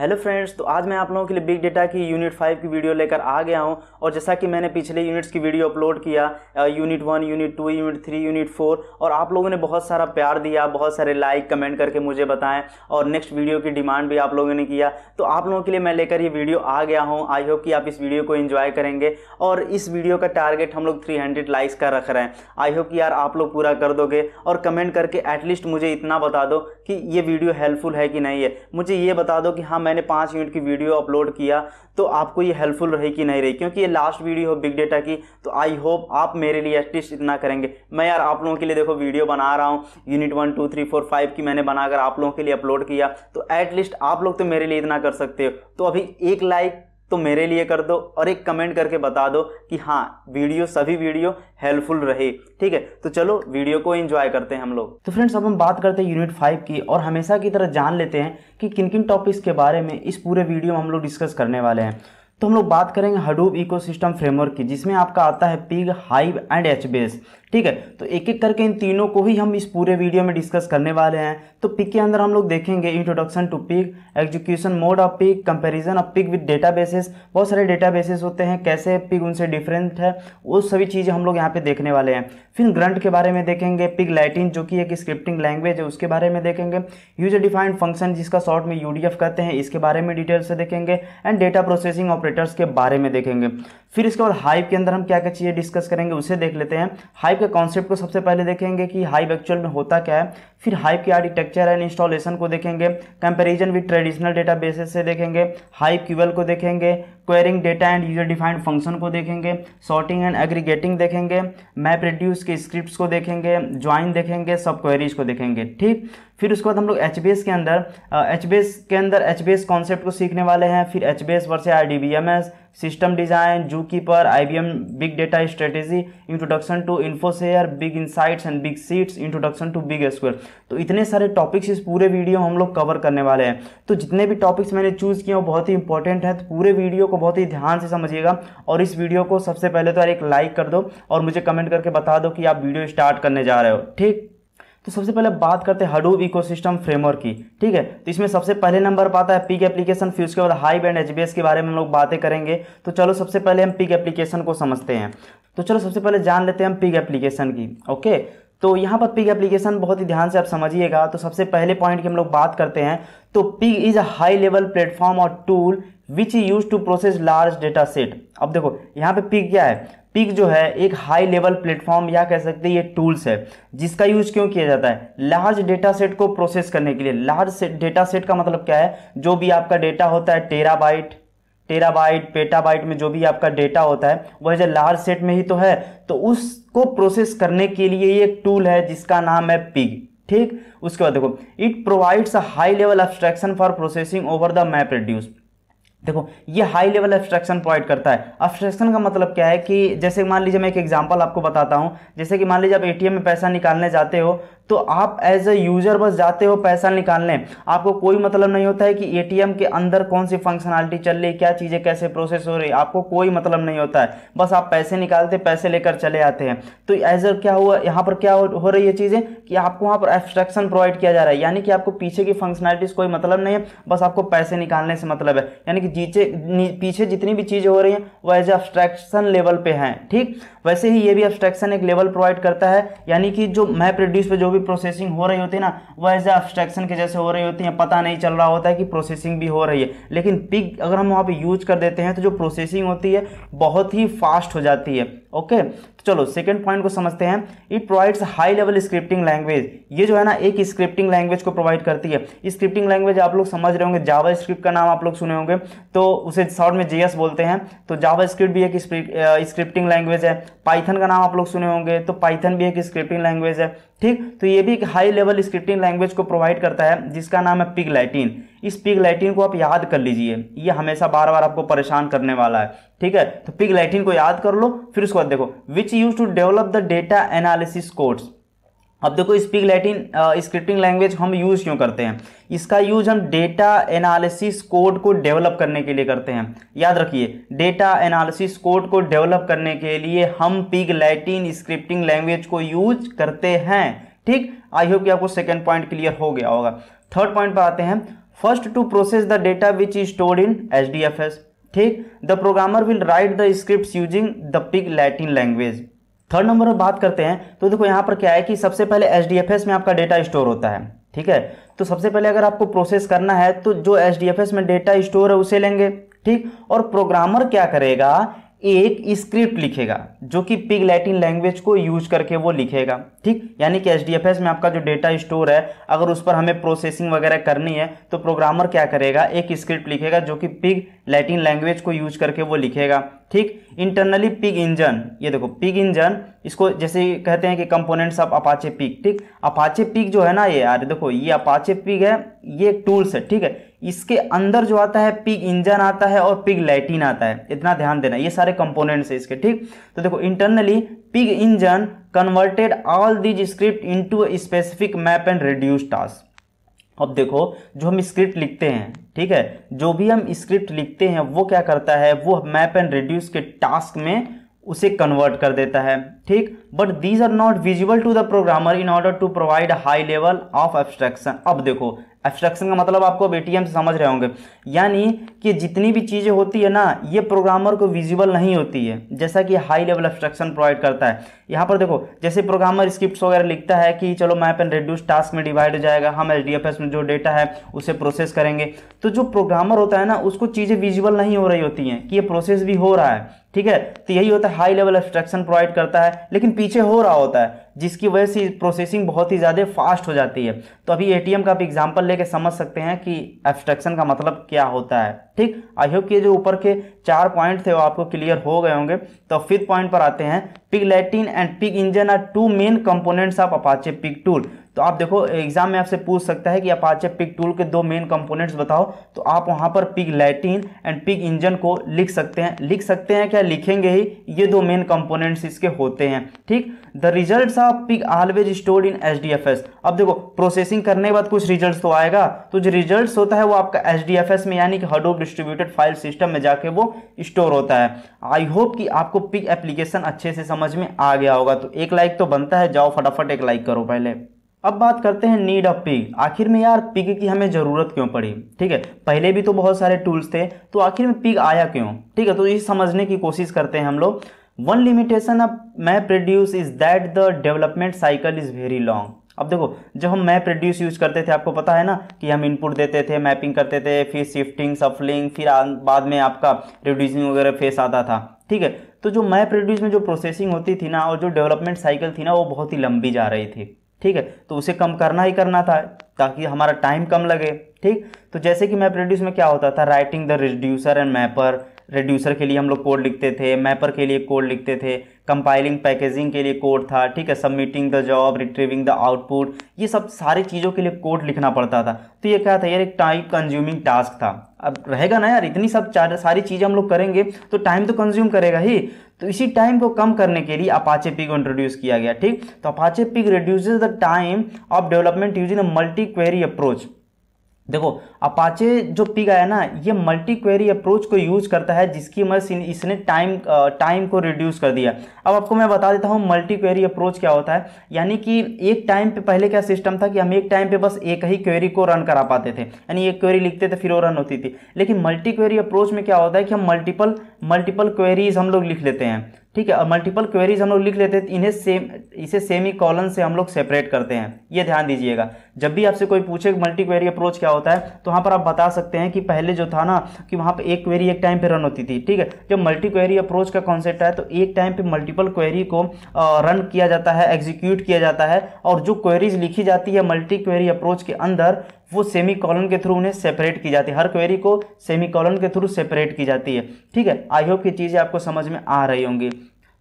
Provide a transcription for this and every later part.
Hello friends तो आज मैं आप लोगों के लिए बिग डेटा की यूनिट फाइव की वीडियो लेकर आ गया हूं और जैसा कि मैंने पिछले यूनिट्स की वीडियो अपलोड किया unit one unit two unit three unit four और आप लोगों ने बहुत सारा प्यार दिया बहुत सारे लाइक कमेंट करके मुझे बताएं और नेक्स्ट वीडियो की डिमांड भी आप लोगों ने किया तो आप लोगों के लिए मैं लेकर ये वीडियो आ गया हूँ आई होप कि आप इस वीडियो को इन्जॉय करेंगे और इस वीडियो का टारगेट हम लोग थ्री लाइक्स का रख रहे हैं आई होप कि यार आप लोग पूरा कर दोगे और कमेंट करके एटलीस्ट मुझे इतना बता दो कि ये वीडियो हेल्पफुल है कि नहीं है मुझे ये बता दो कि हाँ मैंने पाँच मिनट की वीडियो अपलोड किया तो आपको ये हेल्पफुल रही कि नहीं रही क्योंकि ये लास्ट वीडियो हो बिग डेटा की तो आई होप आप मेरे लिए एटलीस्ट इतना करेंगे मैं यार आप लोगों के लिए देखो वीडियो बना रहा हूँ unit one two three four five की मैंने बनाकर आप लोगों के लिए अपलोड किया तो एटलीस्ट आप लोग तो मेरे लिए इतना कर सकते हो तो अभी एक लाइक तो मेरे लिए कर दो और एक कमेंट करके बता दो कि हाँ वीडियो सभी वीडियो हेल्पफुल रहे ठीक है तो चलो वीडियो को एंजॉय करते हैं हम लोग तो फ्रेंड्स अब हम बात करते हैं यूनिट फाइव की और हमेशा की तरह जान लेते हैं कि किन किन टॉपिक्स के बारे में इस पूरे वीडियो में हम लोग डिस्कस करने वाले हैं तो हम लोग बात करेंगे हडूब इकोसिस्टम फ्रेमवर्क की जिसमें आपका आता है पिग हाइव एंड एच ठीक है तो एक एक करके इन तीनों को ही हम इस पूरे वीडियो में डिस्कस करने वाले हैं तो पिक के अंदर हम लोग देखेंगे introduction to Pig execution mode of Pig comparison of Pig with databases बहुत सारे डेटा बेसिस होते हैं कैसे पिक उनसे डिफरेंट है वो सभी चीज़ें हम लोग यहाँ पे देखने वाले हैं फिर ग्रंट के बारे में देखेंगे पिक लैटिन जो कि एक स्क्रिप्टिंग लैंग्वेज है उसके बारे में देखेंगे यूजर डिफाइंड फंक्शन जिसका शॉर्ट में यू कहते हैं इसके बारे में डिटेल से देखेंगे एंड डेटा प्रोसेसिंग ऑपरेटर्स के बारे में देखेंगे फिर इसके बाद हाइप के अंदर हम क्या क्या चीज़ें डिस्कस करेंगे उसे देख लेते हैं हाइप हाइप के कॉन्सेप्ट को सबसे पहले देखेंगे कि हाइप एक्चुअल में होता क्या है फिर हाइप की आर्किटेक्चर एंड इंस्टॉलेशन को देखेंगे कंपैरिजन विद ट्रेडिशनल डेटाबेसेस से देखेंगे हाइप क्यूएल को देखेंगे querying data and user defined function को देखेंगे सॉर्टिंग एंड एग्रीगेटिंग देखेंगे मैप रिड्यूस के स्क्रिप्ट को देखेंगे ज्वाइन देखेंगे सब क्वेरीज को देखेंगे ठीक फिर उसके बाद हम लोग एच के अंदर एच के अंदर एच कॉन्सेप्ट को सीखने वाले हैं फिर H versus R system design ZooKeeper I M big data strategy introduction to InfoSphere big insights and big sheets introduction to big square तो इतने सारे टॉपिक्स इस पूरे वीडियो हम लोग कवर करने वाले हैं तो जितने भी टॉपिक्स मैंने चूज़ किए वो बहुत ही इंपॉर्टेंट है तो पूरे वीडियो को बहुत ही ध्यान से समझिएगा और इस वीडियो को सबसे पहले तो यार एक लाइक कर दो और मुझे कमेंट करके बता दो कि आप वीडियो स्टार्ट करने जा रहे हो ठीक तो सबसे पहले बात करते हैं हडूप इकोसिस्टम फ्रेमवर्क की ठीक है तो इसमें सबसे पहले नंबर पर आता है पिक एप्लीकेशन फिर उसके बाद हाइब एंड एच के बारे में हम लोग बातें करेंगे तो चलो सबसे पहले हम पिक एप्लीकेशन को समझते हैं तो चलो सबसे पहले जान लेते हैं हम पिक एप्लीकेशन की ओके तो यहाँ पर पिग एप्लीकेशन बहुत ही ध्यान से आप समझिएगा तो सबसे पहले पॉइंट की हम लोग बात करते हैं तो Pig is a high level platform और tool which use to process large data set अब देखो यहाँ पे पिग क्या है पिक जो है एक हाई लेवल प्लेटफॉर्म या कह सकते हैं ये टूल्स है जिसका यूज क्यों किया जाता है लार्ज डेटा सेट को प्रोसेस करने के लिए लार्ज डेटा सेट का मतलब क्या है जो भी आपका डेटा होता है टेराबाइट टेराबाइट पेटाबाइट में जो भी आपका डेटा होता है वह जो लार्ज सेट में ही तो है तो उसको प्रोसेस करने के लिए एक टूल है जिसका नाम है पिग ठीक उसके बाद देखो it provides a high level abstraction for processing over the map reduce देखो ये हाई लेवल एब्स्ट्रैक्शन प्रोवाइड करता है एब्स्ट्रैक्शन का मतलब क्या है कि जैसे मान लीजिए मैं एक एग्जांपल आपको बताता हूँ जैसे कि मान लीजिए आप एटीएम में पैसा निकालने जाते हो तो आप एज ए यूज़र बस जाते हो पैसा निकालने आपको कोई मतलब नहीं होता है कि एटीएम के अंदर कौन सी फंक्शनलिटी चल रही है क्या चीज़ें कैसे प्रोसेस हो रही है आपको कोई मतलब नहीं होता है बस आप पैसे निकालते पैसे लेकर चले आते हैं तो एज ए क्या हुआ यहाँ पर क्या हो रही है चीज़ें कि आपको वहाँ पर एब्सट्रेक्शन प्रोवाइड किया जा रहा है यानी कि आपको पीछे की फंक्शनलिटीज़ कोई मतलब नहीं है बस आपको पैसे निकालने से मतलब है यानी कि जीचे पीछे जितनी भी चीज़ें हो रही हैं वो एज एब्स्ट्रैक्शन लेवल पे हैं ठीक वैसे ही ये भी एब्स्ट्रैक्शन एक लेवल प्रोवाइड करता है यानी कि जो मैप रिड्यूस पे जो भी भी प्रोसेसिंग हो रही होती है ना वह ऐसे एब्स्ट्रैक्शन के जैसे हो रही होती है पता नहीं चल रहा होता है कि प्रोसेसिंग भी हो रही है लेकिन पिग अगर हम वहाँ पे यूज कर देते हैं तो जो प्रोसेसिंग होती है बहुत ही फास्ट हो जाती है ओके तो चलो सेकेंड पॉइंट को समझते हैं it provides high level scripting language ये जो है ना एक स्क्रिप्टिंग लैंग्वेज को प्रोवाइड करती है स्क्रिप्टिंग लैंग्वेज आप लोग समझ रहे होंगे जावा स्क्रिप्ट का नाम आप लोग सुने होंगे तो उसे शॉर्ट में जेएस बोलते हैं तो जावा स्क्रिप्ट भी एक स्क्रिप्टिंग लैंग्वेज है पाइथन का नाम आप लोग सुने होंगे तो पाइथन भी एक स्क्रिप्टिंग लैंग्वेज है ठीक तो ये भी एक हाई लेवल स्क्रिप्टिंग लैंग्वेज को प्रोवाइड करता है जिसका नाम है पिग लैटिन इस पिग लैटिन को आप याद कर लीजिए ये हमेशा बार बार आपको परेशान करने वाला है ठीक है तो पिग लैटिन को याद कर लो फिर उसके बाद देखो which use to develop the data analysis codes अब देखो स्पीक लैटिन स्क्रिप्टिंग लैंग्वेज हम यूज़ क्यों करते हैं इसका यूज हम डेटा एनालिसिस कोड को डेवलप करने के लिए करते हैं याद रखिए डेटा एनालिसिस कोड को डेवलप करने के लिए हम पिग लैटिन स्क्रिप्टिंग लैंग्वेज को यूज करते हैं ठीक आई होप कि आपको सेकेंड पॉइंट क्लियर हो गया होगा थर्ड पॉइंट पर आते हैं first to process the data which is stored in H ठीक the programmer will write the script using the Pig Latin language third number में बात करते हैं तो देखो यहाँ पर क्या है कि सबसे पहले एच में आपका डेटा स्टोर होता है ठीक है तो सबसे पहले अगर आपको प्रोसेस करना है तो जो एच में डेटा स्टोर है उसे लेंगे ठीक और प्रोग्रामर क्या करेगा एक स्क्रिप्ट लिखेगा जो कि पिग लैटिन लैंग्वेज को यूज करके वो लिखेगा ठीक यानी कि एच में आपका जो डेटा स्टोर है अगर उस पर हमें प्रोसेसिंग वगैरह करनी है तो प्रोग्रामर क्या करेगा एक स्क्रिप्ट लिखेगा जो कि पिग लैटिन लैंग्वेज को यूज करके वो लिखेगा ठीक इंटरनली पिग इंजन ये देखो पिग इंजन इसको जैसे कहते हैं कि कंपोनेंट्स ऑफ अपाचे पिग ठीक अपाचे पिग जो है ना ये यार देखो ये अपाचे पिग है ये एक टूल्स है ठीक है इसके अंदर जो आता है पिग इंजन आता है और पिग लैटिन आता है इतना ध्यान देना ये सारे कंपोनेंट्स है इसके ठीक तो देखो internally Pig engine converted all these script into specific map and reduce task अब देखो जो हम स्क्रिप्ट लिखते हैं ठीक है जो भी हम स्क्रिप्ट लिखते हैं वो क्या करता है वो मैप एंड रिड्यूस के टास्क में उसे कन्वर्ट कर देता है ठीक but these are not visible to the programmer in order to provide high level of abstraction अब देखो एब्स्ट्रैक्शन का मतलब आपको बेटीएम से समझ रहे होंगे यानी कि जितनी भी चीज़ें होती है ना ये प्रोग्रामर को विजिबल नहीं होती है जैसा कि हाई लेवल एब्स्ट्रैक्शन प्रोवाइड करता है यहाँ पर देखो जैसे प्रोग्रामर स्क्रिप्ट वगैरह लिखता है कि चलो मैप एंड रेड्यूस टास्क में डिवाइड हो जाएगा हम एल में जो डेटा है उसे प्रोसेस करेंगे तो जो प्रोग्रामर होता है ना उसको चीज़ें विजिबल नहीं हो रही होती हैं कि ये प्रोसेस भी हो रहा है ठीक है तो यही होता है हाई लेवल एब्स्ट्रैक्शन प्रोवाइड करता है लेकिन पीछे हो रहा होता है जिसकी वजह से प्रोसेसिंग बहुत ही ज़्यादा फास्ट हो जाती है तो अभी एटीएम का आप एग्जाम्पल लेके समझ सकते हैं कि एब्स्ट्रैक्शन का मतलब क्या होता है ठीक आई होप ये जो ऊपर के चार पॉइंट थे वो आपको क्लियर हो गए होंगे तो फिफ्थ पॉइंट पर आते हैं Pig Latin and Pig engine are two main components of Apache Pig tool तो आप देखो एग्जाम में आपसे पूछ सकता है कि अपाचे पिक टूल के दो मेन कंपोनेंट्स बताओ तो आप वहां पर Pig Latin and Pig engine को लिख सकते हैं लिख सकते हैं क्या लिखेंगे ही ये दो मेन कंपोनेंट्स इसके होते हैं ठीक the result of Pig always stored in H अब देखो प्रोसेसिंग करने के बाद कुछ रिजल्ट तो आएगा तो जो रिजल्ट होता है वो आपका एच में यानी कि हडोप डिस्ट्रीब्यूटेड फाइल सिस्टम में जाके वो स्टोर होता है आई होप कि आपको पिक एप्लीकेशन अच्छे से समझ में आ गया होगा तो एक लाइक तो बनता है जाओ फटाफट एक लाइक करो पहले अब बात करते हैं नीड ऑफ पिग आखिर में यार पिग की हमें ज़रूरत क्यों पड़ी ठीक है पहले भी तो बहुत सारे टूल्स थे तो आखिर में पिग आया क्यों ठीक है तो ये समझने की कोशिश करते हैं हम लोग one limitation of map reduce is that the development cycle is very long अब देखो जब हम मैप प्रोड्यूस यूज करते थे आपको पता है ना कि हम इनपुट देते थे मैपिंग करते थे फिर शिफ्टिंग सफलिंग फिर बाद में आपका रिड्यूसिंग वगैरह फेस आता था ठीक है तो जो मैप प्रोड्यूस में जो प्रोसेसिंग होती थी ना और जो डेवलपमेंट साइकिल थी ना वो बहुत ही लंबी जा रही थी ठीक है तो उसे कम करना ही करना था ताकि हमारा टाइम कम लगे ठीक तो जैसे कि मैप रिड्यूस में क्या होता था writing the reducer and mapper reducer के लिए हम लोग कोड लिखते थे मैपर के लिए कोड लिखते थे कंपाइलिंग पैकेजिंग के लिए कोड था ठीक है submitting the job retrieving the output ये सब सारी चीज़ों के लिए कोड लिखना पड़ता था तो ये क्या था यार एक टाइम कंज्यूमिंग टास्क था अब रहेगा ना यार इतनी सब सारी चीज़ें हम लोग करेंगे तो टाइम तो कंज्यूम करेगा ही तो इसी टाइम को कम करने के लिए अपाचे पिक इंट्रोड्यूस किया गया ठीक तो Apache Pig reduces the time of development using a multi query approach देखो अपाचे जो पिग आया ना ये मल्टी क्वेरी अप्रोच को यूज़ करता है जिसकी मदद से इसने टाइम टाइम को रिड्यूस कर दिया अब आपको मैं बता देता हूँ मल्टी क्वेरी अप्रोच क्या होता है यानी कि एक टाइम पे पहले क्या सिस्टम था कि हम एक टाइम पे बस एक ही क्वेरी को रन करा पाते थे यानी एक क्वेरी लिखते थे फिर वो रन होती थी लेकिन मल्टी क्वेरी अप्रोच में क्या होता है कि हम मल्टीपल मल्टीपल क्वेरीज हम लोग लिख लेते हैं ठीक है मल्टीपल क्वेरीज हम लोग लिख लेते हैं इन्हें सेम इसे सेमी कॉलन से हम लोग सेपरेट करते हैं ये ध्यान दीजिएगा जब भी आपसे कोई पूछे मल्टी क्वेरी अप्रोच क्या होता है तो वहाँ पर आप बता सकते हैं कि पहले जो था ना कि वहाँ पर एक क्वेरी एक टाइम पर रन होती थी ठीक है जब मल्टी क्वेरी अप्रोच का कॉन्सेप्ट है तो एक टाइम पर मल्टीपल क्वेरी को रन किया जाता है एग्जीक्यूट किया जाता है और जो क्वेरीज लिखी जाती है मल्टी क्वेरी अप्रोच के अंदर वो सेमी कॉलन के थ्रू उन्हें सेपरेट की जाती है हर क्वेरी को सेमी कॉलन के थ्रू सेपरेट की जाती है ठीक है आई होप की चीज़ें आपको समझ में आ रही होंगी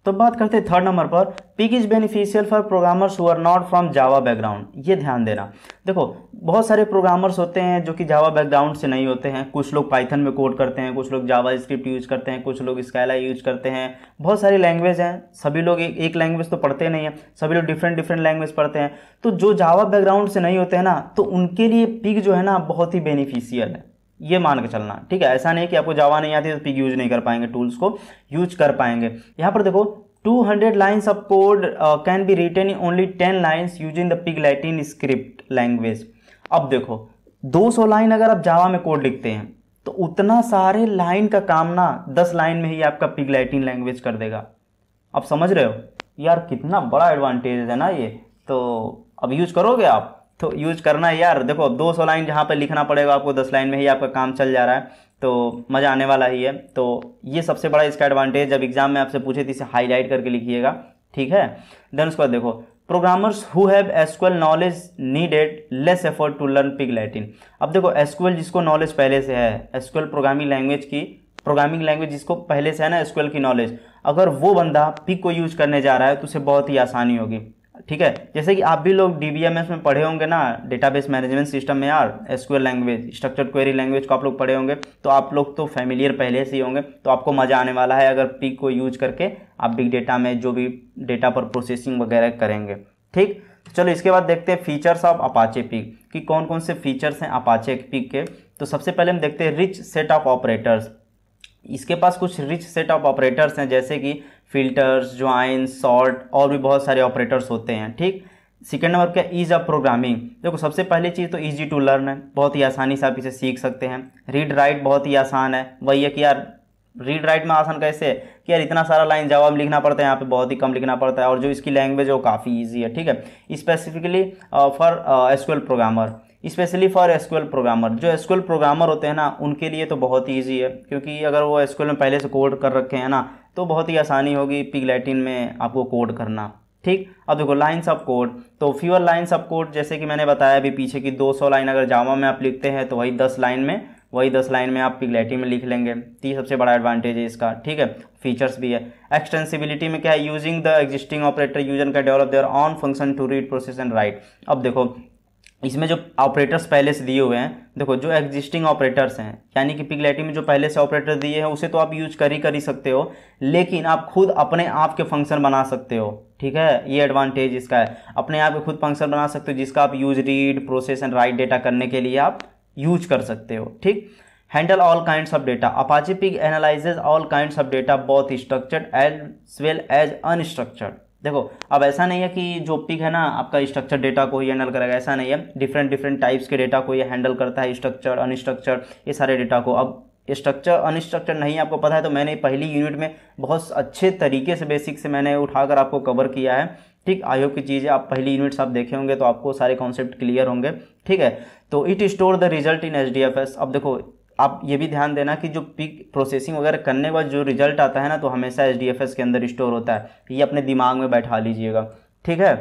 तो बात करते हैं थर्ड नंबर पर Pig is beneficial for programmers who are not from Java background ये ध्यान देना देखो बहुत सारे प्रोग्रामर्स होते हैं जो कि जावा बैकग्राउंड से नहीं होते हैं कुछ लोग पाइथन में कोड करते हैं कुछ लोग जावा स्क्रिप्ट यूज करते हैं कुछ लोग स्काइला यूज करते हैं बहुत सारी लैंग्वेज हैं सभी लोग एक, एक लैंग्वेज तो पढ़ते नहीं हैं सभी लोग डिफरेंट डिफरेंट लैंग्वेज पढ़ते हैं तो जो जावा बैकग्राउंड से नहीं होते हैं ना तो उनके लिए पिक जो है ना बहुत ही बेनिफिशियल है ये मान के चलना ठीक है ऐसा नहीं कि आपको जावा नहीं आती तो पिग यूज नहीं कर पाएंगे टूल्स को यूज कर पाएंगे यहाँ पर देखो 200 hundred of of code can be written only ten lines use in the pig Latin script language अब देखो 200 लाइन अगर आप जावा में कोड लिखते हैं तो उतना सारे लाइन का काम ना 10 लाइन में ही आपका पिग लैटिन लैंग्वेज कर देगा आप समझ रहे हो यार कितना बड़ा एडवांटेज है ना ये तो अब यूज करोगे आप तो यूज करना है यार देखो अब 200 लाइन जहाँ पर लिखना पड़ेगा आपको 10 लाइन में ही आपका काम चल जा रहा है तो मज़ा आने वाला ही है तो ये सबसे बड़ा इसका एडवांटेज जब एग्जाम में आपसे पूछे तो इसे हाईलाइट करके लिखिएगा ठीक है देन उसके बाद देखो programmers who have SQL knowledge needed less effort to learn Pig Latin अब देखो एसक्यूएल जिसको नॉलेज पहले से है एसक्यूएल प्रोग्रामिंग लैंग्वेज की प्रोग्रामिंग लैंग्वेज जिसको पहले से है ना एसक्यूएल की नॉलेज अगर वो बंदा पिक को यूज करने जा रहा है तो उसे बहुत ही आसानी होगी ठीक है जैसे कि आप भी लोग डी में पढ़े होंगे ना डेटाबेस मैनेजमेंट सिस्टम में यार SQL language structured query language को आप लोग पढ़े होंगे तो आप लोग तो फैमिलियर पहले से ही होंगे तो आपको मज़ा आने वाला है अगर पिक को यूज करके आप बिग डेटा में जो भी डेटा पर प्रोसेसिंग वगैरह करेंगे ठीक तो चलो इसके बाद देखते हैं फीचर्स ऑफ अपाचे पिक कि कौन कौन से फीचर्स हैं अपाचे पिक के तो सबसे पहले हम देखते हैं रिच सेट ऑफ ऑपरेटर्स इसके पास कुछ रिच सेट ऑफ ऑपरेटर्स हैं जैसे कि फिल्टर्स ज्वाइन सॉल्ट और भी बहुत सारे ऑपरेटर्स होते हैं ठीक सेकेंड नंबर क्या ईज ऑफ प्रोग्रामिंग देखो सबसे पहली चीज़ तो ईजी टू लर्न है बहुत ही आसानी से आप इसे सीख सकते हैं रीड राइट बहुत ही आसान है वही है कि यार रीड राइट में आसान कैसे कि यार इतना सारा लाइन जवाब लिखना पड़ता है यहाँ पे बहुत ही कम लिखना पड़ता है और जो इसकी लैंग्वेज है वो काफ़ी ईजी है ठीक है specifically for SQL programmer specially for SQL programmer जो एसक्ल प्रोग्रामर होते हैं ना उनके लिए तो बहुत ही ईजी है क्योंकि अगर वो एसक्ल में पहले से कोड कर रखे हैं ना तो बहुत ही आसानी होगी पिग लैटिन में आपको कोड करना ठीक अब देखो लाइन्स ऑफ कोड तो फ्यूअर लाइन्स ऑफ कोड जैसे कि मैंने बताया अभी पीछे की 200 लाइन अगर जावा में आप लिखते हैं तो वही 10 लाइन में वही 10 लाइन में आप पिगलेटिन में लिख लेंगे तो सबसे बड़ा एडवांटेज है इसका ठीक है फीचर्स भी है एक्सटेंसिबिलिटी में क्या है यूजिंग द एग्जिस्टिंग ऑपरेटर यूजन का develop their own function to read process and write अब देखो इसमें जो ऑपरेटर्स पहले से दिए हुए हैं देखो जो एग्जिस्टिंग ऑपरेटर्स हैं यानी कि पिगलेटी में जो पहले से ऑपरेटर दिए हैं उसे तो आप यूज कर ही कर ही सकते हो लेकिन आप खुद अपने आप के फंक्शन बना सकते हो ठीक है ये एडवांटेज इसका है अपने आप के खुद फंक्शन बना सकते हो जिसका आप use read process and write data करने के लिए आप यूज कर सकते हो ठीक handle all kind of data Apache Pig analyses all kind of data बहुत structured as well as unstructured देखो अब ऐसा नहीं है कि जो पिक है ना आपका स्ट्रक्चर डेटा को ही हैंडल करेगा ऐसा नहीं है डिफरेंट डिफरेंट टाइप्स के डेटा को ये हैंडल करता है स्ट्रक्चर अनस्ट्रक्चर ये सारे डेटा को अब स्ट्रक्चर अनस्ट्रक्चर नहीं आपको पता है तो मैंने पहली यूनिट में बहुत अच्छे तरीके से बेसिक से मैंने उठाकर आपको कवर किया है ठीक आई होप की चीज़ें आप पहली यूनिट्स आप देखे होंगे तो आपको सारे कॉन्सेप्ट क्लियर होंगे ठीक है तो it store the result in H अब देखो आप ये भी ध्यान देना कि जो पिक प्रोसेसिंग वगैरह करने के बाद जो रिजल्ट आता है ना तो हमेशा एच के अंदर स्टोर होता है ये अपने दिमाग में बैठा लीजिएगा ठीक है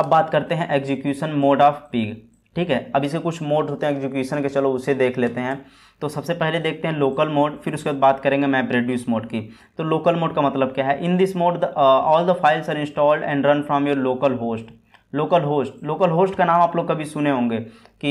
अब बात करते हैं एग्जीक्यूशन मोड ऑफ पिग ठीक है अब इसे कुछ मोड होते हैं एग्जीक्यूशन के चलो उसे देख लेते हैं तो सबसे पहले देखते हैं लोकल मोड फिर उसके बाद बात करेंगे मैप रेड्यूस मोड की तो लोकल मोड का मतलब क्या है in this mode all the files are installed and run from your local host local host local host का नाम आप लोग कभी सुने होंगे कि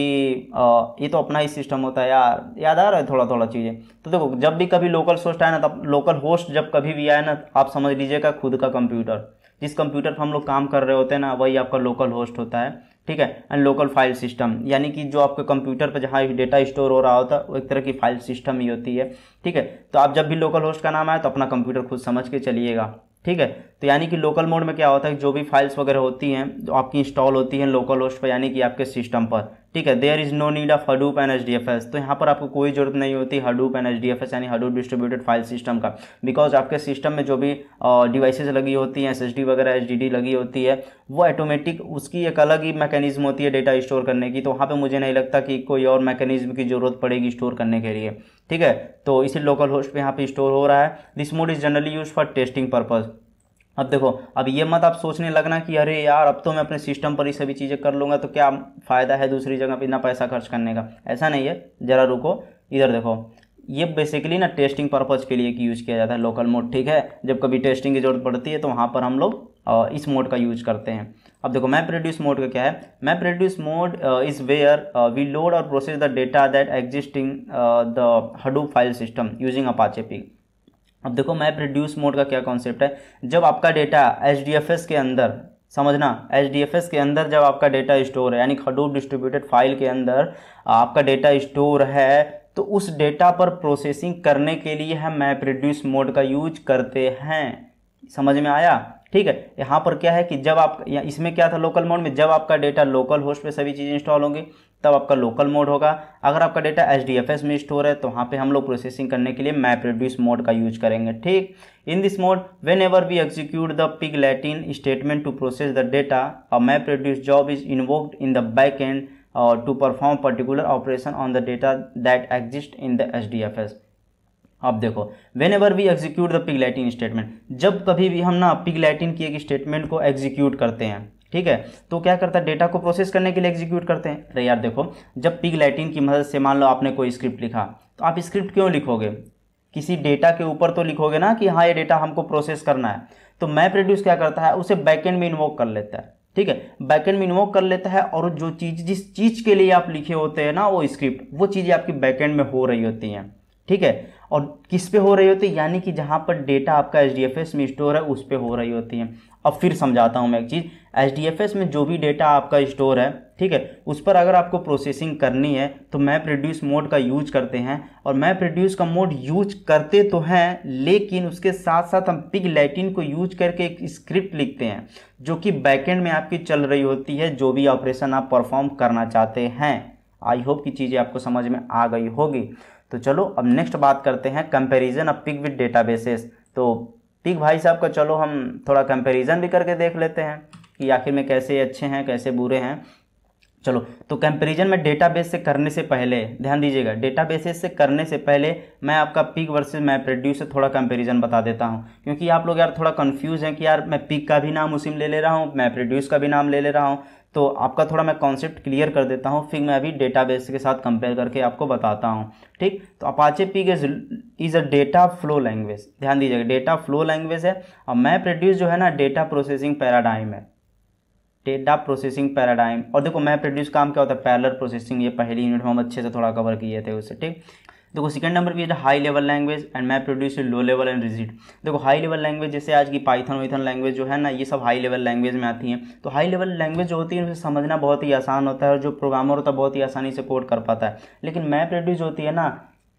आ, ये तो अपना ही सिस्टम होता है यार याद आ रहा है थोड़ा थोड़ा चीज़ें तो देखो जब भी कभी लोकल होस्ट आए ना तब लोकल होस्ट जब कभी भी आए ना आप समझ लीजिएगा खुद का कंप्यूटर जिस कंप्यूटर पर हम लोग काम कर रहे होते हैं ना वही आपका लोकल होस्ट होता है ठीक है एंड लोकल फाइल सिस्टम यानी कि जो आपके कंप्यूटर पर जहाँ डेटा स्टोर हो रहा होता है वो एक तरह की फाइल सिस्टम ही होती है ठीक है तो आप जब भी लोकल होस्ट का नाम आए तो अपना कंप्यूटर खुद समझ के चलिएगा ठीक है तो यानी कि लोकल मोड में क्या होता है जो भी फाइल्स वगैरह होती हैं जो आपकी इंस्टॉल होती हैं लोकल होस्ट पर यानी कि आपके सिस्टम पर ठीक है there is no need of Hadoop and H D F S तो यहाँ पर आपको कोई जरूरत नहीं होती Hadoop and H D F S यानी हडूप डिस्ट्रीब्यूटेड फाइल सिस्टम का बिकॉज आपके सिस्टम में जो भी डिवाइसेज लगी होती हैं एस एस डी वगैरह एच डी डी लगी होती है वो ऑटोमेटिक उसकी एक अलग ही मैकेनिज्म होती है डेटा स्टोर करने की तो वहाँ पर मुझे नहीं लगता कि कोई और मैकेनिज्म की जरूरत पड़ेगी स्टोर करने के लिए ठीक है तो इसी लोकल होस्ट पर यहाँ पर स्टोर हो रहा है this mode is generally use for testing purpose अब देखो अब ये मत आप सोचने लगना कि अरे यार अब तो मैं अपने सिस्टम पर ही सभी चीज़ें कर लूँगा तो क्या फ़ायदा है दूसरी जगह पर इतना पैसा खर्च करने का ऐसा नहीं है ज़रा रुको इधर देखो ये बेसिकली ना टेस्टिंग पर्पज़ के लिए यूज़ किया जाता है लोकल मोड ठीक है जब कभी टेस्टिंग की ज़रूरत पड़ती है तो वहाँ पर हम लोग इस मोड का यूज करते हैं अब देखो मैप प्रोड्यूस मोड का क्या है map reduce mode is where we load or process the data that existing the Hadoop file system using Apache Pig अब देखो मैप रिड्यूस मोड का क्या कॉन्सेप्ट है जब आपका डेटा एच के अंदर समझना एच के अंदर जब आपका डेटा स्टोर है यानी खडूर डिस्ट्रीब्यूटेड फाइल के अंदर आपका डेटा स्टोर है तो उस डेटा पर प्रोसेसिंग करने के लिए हम मैप रिड्यूस मोड का यूज करते हैं समझ में आया ठीक है यहाँ पर क्या है कि जब आप इसमें क्या था लोकल मोड में जब आपका डेटा लोकल होस्ट पे सभी चीज़ें इंस्टॉल होंगी तब आपका लोकल मोड होगा अगर आपका data H D F S में स्टोर है तो वहाँ पे हम लोग प्रोसेसिंग करने के लिए मैप रिड्यूस मोड का यूज करेंगे ठीक in this mode whenever we execute the Pig Latin statement to process the data और map reduce job is invoked in the back end to perform particular operation on the data that exist in the H D F S अब देखो whenever we execute the Pig Latin statement जब कभी भी हम ना pig Latin की एक statement को एग्जीक्यूट करते हैं ठीक है तो क्या करता है डेटा को प्रोसेस करने के लिए एग्जीक्यूट करते हैं अरे यार देखो जब पिग लाइटिन की मदद से मान लो आपने कोई स्क्रिप्ट लिखा तो आप स्क्रिप्ट क्यों लिखोगे किसी डेटा के ऊपर तो लिखोगे ना कि हाँ ये डेटा हमको प्रोसेस करना है तो मैप रिड्यूस क्या करता है उसे बैकेंड में इन्वोक कर लेता है ठीक है बैकेंड में इन्वोक कर लेता है और जो चीज़ जिस चीज़ के लिए आप लिखे होते हैं ना वो स्क्रिप्ट वो चीज़ें आपकी बैकेंड में हो रही होती हैं ठीक है और किस पे हो रही होती है यानी कि जहाँ पर डेटा आपका एच में स्टोर है उस पर हो रही होती है अब फिर समझाता हूँ मैं एक चीज़ एच डी एफ एस में जो भी डेटा आपका स्टोर है ठीक है उस पर अगर आपको प्रोसेसिंग करनी है तो मैप रिड्यूस मोड का यूज करते हैं और मैप रिड्यूस का मोड यूज करते तो हैं लेकिन उसके साथ साथ हम पिग लैटिन को यूज करके एक स्क्रिप्ट लिखते हैं जो कि बैकेंड में आपकी चल रही होती है जो भी ऑपरेशन आप परफॉर्म करना चाहते हैं आई होप की चीज़ें आपको समझ में आ गई होगी तो चलो अब नेक्स्ट बात करते हैं comparison of Pig with data तो ठीक भाई साहब का चलो हम थोड़ा कंपेरिजन भी करके देख लेते हैं कि आखिर में कैसे अच्छे हैं कैसे बुरे हैं चलो तो कंपेरिजन में डेटाबेस से करने से पहले ध्यान दीजिएगा डेटाबेसेस से करने से पहले मैं आपका पिक वर्सेज मैं प्रोड्यूस से थोड़ा कंपेरिजन बता देता हूँ क्योंकि आप लोग यार थोड़ा कंफ्यूज हैं कि यार मैं पिक का भी नाम उसी में ले ले रहा हूँ मैं प्रोड्यूस का भी नाम ले ले रहा हूँ तो आपका थोड़ा मैं कॉन्सेप्ट क्लियर कर देता हूँ फिर मैं अभी डेटाबेस के साथ कंपेयर करके आपको बताता हूँ ठीक तो Apache Pig is is a data flow language ध्यान दीजिएगा डेटा फ्लो लैंग्वेज है और मैप रेड्यूस जो है ना डेटा प्रोसेसिंग पैराडाइम है डेटा प्रोसेसिंग पैराडाइम और देखो मैप रेड्यूस काम क्या होता है पैरलर प्रोसेसिंग ये पहली यूनिट में हम अच्छे से थोड़ा कवर किए थे उससे ठीक देखो सेकंड नंबर पे high level language and map produce low level and rigid देखो हाई लेवल लैंग्वेज जैसे आज की पाइथन वाइथन लैंग्वेज जो है ना ये सब हाई लेवल लैंग्वेज में आती हैं तो हाई लेवल लैंग्वेज जो होती है उसे समझना बहुत ही आसान होता है और जो प्रोग्रामर होता है बहुत ही आसानी से कोड कर पाता है लेकिन मैप प्रोड्यूस होती है ना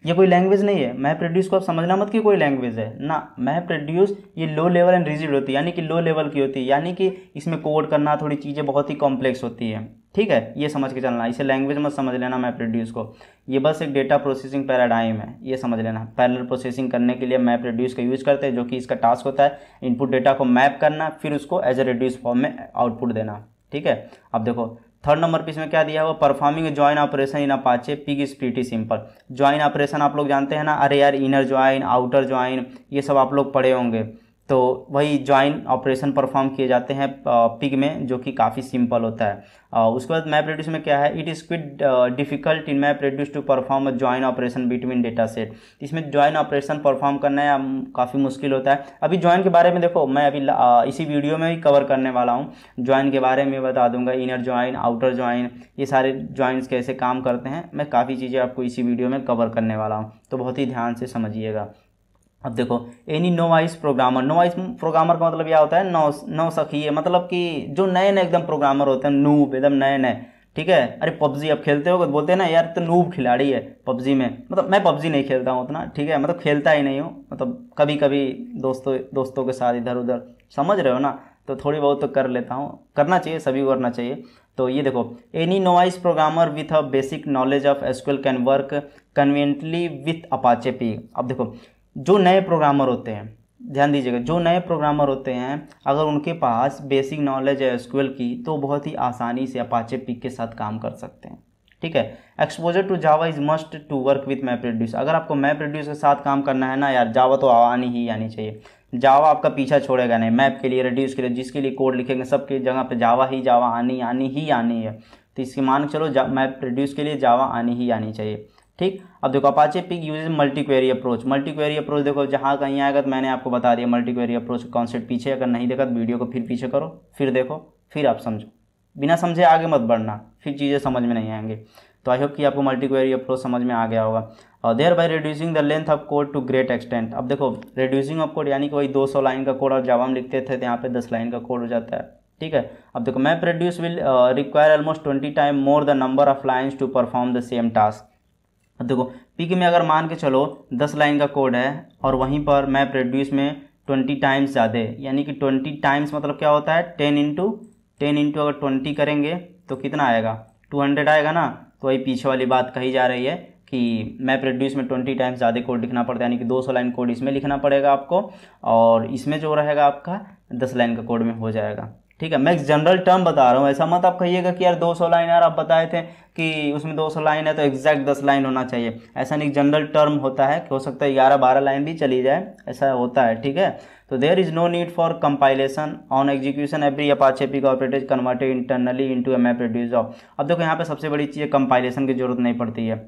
ये कोई लैंग्वेज नहीं है मैप रेड्यूस को आप समझना मत कि कोई लैंग्वेज है ना मैप रेड्यूस ये लो लेवल एंड रिजिड होती है यानी कि लो लेवल की होती है यानी कि इसमें कोड करना थोड़ी चीज़ें बहुत ही कॉम्प्लेक्स होती है ठीक है ये समझ के चलना इसे लैंग्वेज मत समझ लेना मैप रेड्यूस को ये बस एक डेटा प्रोसेसिंग पैराडाइम है ये समझ लेना पैरल प्रोसेसिंग करने के लिए मैप रेड्यूस का यूज़ करते हैं जो कि इसका टास्क होता है इनपुट डेटा को मैप करना फिर उसको एज ए रेड्यूस फॉर्म में आउटपुट देना ठीक है अब देखो थर्ड नंबर पे इसमें क्या दिया हुआ performing join operation in Apache Pig is pretty simple join operation आप लोग जानते हैं ना अरे यार इनर ज्वाइन आउटर ज्वाइन ये सब आप लोग पढ़े होंगे तो वही ज्वाइन ऑपरेशन परफॉर्म किए जाते हैं पिग में जो कि काफ़ी सिंपल होता है उसके बाद मैप रेड्यूस में क्या है it is quite difficult in map reduce to perform a join operation between data set इसमें ज्वाइन ऑपरेशन परफॉर्म करना है काफ़ी मुश्किल होता है अभी ज्वाइन के बारे में देखो मैं अभी इसी वीडियो में ही कवर करने वाला हूँ ज्वाइन के बारे में बता दूंगा इनर ज्वाइन आउटर ज्वाइन ये सारे ज्वाइंस कैसे काम करते हैं मैं काफ़ी चीज़ें आपको इसी वीडियो में कवर करने वाला हूँ तो बहुत ही ध्यान से समझिएगा अब देखो any novice programmer novice programmer का मतलब यह होता है नौ नौ सखी है मतलब कि जो नए नए एकदम प्रोग्रामर होते हैं नूब एकदम नए नए ठीक है अरे पबजी अब खेलते हो तो बोलते हैं ना यार तो नूब खिलाड़ी है पबजी में मतलब मैं पबजी नहीं खेलता हूँ उतना ठीक है मतलब खेलता ही नहीं हूँ मतलब कभी कभी दोस्तों दोस्तों के साथ इधर उधर समझ रहे हो ना तो थोड़ी बहुत तो कर लेता हूँ करना चाहिए सभी को करना चाहिए तो ये देखो any novice programmer with a basic knowledge of SQL can work conveniently with Apache P अब देखो जो नए प्रोग्रामर होते हैं ध्यान दीजिएगा जो नए प्रोग्रामर होते हैं अगर उनके पास बेसिक नॉलेज है एसक्यूएल की तो बहुत ही आसानी से अपाचे पिक के साथ काम कर सकते हैं ठीक है exposure to Java is must to work with map reduce अगर आपको मैप रिड्यूस के साथ काम करना है ना यार जावा तो आनी ही आनी चाहिए जावा आपका पीछा छोड़ेगा नहीं मैप के लिए रिड्यूस के लिए जिसके लिए कोड लिखेंगे सबके जगह पर जावा ही जावा आनी आनी ही आनी है तो इसकी मान चलो मैप रिड्यूस के लिए जावा आनी ही आनी चाहिए ठीक अब देखो Apache Pig use multi query approach multi query approach देखो जहाँ कहीं आएगा तो मैंने आपको बता दिया मल्टी क्वेरी अप्रोच कॉन्सेप्ट पीछे अगर नहीं देखा तो वीडियो को फिर पीछे करो फिर देखो फिर आप समझो बिना समझे आगे मत बढ़ना फिर चीज़ें समझ में नहीं आएंगे तो आई होप कि आपको मल्टी क्वेरी अप्रोच समझ में आ गया होगा और thereby reducing the length of code to great extent अब देखो रिड्यूसिंग ऑफ कोड यानी कि वही सौ लाइन का कोड और जब हम लिखते थे तो यहाँ पे दस लाइन का कोड हो जाता है ठीक है अब देखो map reduce will require almost twenty time more the number of lines to perform the same task अब देखो पिक में अगर मान के चलो दस लाइन का कोड है और वहीं पर मैप रेड्यूस में ट्वेंटी टाइम्स ज़्यादा यानी कि ट्वेंटी टाइम्स मतलब क्या होता है टेन इंटू टेन इंटू अगर ट्वेंटी करेंगे तो कितना आएगा टू हंड्रेड आएगा ना तो वही पीछे वाली बात कही जा रही है कि मैप रेड्यूस में ट्वेंटी टाइम्स ज़्यादा कोड लिखना पड़ता है यानी कि दो सौ लाइन कोड इसमें लिखना पड़ेगा आपको और इसमें जो रहेगा आपका दस लाइन का कोड में हो जाएगा ठीक है मैं जनरल टर्म बता रहा हूँ ऐसा मत आप कहिएगा कि यार 200 लाइन यार आप बताए थे कि उसमें 200 लाइन है तो एग्जैक्ट 10 लाइन होना चाहिए ऐसा नहीं जनरल टर्म होता है कि हो सकता है ग्यारह बारह लाइन भी चली जाए ऐसा होता है ठीक है तो there is no need for compilation on execution every Apache Pig operators converted internally into M produce of अब देखो यहाँ पे सबसे बड़ी चीज़ है कंपाइलेशन की जरूरत नहीं पड़ती है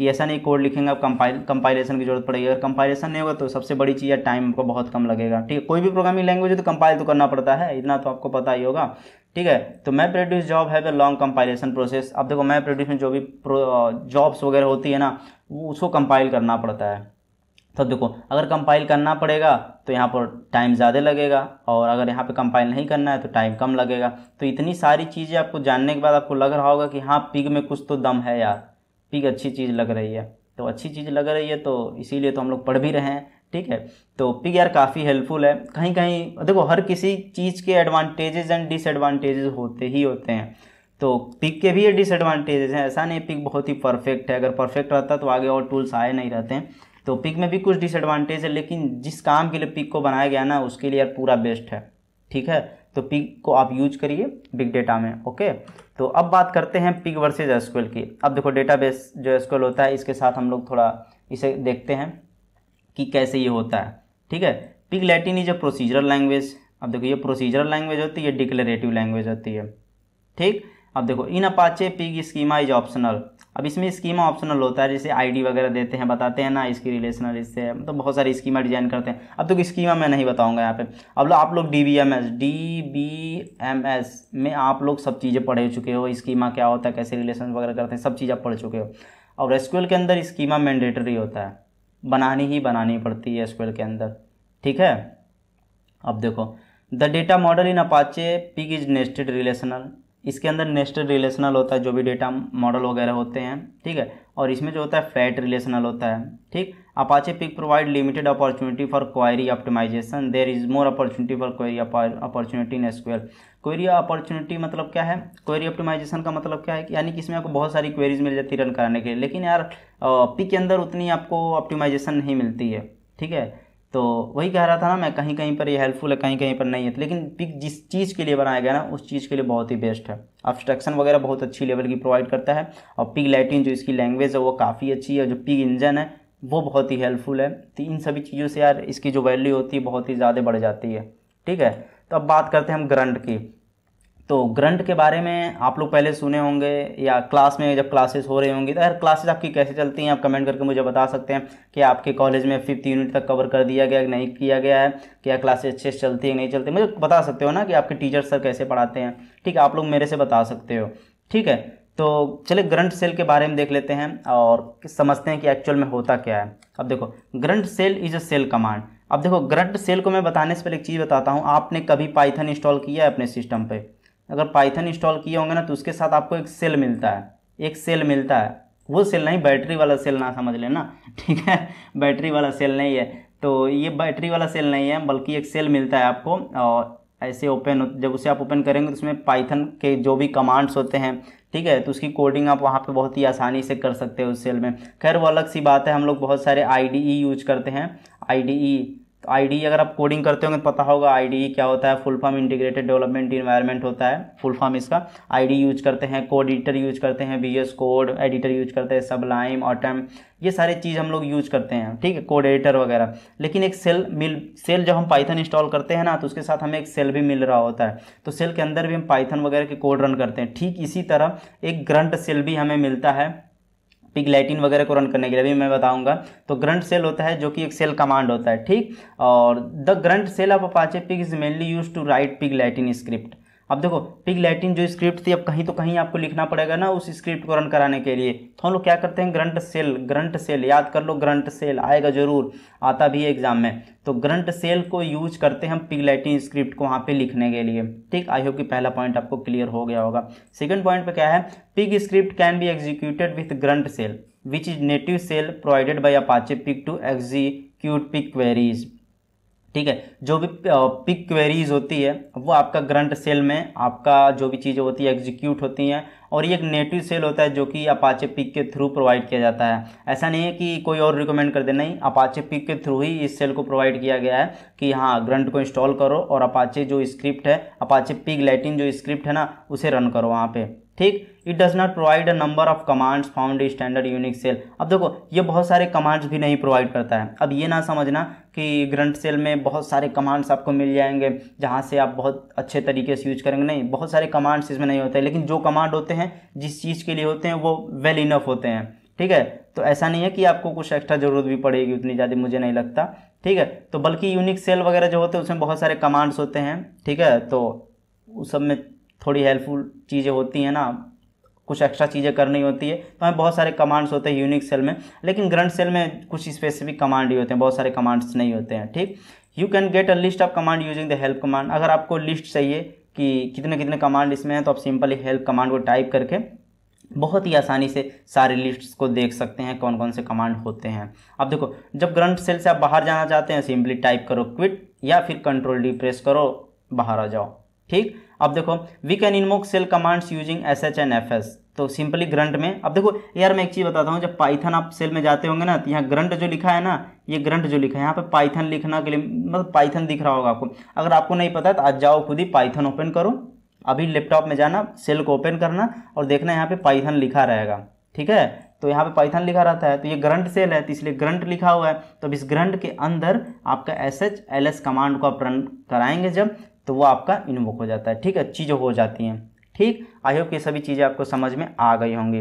कि ऐसा नहीं कोड लिखेंगे आप कंपाइल कंपाइलेशन की जरूरत पड़ेगी अगर कंपाइलेशन नहीं होगा तो सबसे बड़ी चीज़ है टाइम आपको बहुत कम लगेगा ठीक है कोई भी प्रोग्रामिंग लैंग्वेज तो कंपाइल तो करना पड़ता है इतना तो आपको पता ही होगा ठीक है तो मैप प्रोड्यूस जॉब है वे लॉन्ग कंपाइलेशन प्रोसेस अब देखो मैप प्रोड्यूस में जो भी जॉब्स वगैरह होती है ना वो उसको कंपाइल करना पड़ता है तो देखो अगर कंपाइल करना पड़ेगा तो यहाँ पर टाइम ज़्यादा लगेगा और अगर यहाँ पे कंपाइल नहीं करना है तो टाइम कम लगेगा तो इतनी सारी चीज़ें आपको जानने के बाद आपको लग रहा होगा कि हाँ पिग में कुछ तो दम है यार पिक अच्छी चीज़ लग रही है तो अच्छी चीज़ लग रही है तो इसीलिए तो हम लोग पढ़ भी रहे हैं ठीक है तो पिक यार काफ़ी हेल्पफुल है कहीं कहीं देखो हर किसी चीज़ के एडवांटेजेस एंड डिसएडवांटेजेस होते ही होते हैं तो पिक के भी ये डिसएडवांटेजेस हैं ऐसा नहीं पिक बहुत ही परफेक्ट है अगर परफेक्ट रहता तो आगे और टूल्स आए नहीं रहते हैं तो पिक में भी कुछ डिसएडवांटेज है लेकिन जिस काम के लिए पिक को बनाया गया ना उसके लिए यार पूरा बेस्ट है ठीक है तो पिक को आप यूज करिए बिग डेटा में ओके तो अब बात करते हैं पिग वर्सेज एस की अब देखो डेटाबेस जो एस होता है इसके साथ हम लोग थोड़ा इसे देखते हैं कि कैसे ये होता है ठीक है Pig Latin is a procedural language अब देखो ये प्रोसीजरल लैंग्वेज होती है डिक्लेरेटिव लैंग्वेज होती है ठीक अब देखो in Apache Pig schema is optional अब इसमें स्कीमा ऑप्शनल होता है जैसे आईडी वगैरह देते हैं बताते हैं ना इसकी रिलेशनल इससे मतलब तो बहुत सारी स्कीमा डिजाइन करते हैं अब तो स्कीमा मैं नहीं बताऊंगा यहाँ पे अब लो आप लोग D B M S D B M S में आप लोग सब चीज़ें पढ़े चुके हो स्कीमा क्या होता है कैसे रिलेशन वगैरह करते हैं सब चीज़ आप पढ़ चुके हो और एसक्यूएल के अंदर स्कीमा मैंडेटरी होता है बनानी ही बनानी पड़ती है एसक्यूएल के अंदर ठीक है अब देखो the data model in Apache Pig is nested relational इसके अंदर नेस्टेड रिलेशनल होता है जो भी डेटा मॉडल वगैरह होते हैं ठीक है और इसमें जो होता है फैट रिलेशनल होता है ठीक Apache Pig provide limited opportunity for query optimization there is more opportunity for query opportunity in SQL query opportunity मतलब क्या है क्वेरी ऑप्टिमाइजेशन का मतलब क्या है यानी कि इसमें आपको बहुत सारी क्वेरीज मिल जाती है रन कराने के लिए लेकिन यार पिक के अंदर उतनी आपको ऑप्टिमाइजेशन नहीं मिलती है ठीक है तो वही कह रहा था ना मैं कहीं कहीं पर ये हेल्पफुल है कहीं कहीं पर नहीं है तो लेकिन पिक जिस चीज़ के लिए बनाया गया ना उस चीज़ के लिए बहुत ही बेस्ट है अब्सट्रक्शन वगैरह बहुत अच्छी लेवल की प्रोवाइड करता है और पिक लैटिन जो इसकी लैंग्वेज है वो काफ़ी अच्छी है जो पिक इंजन है वो बहुत ही हेल्पफुल है तो इन सभी चीज़ों से यार इसकी जो वैल्यू होती है बहुत ही ज़्यादा बढ़ जाती है ठीक है तो अब बात करते हैं हम ग्रंट की तो ग्रंट के बारे में आप लोग पहले सुने होंगे या क्लास में जब क्लासेस हो रही होंगी तो यार क्लासेस आपकी कैसे चलती हैं आप कमेंट करके मुझे बता सकते हैं कि आपके कॉलेज में फिफ्थ यूनिट तक कवर कर दिया गया नहीं किया गया है क्या क्लासेस अच्छे से चलती है नहीं चलती मुझे बता सकते हो ना कि आपके टीचर सर कैसे पढ़ाते हैं ठीक है आप लोग मेरे से बता सकते हो ठीक है तो चलिए ग्रंट सेल के बारे में देख लेते हैं और समझते हैं कि एक्चुअल में होता क्या है अब देखो Grunt shell is a shell command अब देखो ग्रंट सेल को मैं बताने से पहले एक चीज़ बताता हूँ आपने कभी पाइथन इंस्टॉल किया है अपने सिस्टम पर अगर पाइथन इंस्टॉल किए होंगे ना तो उसके साथ आपको एक सेल मिलता है एक सेल मिलता है वो सेल नहीं बैटरी वाला सेल ना समझ लेना ठीक है बैटरी वाला सेल नहीं है तो ये बैटरी वाला सेल नहीं है बल्कि एक सेल मिलता है आपको और ऐसे ओपन जब उसे आप ओपन करेंगे तो उसमें पाइथन के जो भी कमांड्स होते हैं ठीक है तो उसकी कोडिंग आप वहाँ पे बहुत ही आसानी से कर सकते हैं उस सेल में खैर वो अलग सी बात है हम लोग बहुत सारे आई यूज करते हैं आई तो आई अगर आप कोडिंग करते होंगे तो पता होगा आई क्या होता है full form integrated development environment होता है फुल फॉर्म इसका आई यूज करते हैं कोड एडिटर यूज करते हैं बी कोड एडिटर यूज करते हैं सबलाइम ऑटम ये सारे चीज़ हम लोग यूज करते हैं ठीक है कोड एडिटर वगैरह लेकिन एक सेल मिल सेल जब हम पाइथन इंस्टॉल करते हैं ना तो उसके साथ हमें एक सेल भी मिल रहा होता है तो सेल के अंदर भी हम पाइथन वगैरह के कोड रन करते हैं ठीक इसी तरह एक ग्रंट सेल भी हमें मिलता है पिगलेटिन वगैरह को रन करने के लिए भी मैं बताऊंगा तो ग्रंट सेल होता है जो कि एक सेल कमांड होता है ठीक और the Grunt shell of Apache Pig is mainly use to write Pig Latin script अब देखो पिग लैटिन जो स्क्रिप्ट थी अब कहीं तो कहीं आपको लिखना पड़ेगा ना उस स्क्रिप्ट को रन कराने के लिए तो हम लोग क्या करते हैं ग्रंट सेल ग्रंट सेल याद कर लो ग्रंट सेल आएगा जरूर आता भी है एग्जाम में तो ग्रंट सेल को यूज करते हैं हम पिग लैटिन स्क्रिप्ट को वहाँ पे लिखने के लिए ठीक आई होप कि पहला पॉइंट आपको क्लियर हो गया होगा सेकेंड पॉइंट पर क्या है Pig script can be executed with Grunt shell which is native shell provided by Apache Pig to execute Pig queries ठीक है जो भी पिक क्वेरीज होती है वो आपका ग्रंट सेल में आपका जो भी चीज़ें होती है एग्जीक्यूट होती हैं और ये एक नेटिव सेल होता है जो कि अपाचे पिक के थ्रू प्रोवाइड किया जाता है ऐसा नहीं है कि कोई और रिकमेंड कर दे नहीं अपाचे पिक के थ्रू ही इस सेल को प्रोवाइड किया गया है कि हाँ ग्रंट को इंस्टॉल करो और अपाचे जो स्क्रिप्ट है अपाचे पिक लैटिन जो स्क्रिप्ट है ना उसे रन करो वहाँ पर ठीक it does not provide a number of commands found standard Unix shell अब देखो ये बहुत सारे कमांड्स भी नहीं प्रोवाइड करता है अब ये ना समझना कि ग्रंट सेल में बहुत सारे कमांड्स आपको मिल जाएंगे जहाँ से आप बहुत अच्छे तरीके से यूज करेंगे नहीं बहुत सारे कमांड्स इसमें नहीं होते लेकिन जो कमांड होते हैं हैं जिस चीज़ के लिए होते हैं वो वेल इनफ होते हैं ठीक है तो ऐसा नहीं है कि आपको कुछ एक्स्ट्रा ज़रूरत भी पड़ेगी उतनी ज़्यादा मुझे नहीं लगता ठीक है तो बल्कि यूनिक सेल वगैरह जो होते हैं उसमें बहुत सारे कमांड्स होते हैं ठीक है तो उस सब में थोड़ी हेल्पफुल चीज़ें होती हैं ना कुछ एक्स्ट्रा चीज़ें करनी होती है तो हमें बहुत सारे कमांड्स होते हैं यूनिक सेल में लेकिन ग्रंट सेल में कुछ स्पेसिफिक कमांड ही होते हैं बहुत सारे कमांड्स नहीं होते हैं ठीक you can get a list of command using the help command अगर आपको लिस्ट चाहिए कि कितने कितने कमांड इसमें हैं तो आप सिंपली हेल्प कमांड को टाइप करके बहुत ही आसानी से सारे लिस्ट्स को देख सकते हैं कौन कौन से कमांड होते हैं अब देखो जब ग्रंट सेल से आप बाहर जाना चाहते हैं सिंपली टाइप करो क्विट या फिर कंट्रोल डी प्रेस करो बाहर आ जाओ ठीक अब देखो we can invoke shell commands using S H and F S तो सिंपली ग्रंट में अब देखो यार मैं एक चीज़ बताता हूँ जब पाइथन आप सेल में जाते होंगे ना तो यहाँ ग्रंट जो लिखा है ना ये ग्रंट जो लिखा है यहाँ पे पाइथन लिखना के लिए मतलब पाइथन दिख रहा होगा आपको अगर आपको नहीं पता है तो आज जाओ खुद ही पाइथन ओपन करो अभी लैपटॉप में जाना सेल को ओपन करना और देखना यहाँ पे पाइथन लिखा रहेगा ठीक है तो यहाँ पर पाइथन लिखा रहता है तो ये ग्रंट सेल है तो इसलिए ग्रंट लिखा हुआ है तो अब इस ग्रंट के अंदर आपका S H L S command को आप रन कराएंगे जब तो वो आपका इन्वोक हो जाता है ठीक है चीज़ें हो जाती हैं ठीक आई होप ये सभी चीज़ें आपको समझ में आ गई होंगी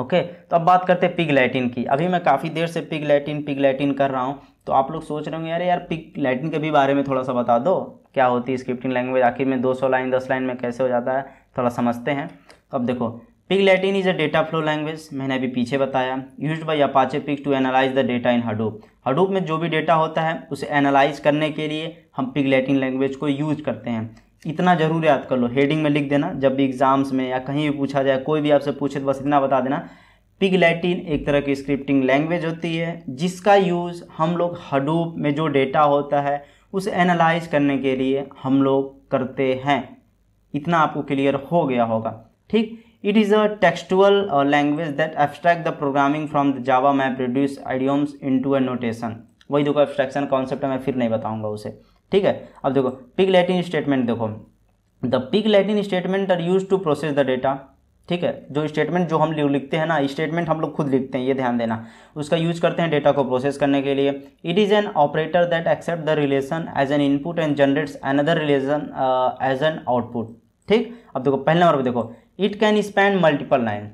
ओके तो अब बात करते हैं पिग लैटिन की अभी मैं काफ़ी देर से पिग लैटिन पिग लैटिन कर रहा हूँ तो आप लोग सोच रहे होंगे यार यार पिग लैटिन के भी बारे में थोड़ा सा बता दो क्या होती है स्क्रिप्टिंग लैंग्वेज आखिर में 200 लाइन 10 लाइन में कैसे हो जाता है थोड़ा समझते हैं तो अब देखो Pig Latin is a data flow language मैंने अभी पीछे बताया use by Apache Pig to analyse the data in Hadoop Hadoop में जो भी डेटा होता है उसे एनालाइज करने के लिए हम पिग लैटिन लैंग्वेज को यूज करते हैं इतना जरूर याद कर लो हेडिंग में लिख देना जब भी एग्ज़ाम्स में या कहीं भी पूछा जाए कोई भी आपसे पूछे तो बस इतना बता देना पिग लैटिन एक तरह की स्क्रिप्टिंग लैंग्वेज होती है जिसका यूज़ हम लोग हडूप में जो डेटा होता है उसे एनालाइज करने के लिए हम लोग करते हैं इतना आपको क्लियर हो गया होगा ठीक it is a textual language that abstract the programming from the Java map produce idioms into a notation वही देखो एब्स्ट्रैक्शन कॉन्सेप्ट मैं फिर नहीं बताऊंगा उसे ठीक है अब देखो पिग लैटिन स्टेटमेंट देखो the Pig Latin statement are use to process the data ठीक है जो स्टेटमेंट जो हम लिखते हैं ना स्टेटमेंट हम लोग खुद लिखते हैं ये ध्यान देना उसका यूज करते हैं डेटा को प्रोसेस करने के लिए it is an operator that accept the relation as an input and generates another relation as an output ठीक अब देखो पहले नंबर पर देखो it can span multiple line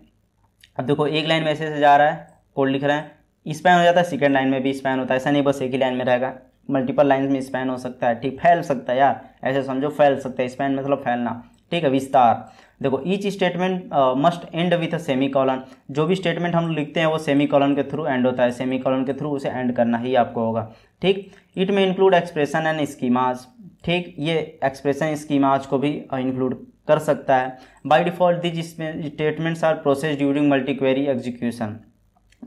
अब देखो एक लाइन में ऐसे जा रहा है कोड लिख रहे हैं स्पैन हो जाता है सेकेंड लाइन में भी स्पैन होता है ऐसा नहीं बस एक ही लाइन में रहेगा मल्टीपल लाइन्स में स्पैन हो सकता है ठीक फैल सकता है यार ऐसे समझो फैल सकता है स्पैन मतलब फैलना ठीक है विस्तार देखो each statement must end with a semicolon जो भी स्टेटमेंट हम लिखते हैं वो सेमी कॉलन के थ्रू एंड होता है सेमी कॉलन के थ्रू उसे एंड करना ही आपको होगा ठीक इट में इंक्लूड एक्सप्रेशन एंड स्कीमाज ठीक ये एक्सप्रेशन स्कीमाज को भी इंक्लूड uh, कर सकता है by default these statements are process during multi query execution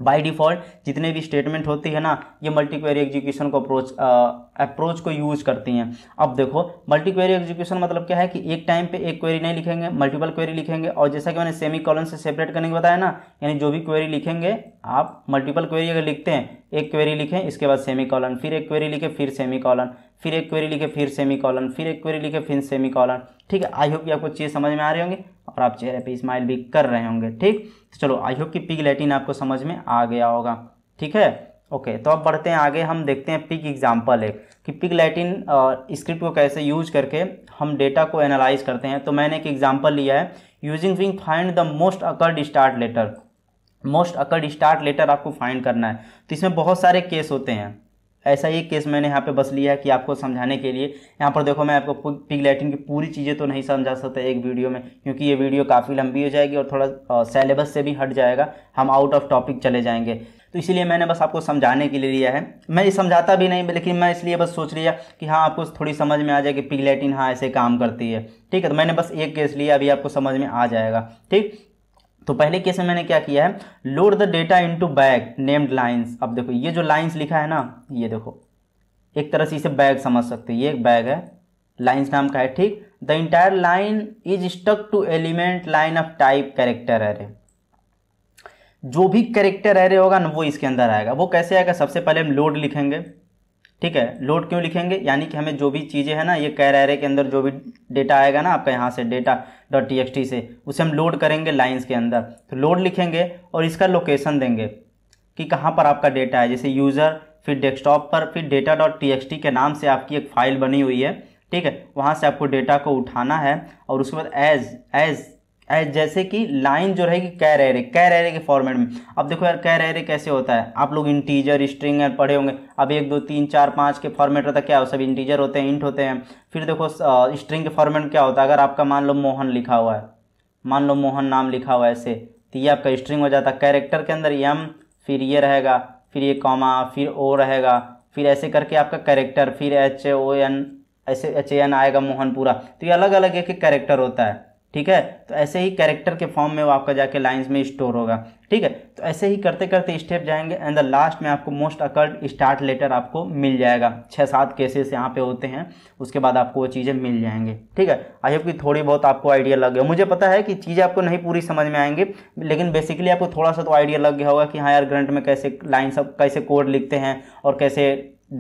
by default जितने भी स्टेटमेंट होती है ना ये मल्टी क्वेरी एग्जीक्यूशन को अप्रोच अप्रोच को यूज़ करती हैं अब देखो मल्टी क्वेरी एग्जीक्यूशन मतलब क्या है कि एक टाइम पे एक क्वेरी नहीं लिखेंगे मल्टीपल क्वेरी लिखेंगे और जैसा कि मैंने सेमी कॉलन से सेपरेट करने को बताया ना यानी जो भी क्वेरी लिखेंगे आप मल्टीपल क्वेरी अगर लिखते हैं एक क्वेरी लिखें इसके बाद सेमी कॉलन फिर एक क्वेरी लिखें फिर सेमी कॉलन फिर एक क्वेरी लिखे फिर सेमी कॉलन फिर एक क्वेरी लिखे फिर सेमी कॉलन ठीक है आई होप कि आपको चीज़ समझ में आ रही होंगी और आप चेहरे पे स्माइल भी कर रहे होंगे ठीक तो चलो आई होप कि पिग लैटिन आपको समझ में आ गया होगा ठीक है ओके तो अब बढ़ते हैं आगे हम देखते हैं पिग एग्जाम्पल एक कि पिग लैटिन स्क्रिप्ट को कैसे यूज करके हम डेटा को एनालाइज करते हैं तो मैंने एक एग्जाम्पल लिया है using wing find the most occurred start letter most occurred start letter आपको फाइंड करना है तो इसमें बहुत सारे केस होते हैं ऐसा ही केस मैंने यहाँ पे बस लिया है कि आपको समझाने के लिए यहाँ पर देखो मैं आपको पिग लाइटिंग की पूरी चीज़ें तो नहीं समझा सकता एक वीडियो में क्योंकि ये वीडियो काफ़ी लंबी हो जाएगी और थोड़ा सेलेबस से भी हट जाएगा हम आउट ऑफ टॉपिक चले जाएंगे तो इसीलिए मैंने बस आपको समझाने के लिए लिया है मैं ये समझाता भी नहीं लेकिन मैं इसलिए बस सोच लिया कि हाँ आपको थोड़ी समझ में आ जाए कि पिग लाइटिंग हाँ ऐसे काम करती है ठीक है तो मैंने बस एक केस लिया अभी आपको समझ में आ जाएगा ठीक तो पहले केस में मैंने क्या किया है load the data into bag named lines अब देखो ये जो लाइंस लिखा है ना ये देखो एक तरह से इसे बैग समझ सकते हो ये एक बैग है लाइन्स नाम का है ठीक the entire line is stuck to element line of type character array जो भी कैरेक्टर एरे होगा ना वो इसके अंदर आएगा वो कैसे आएगा सबसे पहले हम लोड लिखेंगे ठीक है लोड क्यों लिखेंगे यानी कि हमें जो भी चीज़ें हैं ना ये कैर एरे के अंदर जो भी डेटा आएगा ना आपका यहाँ से डेटा डॉट टी से उसे हम लोड करेंगे लाइन्स के अंदर तो लोड लिखेंगे और इसका लोकेशन देंगे कि कहाँ पर आपका डेटा है जैसे यूज़र फिर डेस्कटॉप पर फिर डेटा डॉट टी के नाम से आपकी एक फ़ाइल बनी हुई है ठीक है वहाँ से आपको डेटा को उठाना है और उसके बाद एज एज जैसे कि लाइन जो रहेगी कैर एरे कैर एरे के फॉर्मेट में अब देखो यार कैर एरे कैसे होता है आप लोग इंटीजर स्ट्रिंग पढ़े होंगे अब एक दो तीन चार पाँच के फॉर्मेट होता है क्या हो सब इंटीजर होते हैं इंट होते हैं फिर देखो स्ट्रिंग के फॉर्मेट क्या होता है अगर आपका मान लो मोहन लिखा हुआ है मान लो मोहन नाम लिखा हुआ है ऐसे तो ये आपका स्ट्रिंग हो जाता है कैरेक्टर के अंदर यम फिर ये रहेगा फिर ये कॉमा फिर ओ रहेगा फिर ऐसे करके आपका कैरेक्टर फिर एच ओ एन ऐसे एच एन आएगा मोहन पूरा तो ये अलग अलग एक कैरेक्टर होता है ठीक है तो ऐसे ही कैरेक्टर के फॉर्म में वो आपका जाके लाइंस में स्टोर होगा ठीक है तो ऐसे ही करते करते स्टेप जाएंगे एंड द लास्ट में आपको मोस्ट अकर्ड स्टार्ट लेटर आपको मिल जाएगा छः सात केसेस यहाँ पे होते हैं उसके बाद आपको वो चीज़ें मिल जाएंगे ठीक है आई होप कि थोड़ी बहुत आपको आइडिया लग गया मुझे पता है कि चीज़ें आपको नहीं पूरी समझ में आएंगी लेकिन बेसिकली आपको थोड़ा सा तो आइडिया लग गया होगा कि हाँ यार ग्रंट में कैसे लाइन्स कैसे कोड लिखते हैं और कैसे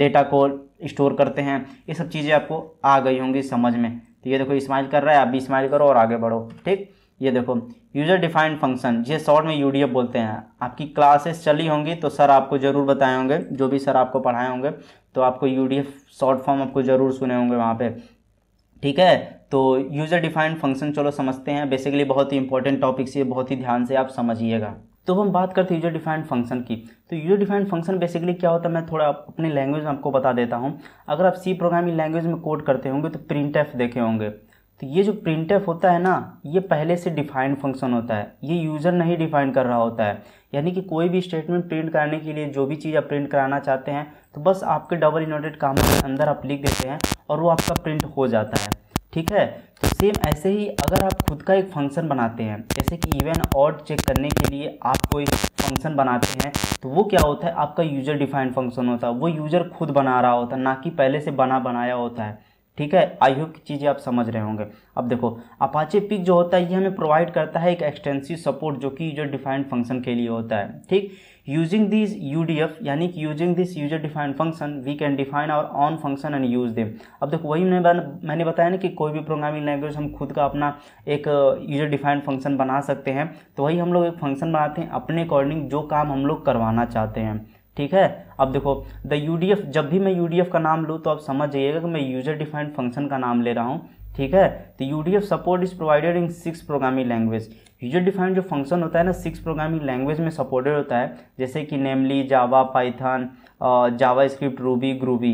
डेटा को स्टोर करते हैं ये सब चीज़ें आपको आ गई होंगी समझ में तो ये देखो स्माइल कर रहा है आप भी स्माइल करो और आगे बढ़ो ठीक ये देखो यूज़र डिफाइंड फंक्शन जिसे शॉर्ट में यू बोलते हैं आपकी क्लासेस चली होंगी तो सर आपको ज़रूर बताए होंगे जो भी सर आपको पढ़ाए होंगे तो आपको यू शॉर्ट फॉर्म आपको ज़रूर सुने होंगे वहाँ पर ठीक है तो यूज़र डिफाइंड फंक्शन चलो समझते हैं बेसिकली बहुत ही इंपॉर्टेंट टॉपिक्स ये बहुत ही ध्यान से आप समझिएगा तो हम बात करते हैं यूजर डिफाइंड फंक्शन की तो यूजर डिफाइंड फंक्शन बेसिकली क्या होता है मैं थोड़ा अपने लैंग्वेज में आपको बता देता हूँ अगर आप सी प्रोग्रामिंग लैंग्वेज में कोड करते होंगे तो प्रिंट एफ़ देखे होंगे तो ये जो प्रिंट होता है ना ये पहले से डिफाइंड फंक्शन होता है ये यूज़र नहीं डिफाइन कर रहा होता है यानी कि कोई भी स्टेटमेंट प्रिंट कराने के लिए जो भी चीज़ आप प्रिंट कराना चाहते हैं तो बस आपके डबल इनोटेड काम के अंदर आप लिख देते हैं और वो आपका प्रिंट हो जाता है ठीक है सेम तो ऐसे ही अगर आप खुद का एक फंक्शन बनाते हैं जैसे कि इवन ऑड चेक करने के लिए आप कोई फंक्शन बनाते हैं तो वो क्या होता है आपका यूज़र डिफाइंड फंक्शन होता है वो यूज़र खुद बना रहा होता है ना कि पहले से बना बनाया होता है ठीक है आई होप की चीज़ें आप समझ रहे होंगे अब देखो अपाचे पिक जो होता है ये हमें प्रोवाइड करता है एक एक्सटेंसिव सपोर्ट जो कि यूजर डिफाइंड फंक्शन के लिए होता है ठीक using this U D F यानी कि using this user defined function we can define our own function and use them अब देखो वही मैंने मैंने बताया ना कि कोई भी प्रोग्रामिंग लैंग्वेज हम खुद का अपना एक यूजर डिफाइंड फंक्शन बना सकते हैं तो वही हम लोग एक फंक्शन बनाते हैं अपने अकॉर्डिंग जो काम हम लोग करवाना चाहते हैं ठीक है अब देखो द यू डी एफ जब भी मैं यू डी एफ का नाम लूँ तो आप समझ जाइएगा कि मैं यूजर डिफाइंड फंक्शन का नाम ले रहा हूँ ठीक है तो F support is provided in six programming language user defined जो फंक्शन होता है ना सिक्स प्रोग्रामिंग लैंग्वेज में सपोर्टेड होता है जैसे कि namely Java Python JavaScript Ruby Groovy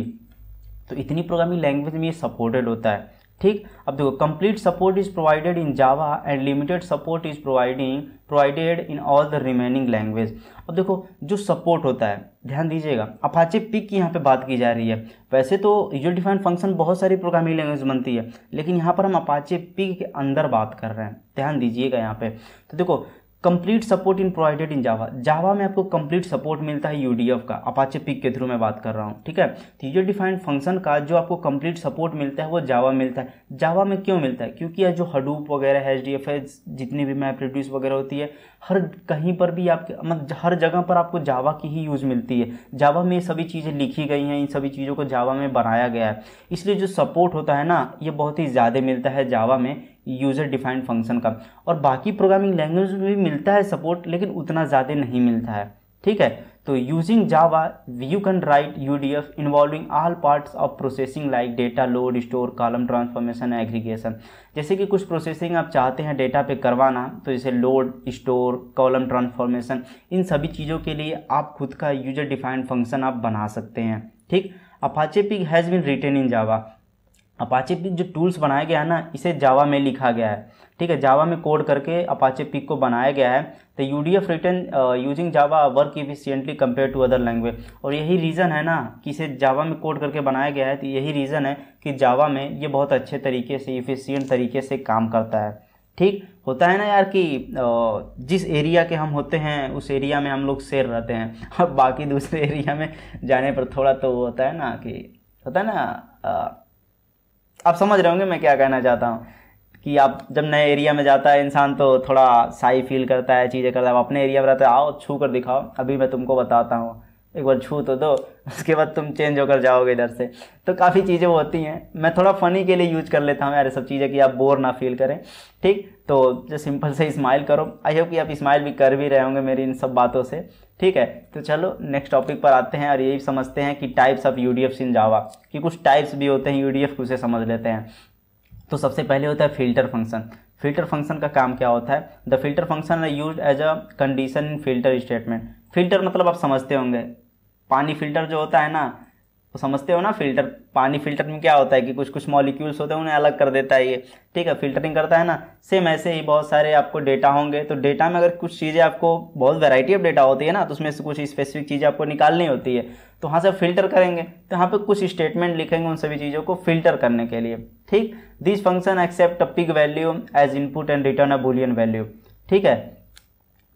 तो इतनी प्रोग्रामिंग लैंग्वेज में ये सपोर्टेड होता है ठीक अब देखो complete support is provided in Java and limited support is providing provided in all the remaining language अब देखो जो सपोर्ट होता है ध्यान दीजिएगा अपाचे पिक की यहाँ पे बात की जा रही है वैसे तो यूजर डिफाइंड फंक्शन बहुत सारी प्रोग्रामिंग लैंग्वेज बनती है लेकिन यहाँ पर हम अपाचे पिक के अंदर बात कर रहे हैं ध्यान दीजिएगा यहाँ पे तो देखो complete support in provided in Java Java में आपको कंप्लीट सपोर्ट मिलता है यूडीएफ का अपाचे पिक के थ्रू मैं बात कर रहा हूँ ठीक है तो यूजर डिफाइंड फंक्शन का जो आपको कंप्लीट सपोर्ट मिलता है वो जावा मिलता है जावा में क्यों मिलता है क्योंकि यह जो हडूप वगैरह है एच डी एफ है जितनी भी मैप रिड्यूस वगैरह होती है हर कहीं पर भी आपके मतलब हर जगह पर आपको जावा की ही यूज़ मिलती है जावा में ये सभी चीज़ें लिखी गई हैं इन सभी चीज़ों को जावा में बनाया गया है इसलिए जो सपोर्ट होता है ना ये बहुत ही ज़्यादा मिलता है जावा में यूज़र डिफाइंड फंक्शन का और बाकी प्रोग्रामिंग लैंग्वेज में भी मिलता है सपोर्ट लेकिन उतना ज़्यादा नहीं मिलता है ठीक है तो using Java you can write U D F involving all parts of processing like data load store column transformation aggregation जैसे कि कुछ प्रोसेसिंग आप चाहते हैं डेटा पे करवाना तो जैसे लोड स्टोर कॉलम ट्रांसफॉर्मेशन इन सभी चीज़ों के लिए आप खुद का यूजर डिफाइंड फंक्शन आप बना सकते हैं ठीक Apache Pig has been written in Java Apache Pig जो टूल्स बनाया गया है ना इसे जावा में लिखा गया है ठीक है जावा में कोड करके अपाचे पिक को बनाया गया है तो U D F written using Java work efficiently compare to other language और यही रीज़न है ना कि इसे जावा में कोड करके बनाया गया है तो यही रीज़न है कि जावा में ये बहुत अच्छे तरीके से इफिशियंट तरीके से काम करता है ठीक होता है ना यार कि uh, जिस एरिया के हम होते हैं उस एरिया में हम लोग शेर रहते हैं अब बाकी दूसरे एरिया में जाने पर थोड़ा तो होता है ना कि होता है ना uh, आप समझ रहे होंगे मैं क्या कहना चाहता हूँ कि आप जब नए एरिया में जाता है इंसान तो थोड़ा साई फील करता है चीज़ें करता है आप अपने एरिया में रहते आओ छू कर दिखाओ अभी मैं तुमको बताता हूँ एक बार छू तो दो उसके बाद तुम चेंज होकर जाओगे इधर से तो काफ़ी चीज़ें होती हैं मैं थोड़ा फ़नी के लिए यूज कर लेता हूँ यार सब चीज़ें कि आप बोर ना फील करें ठीक तो जो सिंपल से स्माइल करो आई होप कि आप स्माइल भी कर भी रहे होंगे मेरी इन सब बातों से ठीक है तो चलो नेक्स्ट टॉपिक पर आते हैं और यही समझते हैं कि types of U D in Java कि कुछ टाइप्स भी होते हैं यू डी उसे समझ लेते हैं तो सबसे पहले होता है फिल्टर फंक्शन फिल्टर फंक्शन का काम क्या होता है the filter function are use as a condition in filter statement filter मतलब आप समझते होंगे पानी फिल्टर जो होता है ना तो समझते हो ना फिल्टर पानी फिल्टर में क्या होता है कि कुछ कुछ मॉलिक्यूल्स होते हैं उन्हें अलग कर देता है ये ठीक है फिल्टरिंग करता है ना सेम ऐसे ही बहुत सारे आपको डेटा होंगे तो डेटा में अगर कुछ चीज़ें आपको बहुत वैरायटी ऑफ डेटा होती है ना तो उसमें से कुछ स्पेसिफिक चीज़ें आपको निकालनी होती है तो वहाँ से फिल्टर करेंगे तो यहाँ पर कुछ स्टेटमेंट लिखेंगे उन सभी चीज़ों को फिल्टर करने के लिए ठीक this function accept a Pig value as input and return a Boolean value ठीक है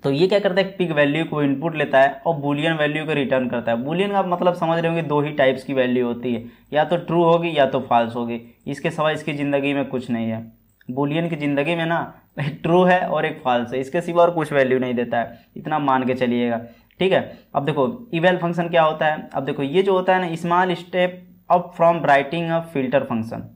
तो ये क्या करता है पिक वैल्यू को इनपुट लेता है और बुलियन वैल्यू को रिटर्न करता है बुलियन का मतलब समझ रहे होंगे दो ही टाइप्स की वैल्यू होती है या तो ट्रू होगी या तो फॉल्स होगी इसके सिवा इसकी ज़िंदगी में कुछ नहीं है बुलियन की ज़िंदगी में ना ट्रू है और एक फॉल्स है इसके सिवा और कुछ वैल्यू नहीं देता है इतना मान के चलिएगा ठीक है अब देखो इवेल फंक्शन क्या होता है अब देखो ये जो होता है ना small step up from writing a filter function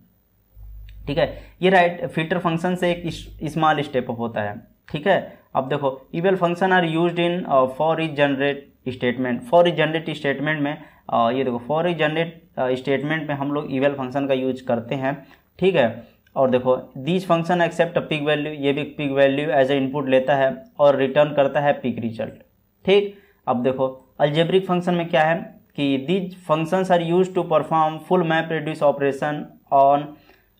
ठीक है ये राइट फिल्टर फंक्शन से एक स्मॉल स्टेप अप होता है ठीक है अब देखो eval function are use in for each generate statement for each generate statement में uh, ये देखो फॉर इज जनरेट स्टेटमेंट में हम लोग इवेल फंक्शन का यूज करते हैं ठीक है और देखो these function accept Pig value ये भी Pig value as a input लेता है और रिटर्न करता है पिक रिजल्ट ठीक अब देखो अल्जेब्रिक फंक्शन में क्या है कि these functions are use to perform full map reduce operation on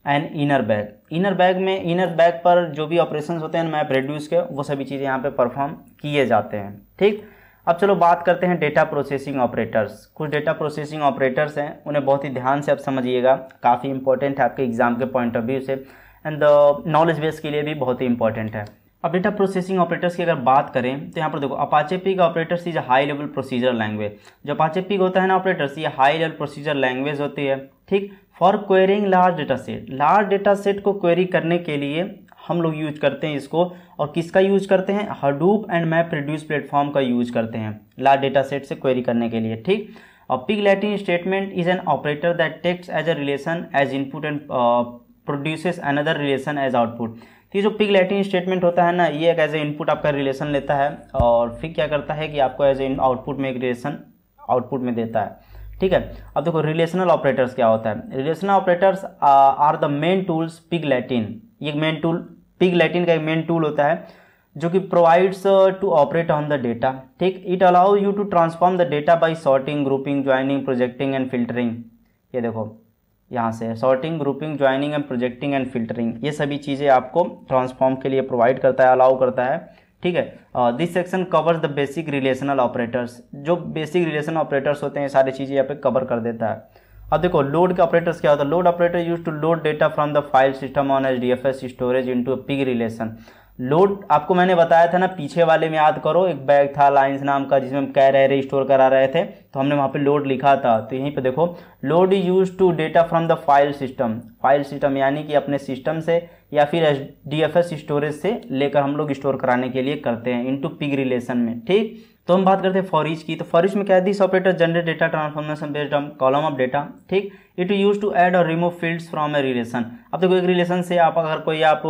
and inner bag inner bag में इनर बैग पर जो भी ऑपरेशन होते हैं मैप रेड्यूस के वो सभी चीज़ें यहाँ पे परफॉर्म किए जाते हैं ठीक अब चलो बात करते हैं डेटा प्रोसेसिंग ऑपरेटर्स कुछ डेटा प्रोसेसिंग ऑपरेटर्स हैं उन्हें बहुत ही ध्यान से आप समझिएगा काफ़ी इंपॉर्टेंट है आपके एग्जाम के पॉइंट ऑफ व्यू से एंड नॉलेज uh, बेस के लिए भी बहुत ही इंपॉर्टेंट है अब डेटा प्रोसेसिंग ऑपरेटर्स की अगर बात करें तो यहाँ पर देखो Apache Pig operators is high level procedure language जो अपाचे होता है ना ऑपरेटर्स ये हाई लेवल प्रोसीजर लैंग्वेज होती है ठीक for querying large data set large data set को क्वेरी करने के लिए हम लोग यूज करते हैं इसको और किसका यूज करते हैं Hadoop and map reduce platform का यूज करते हैं लार्ज डेटा सेट से क्वेरी करने के लिए ठीक और Pig Latin statement is an operator that takes as a relation as input and produces another relation as output तो ये जो पिग लैटिन स्टेटमेंट होता है ना ये एक एज ए इनपुट आपका रिलेशन लेता है और फिर क्या करता है कि आपको एज ए आउटपुट में एक रिलेशन आउटपुट में देता है ठीक है अब देखो रिलेशनल ऑपरेटर्स क्या होता है relational operators are the main tools Pig Latin ये मेन टूल पिग लैटिन का एक मेन टूल होता है जो कि provides to operate on the data ठीक it allow you to transform the data by sorting grouping joining projecting and filtering ये देखो यहाँ से sorting grouping joining and projecting and filtering ये सभी चीज़ें आपको ट्रांसफॉर्म के लिए प्रोवाइड करता है अलाउ करता है ठीक है this section covers the basic relational operators जो बेसिक रिलेशनल ऑपरेटर्स होते हैं सारी चीज़ें यहाँ पे कवर कर देता है अब देखो लोड के ऑपरेटर्स क्या होता है load operator use to load data from the file system on H D F S storage in a Pig relation load आपको मैंने बताया था ना पीछे वाले में याद करो एक बैग था लाइन्स नाम का जिसमें हम कह रहे रहे स्टोर करा रहे थे तो हमने वहाँ पे लोड लिखा था तो यहीं पे देखो load use to data from the file system file system यानी कि अपने सिस्टम से या फिर एच स्टोरेज से लेकर हम लोग स्टोर कराने के लिए करते हैं इनटू पिग रिलेशन में ठीक तो हम बात करते हैं फॉरिज की तो फॉरिज में क्या this operator generate data transformation based on column of data ठीक इट यूज टू ऐड और remove fields from a relation अब देखो तो एक रिलेशन से आप अगर कोई आप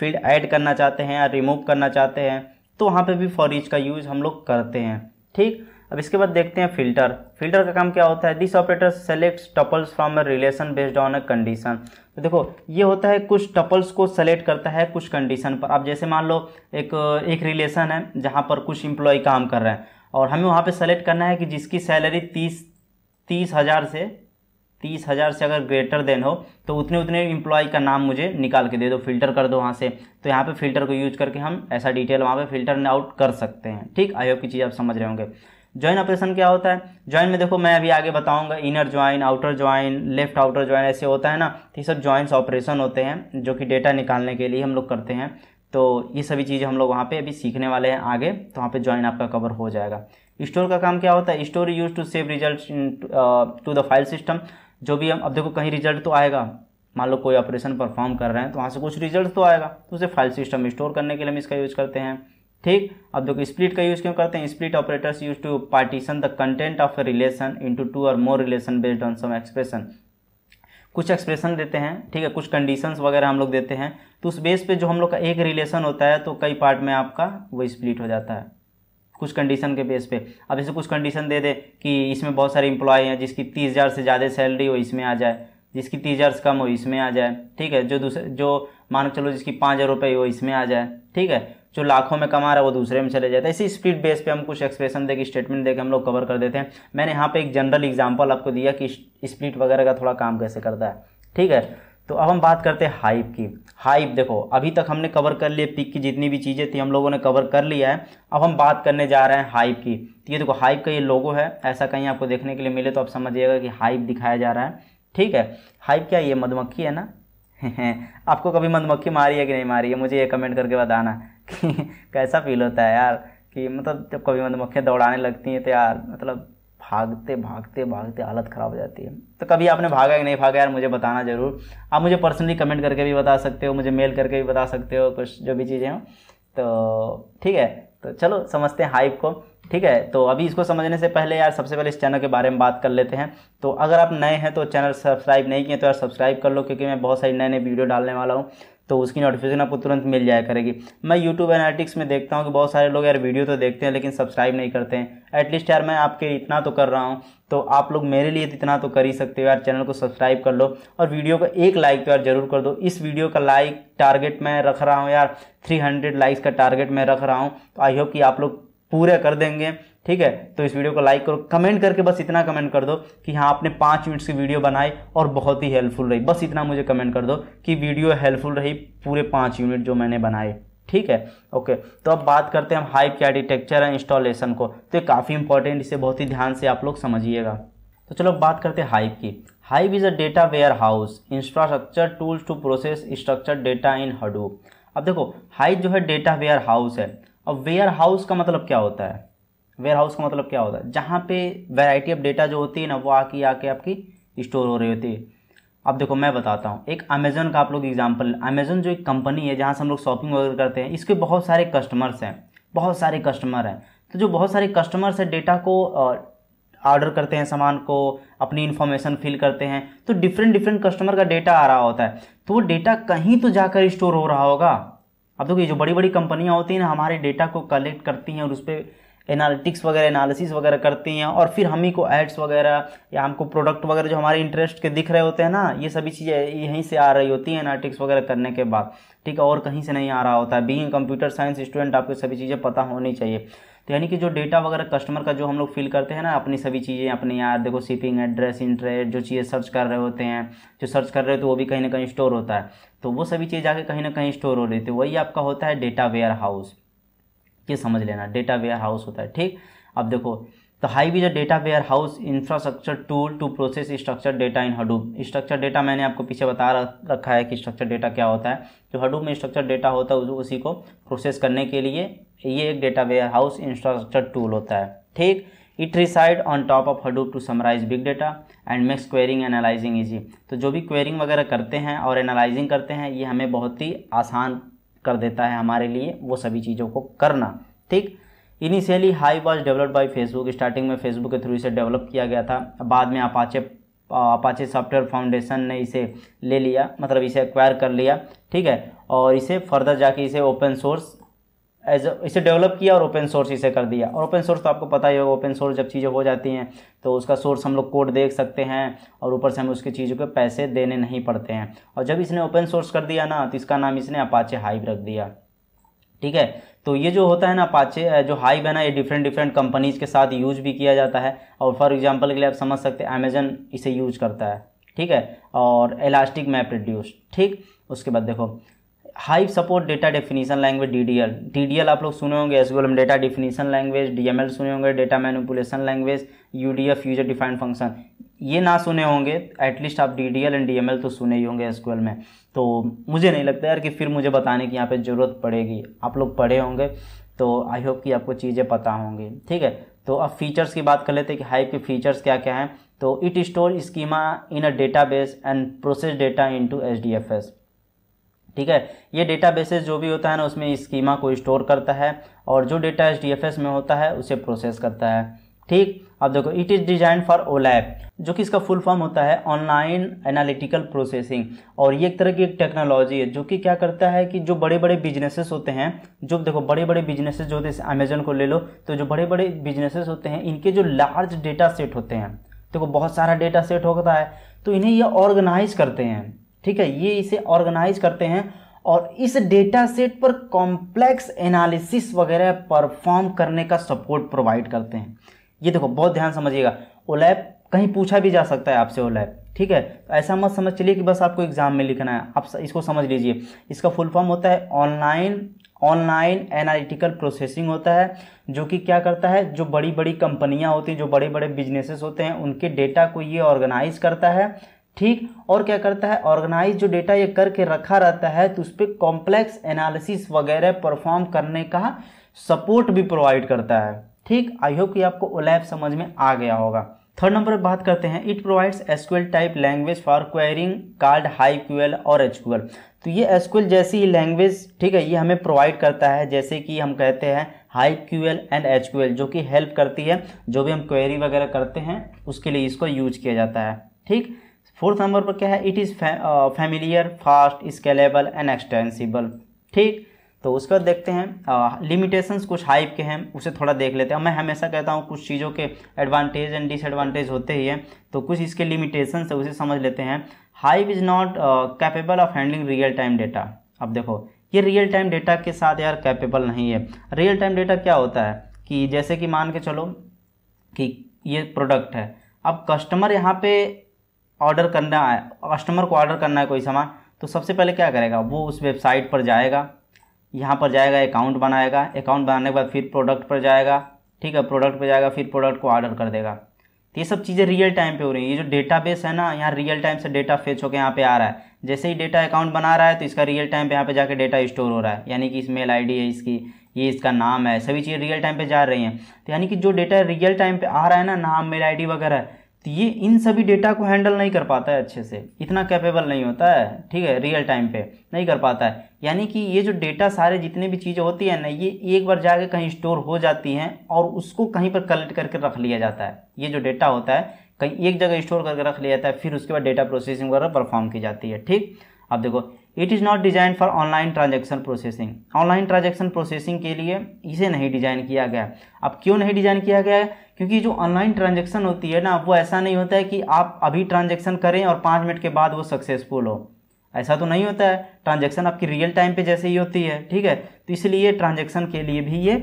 फील्ड ऐड करना चाहते हैं या रिमूव करना चाहते हैं तो वहाँ पर भी फॉरिज का यूज हम लोग करते हैं ठीक अब इसके बाद देखते हैं फिल्टर फिल्टर का काम क्या होता है this operator select tuples from a relation based on a condition तो देखो ये होता है कुछ टपल्स को सेलेक्ट करता है कुछ कंडीशन पर अब जैसे मान लो एक एक रिलेशन है जहाँ पर कुछ इम्प्लॉय काम कर रहे हैं और हमें वहाँ पे सेलेक्ट करना है कि जिसकी सैलरी तीस तीस हज़ार से तीस हज़ार से अगर ग्रेटर देन हो तो उतने उतने इम्प्लॉय का नाम मुझे निकाल के दे दो फिल्टर कर दो वहाँ से तो यहाँ पर फिल्टर को यूज करके हम ऐसा डिटेल वहाँ पर फिल्टर आउट कर सकते हैं ठीक आई होप की चीज़ आप समझ रहे होंगे ज्वाइन ऑपरेशन क्या होता है ज्वाइन में देखो मैं अभी आगे बताऊंगा inner join outer join left outer join ऐसे होता है ना तो ये सब ज्वाइंस ऑपरेशन होते हैं जो कि डेटा निकालने के लिए हम लोग करते हैं तो ये सभी चीज़ें हम लोग वहाँ पे अभी सीखने वाले हैं आगे तो वहाँ पे ज्वाइन आपका कवर हो जाएगा स्टोर का काम क्या होता है store use to save result to the file system जो भी हम अब देखो कहीं रिजल्ट तो आएगा मान लो कोई ऑपरेशन परफॉर्म कर रहे हैं तो वहाँ से कुछ रिजल्ट तो आएगा तो उसे फाइल सिस्टम स्टोर करने के लिए हम इसका यूज करते हैं ठीक अब देखो स्प्लिट का यूज़ क्यों करते हैं split operators use to partition the content of a relation into two और more relation based on some expression कुछ एक्सप्रेशन देते हैं ठीक है कुछ कंडीशंस वगैरह हम लोग देते हैं तो उस बेस पे जो हम लोग का एक रिलेशन होता है तो कई पार्ट में आपका वो स्प्लिट हो जाता है कुछ कंडीशन के बेस पे अब जैसे कुछ कंडीशन दे दे कि इसमें बहुत सारे इंप्लॉय हैं जिसकी तीस हज़ार से ज़्यादा सैलरी हो इसमें आ जाए जिसकी तीस हज़ार से कम हो इसमें आ जाए ठीक है जो दूसरे जो मान चलो जिसकी पाँच हज़ार रुपये हो इसमें आ जाए ठीक है जो लाखों में कमा रहा है वो दूसरे में चले जाता है इसी स्पीड बेस पे हम कुछ एक्सप्रेशन देके स्टेटमेंट देके हम लोग कवर कर देते हैं मैंने यहाँ पे एक जनरल एग्जांपल आपको दिया कि स्प्लिट वगैरह का थोड़ा काम कैसे करता है ठीक है तो अब हम बात करते हैं हाइप की हाइप देखो अभी तक हमने कवर कर लिए पिक की जितनी भी चीज़ें थी हम लोगों ने कवर कर लिया है अब हम बात करने जा रहे हैं हाइप की तो ये देखो हाइप का ये लोगो है ऐसा कहीं आपको देखने के लिए मिले तो आप समझिएगा कि हाइप दिखाया जा रहा है ठीक है हाइप क्या ये मधुमक्खी है ना आपको कभी मधुमक्खी मारी है कि नहीं मारी है मुझे ये कमेंट करके बताना कैसा फील होता है यार कि मतलब जब कभी मधुमक्खियाँ मतलब दौड़ाने लगती हैं तो यार मतलब भागते भागते भागते हालत ख़राब हो जाती है तो कभी आपने भागा कि नहीं भागा यार मुझे बताना ज़रूर आप मुझे पर्सनली कमेंट करके भी बता सकते हो मुझे मेल करके भी बता सकते हो कुछ जो भी चीज़ें हों तो ठीक है तो चलो समझते हैं हाइप को ठीक है तो अभी इसको समझने से पहले यार सबसे पहले इस चैनल के बारे में बात कर लेते हैं तो अगर आप नए हैं तो चैनल सब्सक्राइब नहीं किए तो यार सब्सक्राइब कर लो क्योंकि मैं बहुत सारी नए नए वीडियो डालने वाला हूँ तो उसकी नोटिफिकेशन आपको तुरंत मिल जाया करेगी मैं यूट्यूब एनालिटिक्स में देखता हूँ कि बहुत सारे लोग यार वीडियो तो देखते हैं लेकिन सब्सक्राइब नहीं करते हैं एटलीस्ट यार मैं आपके इतना तो कर रहा हूँ तो आप लोग मेरे लिए इतना तो कर ही सकते हो यार चैनल को सब्सक्राइब कर लो और वीडियो का एक लाइक तो यार जरूर कर दो इस वीडियो का लाइक टारगेट मैं रख रहा हूँ यार थ्री लाइक्स का टारगेट मैं रख रहा हूँ तो आई होप कि आप लोग पूरे कर देंगे ठीक है तो इस वीडियो को लाइक करो कमेंट करके बस इतना कमेंट कर दो कि हाँ आपने पाँच मिनट्स की वीडियो बनाई और बहुत ही हेल्पफुल रही बस इतना मुझे कमेंट कर दो कि वीडियो हेल्पफुल रही पूरे पाँच यूनिट जो मैंने बनाए ठीक है ओके तो अब बात करते हैं हम हाइप के आर्किटेक्चर एंड इंस्टॉलेशन को तो ये काफ़ी इंपॉर्टेंट इसे बहुत ही ध्यान से आप लोग समझिएगा तो चलो बात करते हैं हाइप की Hive is a data warehouse infrastructure tools to process structure data in Hadoop अब देखो हाइप जो है डेटा वेयर हाउस है अब वेयर हाउस का मतलब क्या होता है वेयर हाउस का मतलब क्या होता है जहाँ पे वैरायटी ऑफ डेटा जो होती है ना वो आके आके आपकी स्टोर हो रही होती है अब देखो मैं बताता हूँ एक अमेज़ोन का आप लोग एग्जाम्पल अमेज़ोन जो एक कंपनी है जहाँ से हम लोग शॉपिंग वगैरह करते हैं इसके बहुत सारे कस्टमर्स हैं बहुत सारे कस्टमर हैं तो जो बहुत सारे कस्टमर्स हैं डेटा को ऑर्डर करते हैं सामान को अपनी इन्फॉर्मेशन फिल करते हैं तो डिफरेंट डिफरेंट कस्टमर का डेटा आ रहा होता है तो वो डेटा कहीं तो जाकर स्टोर हो रहा होगा अब देखो ये जो बड़ी बड़ी कंपनियाँ होती हैं ना हमारे डेटा को कलेक्ट करती हैं और उस पर एनालिटिक्स वगैरह एनालिसिस वगैरह करती हैं और फिर हम ही को एड्स वगैरह या हमको प्रोडक्ट वगैरह जो हमारे इंटरेस्ट के दिख रहे होते हैं ना ये सभी चीज़ें यहीं से आ रही होती हैं एनालिटिक्स वगैरह करने के बाद ठीक है और कहीं से नहीं आ रहा होता है बींग कंप्यूटर साइंस स्टूडेंट आपको सभी चीज़ें पता होनी चाहिए तो यानी कि जो डेटा वगैरह कस्टमर का जो हम लोग फील करते हैं ना अपनी सभी चीज़ें अपने यहाँ देखो शिपिंग एड्रेस इंटरेस्ट जो चीज़ें सर्च कर रहे होते हैं जो सर्च कर रहे हो तो वो भी कहीं ना कहीं स्टोर होता है तो वो सभी चीज़ जाके कहीं ना कहीं स्टोर हो रही थी वही आपका होता है डेटा वेयर हाउस ये समझ लेना डेटा वेयर हाउस होता है ठीक अब देखो तो हाई भी जो data warehouse infrastructure tool to process structure data in Hadoop structure data मैंने आपको पीछे बता रखा है कि स्ट्रक्चर डेटा क्या होता है जो हडूप में स्ट्रक्चर डेटा होता है उसी को प्रोसेस करने के लिए ये एक data warehouse infrastructure tool होता है ठीक it reside on top of Hadoop to summarise big data and makes querying analysing easy तो जो भी क्वेरिंग वगैरह करते हैं और एनालाइजिंग करते हैं ये हमें बहुत ही आसान कर देता है हमारे लिए वो सभी चीज़ों को करना ठीक initially Hive was developed by Facebook starting में फेसबुक के थ्रू इसे डेवलप किया गया था बाद में अपाचे अपाचे सॉफ्टवेयर फाउंडेशन ने इसे ले लिया मतलब इसे एक्वायर कर लिया ठीक है और इसे फर्दर जाके इसे ओपन सोर्स एज इसे डेवलप किया और ओपन सोर्स इसे कर दिया और ओपन सोर्स तो आपको पता ही होगा ओपन सोर्स जब चीज़ें हो जाती हैं तो उसका सोर्स हम लोग कोड देख सकते हैं और ऊपर से हमें उसकी चीज़ों के पैसे देने नहीं पड़ते हैं और जब इसने ओपन सोर्स कर दिया ना तो इसका नाम इसने अपाचे हाइव रख दिया ठीक है तो ये जो होता है ना पाचे जो हाइव है ना ये डिफरेंट डिफरेंट कंपनीज़ के साथ यूज भी किया जाता है और फॉर एग्जांपल के लिए आप समझ सकते हैं अमेजन इसे यूज करता है ठीक है और इलास्टिक मैप रिड्यूस ठीक उसके बाद देखो Hive support data definition language DDL DDL आप लोग सुने होंगे एस में डेटा डेफिनेशन लैंग्वेज डीएमएल सुने होंगे data manipulation language UDF user defined function ये ना सुने होंगे एटलीस्ट आप डीडीएल एंड डीएमएल तो सुने ही होंगे एस में तो मुझे नहीं लगता यार कि फिर मुझे बताने की यहाँ पर ज़रूरत पड़ेगी आप लोग पढ़े होंगे तो आई होप कि आपको चीज़ें पता होंगी ठीक है तो अब फीचर्स की बात कर लेते हैं कि हाइप के फीचर्स क्या क्या हैं तो it store schema in a database and process data into HDFS ठीक है ये डेटा बेसिस जो भी होता है ना उसमें स्कीमा को स्टोर करता है और जो डेटा एच में होता है उसे प्रोसेस करता है ठीक अब देखो it is design for OLAP जो कि इसका फुल फॉर्म होता है ऑनलाइन एनालिटिकल प्रोसेसिंग और ये एक तरह की एक टेक्नोलॉजी है जो कि क्या करता है कि जो बड़े बड़े बिजनेसेस होते हैं जो देखो बड़े बड़े बिजनेसेस जो होते हैं अमेजन को ले लो तो जो बड़े बड़े बिजनेसेस होते हैं इनके जो लार्ज डेटा सेट होते हैं देखो बहुत सारा डेटा सेट होता है तो इन्हें ये ऑर्गेनाइज करते हैं ठीक है ये इसे ऑर्गेनाइज करते हैं और इस डेटा सेट पर कॉम्प्लेक्स एनालिसिस वगैरह परफॉर्म करने का सपोर्ट प्रोवाइड करते हैं ये देखो बहुत ध्यान समझिएगा ओलैप कहीं पूछा भी जा सकता है आपसे ओलैप ठीक है तो ऐसा मत समझ चलिए कि बस आपको एग्ज़ाम में लिखना है आप इसको समझ लीजिए इसका फुल फॉर्म होता है ऑनलाइन ऑनलाइन एनालिटिकल प्रोसेसिंग होता है जो कि क्या करता है जो बड़ी बड़ी कंपनियां होती हैं जो बड़े बड़े बिजनेसेस होते हैं उनके डेटा को ये ऑर्गेनाइज करता है ठीक और क्या करता है ऑर्गेनाइज जो डेटा ये करके रखा रहता है तो उस पर कॉम्प्लेक्स एनालिसिस वगैरह परफॉर्म करने का सपोर्ट भी प्रोवाइड करता है ठीक आई होप कि आपको ओलैप समझ में आ गया होगा थर्ड नंबर पर बात करते हैं it provides SQL type language for querying called Hive QL और एच क्यूएल तो ये एसक्यूएल जैसी लैंग्वेज ठीक है ये हमें प्रोवाइड करता है जैसे कि हम कहते हैं Hive QL and H QL जो कि हेल्प करती है जो भी हम क्वेरी वगैरह करते हैं उसके लिए इसको यूज किया जाता है ठीक फोर्थ नंबर पर क्या है it is familiar fast scalable and extensible ठीक तो उसके बाद देखते हैं लिमिटेशंस uh, कुछ हाइप के हैं उसे थोड़ा देख लेते हैं मैं हमेशा कहता हूँ कुछ चीज़ों के एडवांटेज एंड डिसएडवांटेज होते ही हैं तो कुछ इसके लिमिटेशन है उसे समझ लेते हैं Hive is not capable of handling real time data अब देखो ये रियल टाइम डेटा के साथ यार कैपेबल नहीं है रियल टाइम डेटा क्या होता है कि जैसे कि मान के चलो कि ये प्रोडक्ट है अब कस्टमर यहाँ पे ऑर्डर करना है कस्टमर को ऑर्डर करना है कोई सामान तो सबसे पहले क्या करेगा वो उस वेबसाइट पर जाएगा यहाँ पर जाएगा अकाउंट बनाएगा अकाउंट बनाने के बाद फिर प्रोडक्ट पर जाएगा ठीक है प्रोडक्ट पर जाएगा फिर प्रोडक्ट को ऑर्डर कर देगा तो ये सब चीज़ें रियल टाइम पे हो रही है ये जो डेटा बेस है ना यहाँ रियल टाइम से डेटा फेच होकर यहाँ पे आ रहा है जैसे ही डेटा अकाउंट बना रहा है तो इसका रियल टाइम पे यहाँ पे जाके डेटा स्टोर हो रहा है यानी कि इस मेल आई है इसकी ये इसका नाम है सभी चीज़ें रियल टाइम पर जा रही हैं तो यानी कि जो डेटा रियल टाइम पर आ रहा है ना नाम मेल आई वगैरह तो ये इन सभी डेटा को हैंडल नहीं कर पाता है अच्छे से इतना कैपेबल नहीं होता है ठीक है रियल टाइम पे नहीं कर पाता है यानी कि ये जो डेटा सारे जितने भी चीज़ें होती है ना ये एक बार जाके कहीं स्टोर हो जाती हैं और उसको कहीं पर कलेक्ट करके रख लिया जाता है ये जो डेटा होता है कहीं एक जगह स्टोर करके रख लिया जाता है फिर उसके बाद डेटा प्रोसेसिंग वगैरह परफॉर्म की जाती है ठीक अब देखो it is not design for online transaction processing online transaction processing के लिए इसे नहीं डिजाइन किया गया अब क्यों नहीं डिजाइन किया गया है क्योंकि जो ऑनलाइन ट्रांजेक्शन होती है ना वो ऐसा नहीं होता है कि आप अभी ट्रांजेक्शन करें और पाँच मिनट के बाद वो सक्सेसफुल हो ऐसा तो नहीं होता है ट्रांजेक्शन आपकी रियल टाइम पे जैसे ही होती है ठीक है तो इसलिए ट्रांजेक्शन के लिए भी ये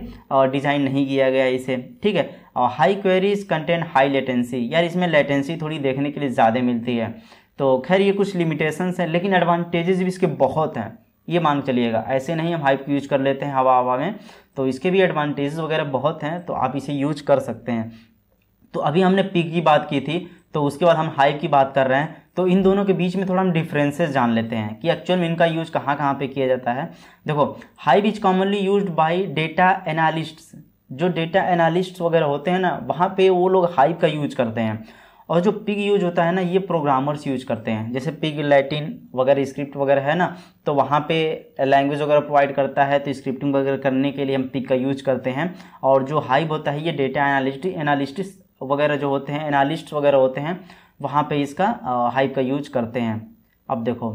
डिज़ाइन नहीं किया गया इसे ठीक है Hive queries content high latency यार इसमें लेटेंसी थोड़ी देखने के लिए ज़्यादा मिलती है तो खैर ये कुछ लिमिटेशंस हैं लेकिन एडवांटेजेस भी इसके बहुत हैं ये मान चलिएगा ऐसे नहीं हम हाइप यूज कर लेते हैं हवा हवा में तो इसके भी एडवांटेजेस वगैरह बहुत हैं तो आप इसे यूज कर सकते हैं तो अभी हमने पिक की बात की थी तो उसके बाद हम हाइप की बात कर रहे हैं तो इन दोनों के बीच में थोड़ा हम डिफरेंसेस जान लेते हैं कि एक्चुअल में इनका यूज कहाँ कहाँ पे किया जाता है देखो Hive is commonly use by data analyst जो डेटा एनालिस्ट वगैरह होते हैं ना वहाँ पे वो लोग हाइप का यूज करते हैं और जो पिग यूज होता है ना ये प्रोग्रामर्स यूज करते हैं जैसे पिग लैटिन वगैरह स्क्रिप्ट वगैरह है ना तो वहाँ पे लैंग्वेज वगैरह प्रोवाइड करता है तो स्क्रिप्टिंग वगैरह करने के लिए हम पिग का यूज करते हैं और जो हाइब होता है ये डेटा एनालिस्ट एनालिस्ट वगैरह जो होते हैं एनालिस्ट वगैरह होते हैं वहाँ पर इसका हाइप का यूज करते हैं अब देखो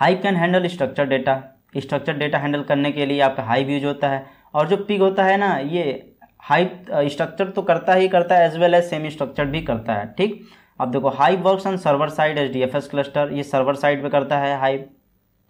Hive can handle structure data structure data handle करने के लिए आपका हाइव यूज होता है और जो पिग होता है ना ये हाई स्ट्रक्चर तो करता ही करता है as well as semi structure भी करता है ठीक अब देखो Hive work on server side H D F S cluster ये सर्वर साइड पे करता है हाइव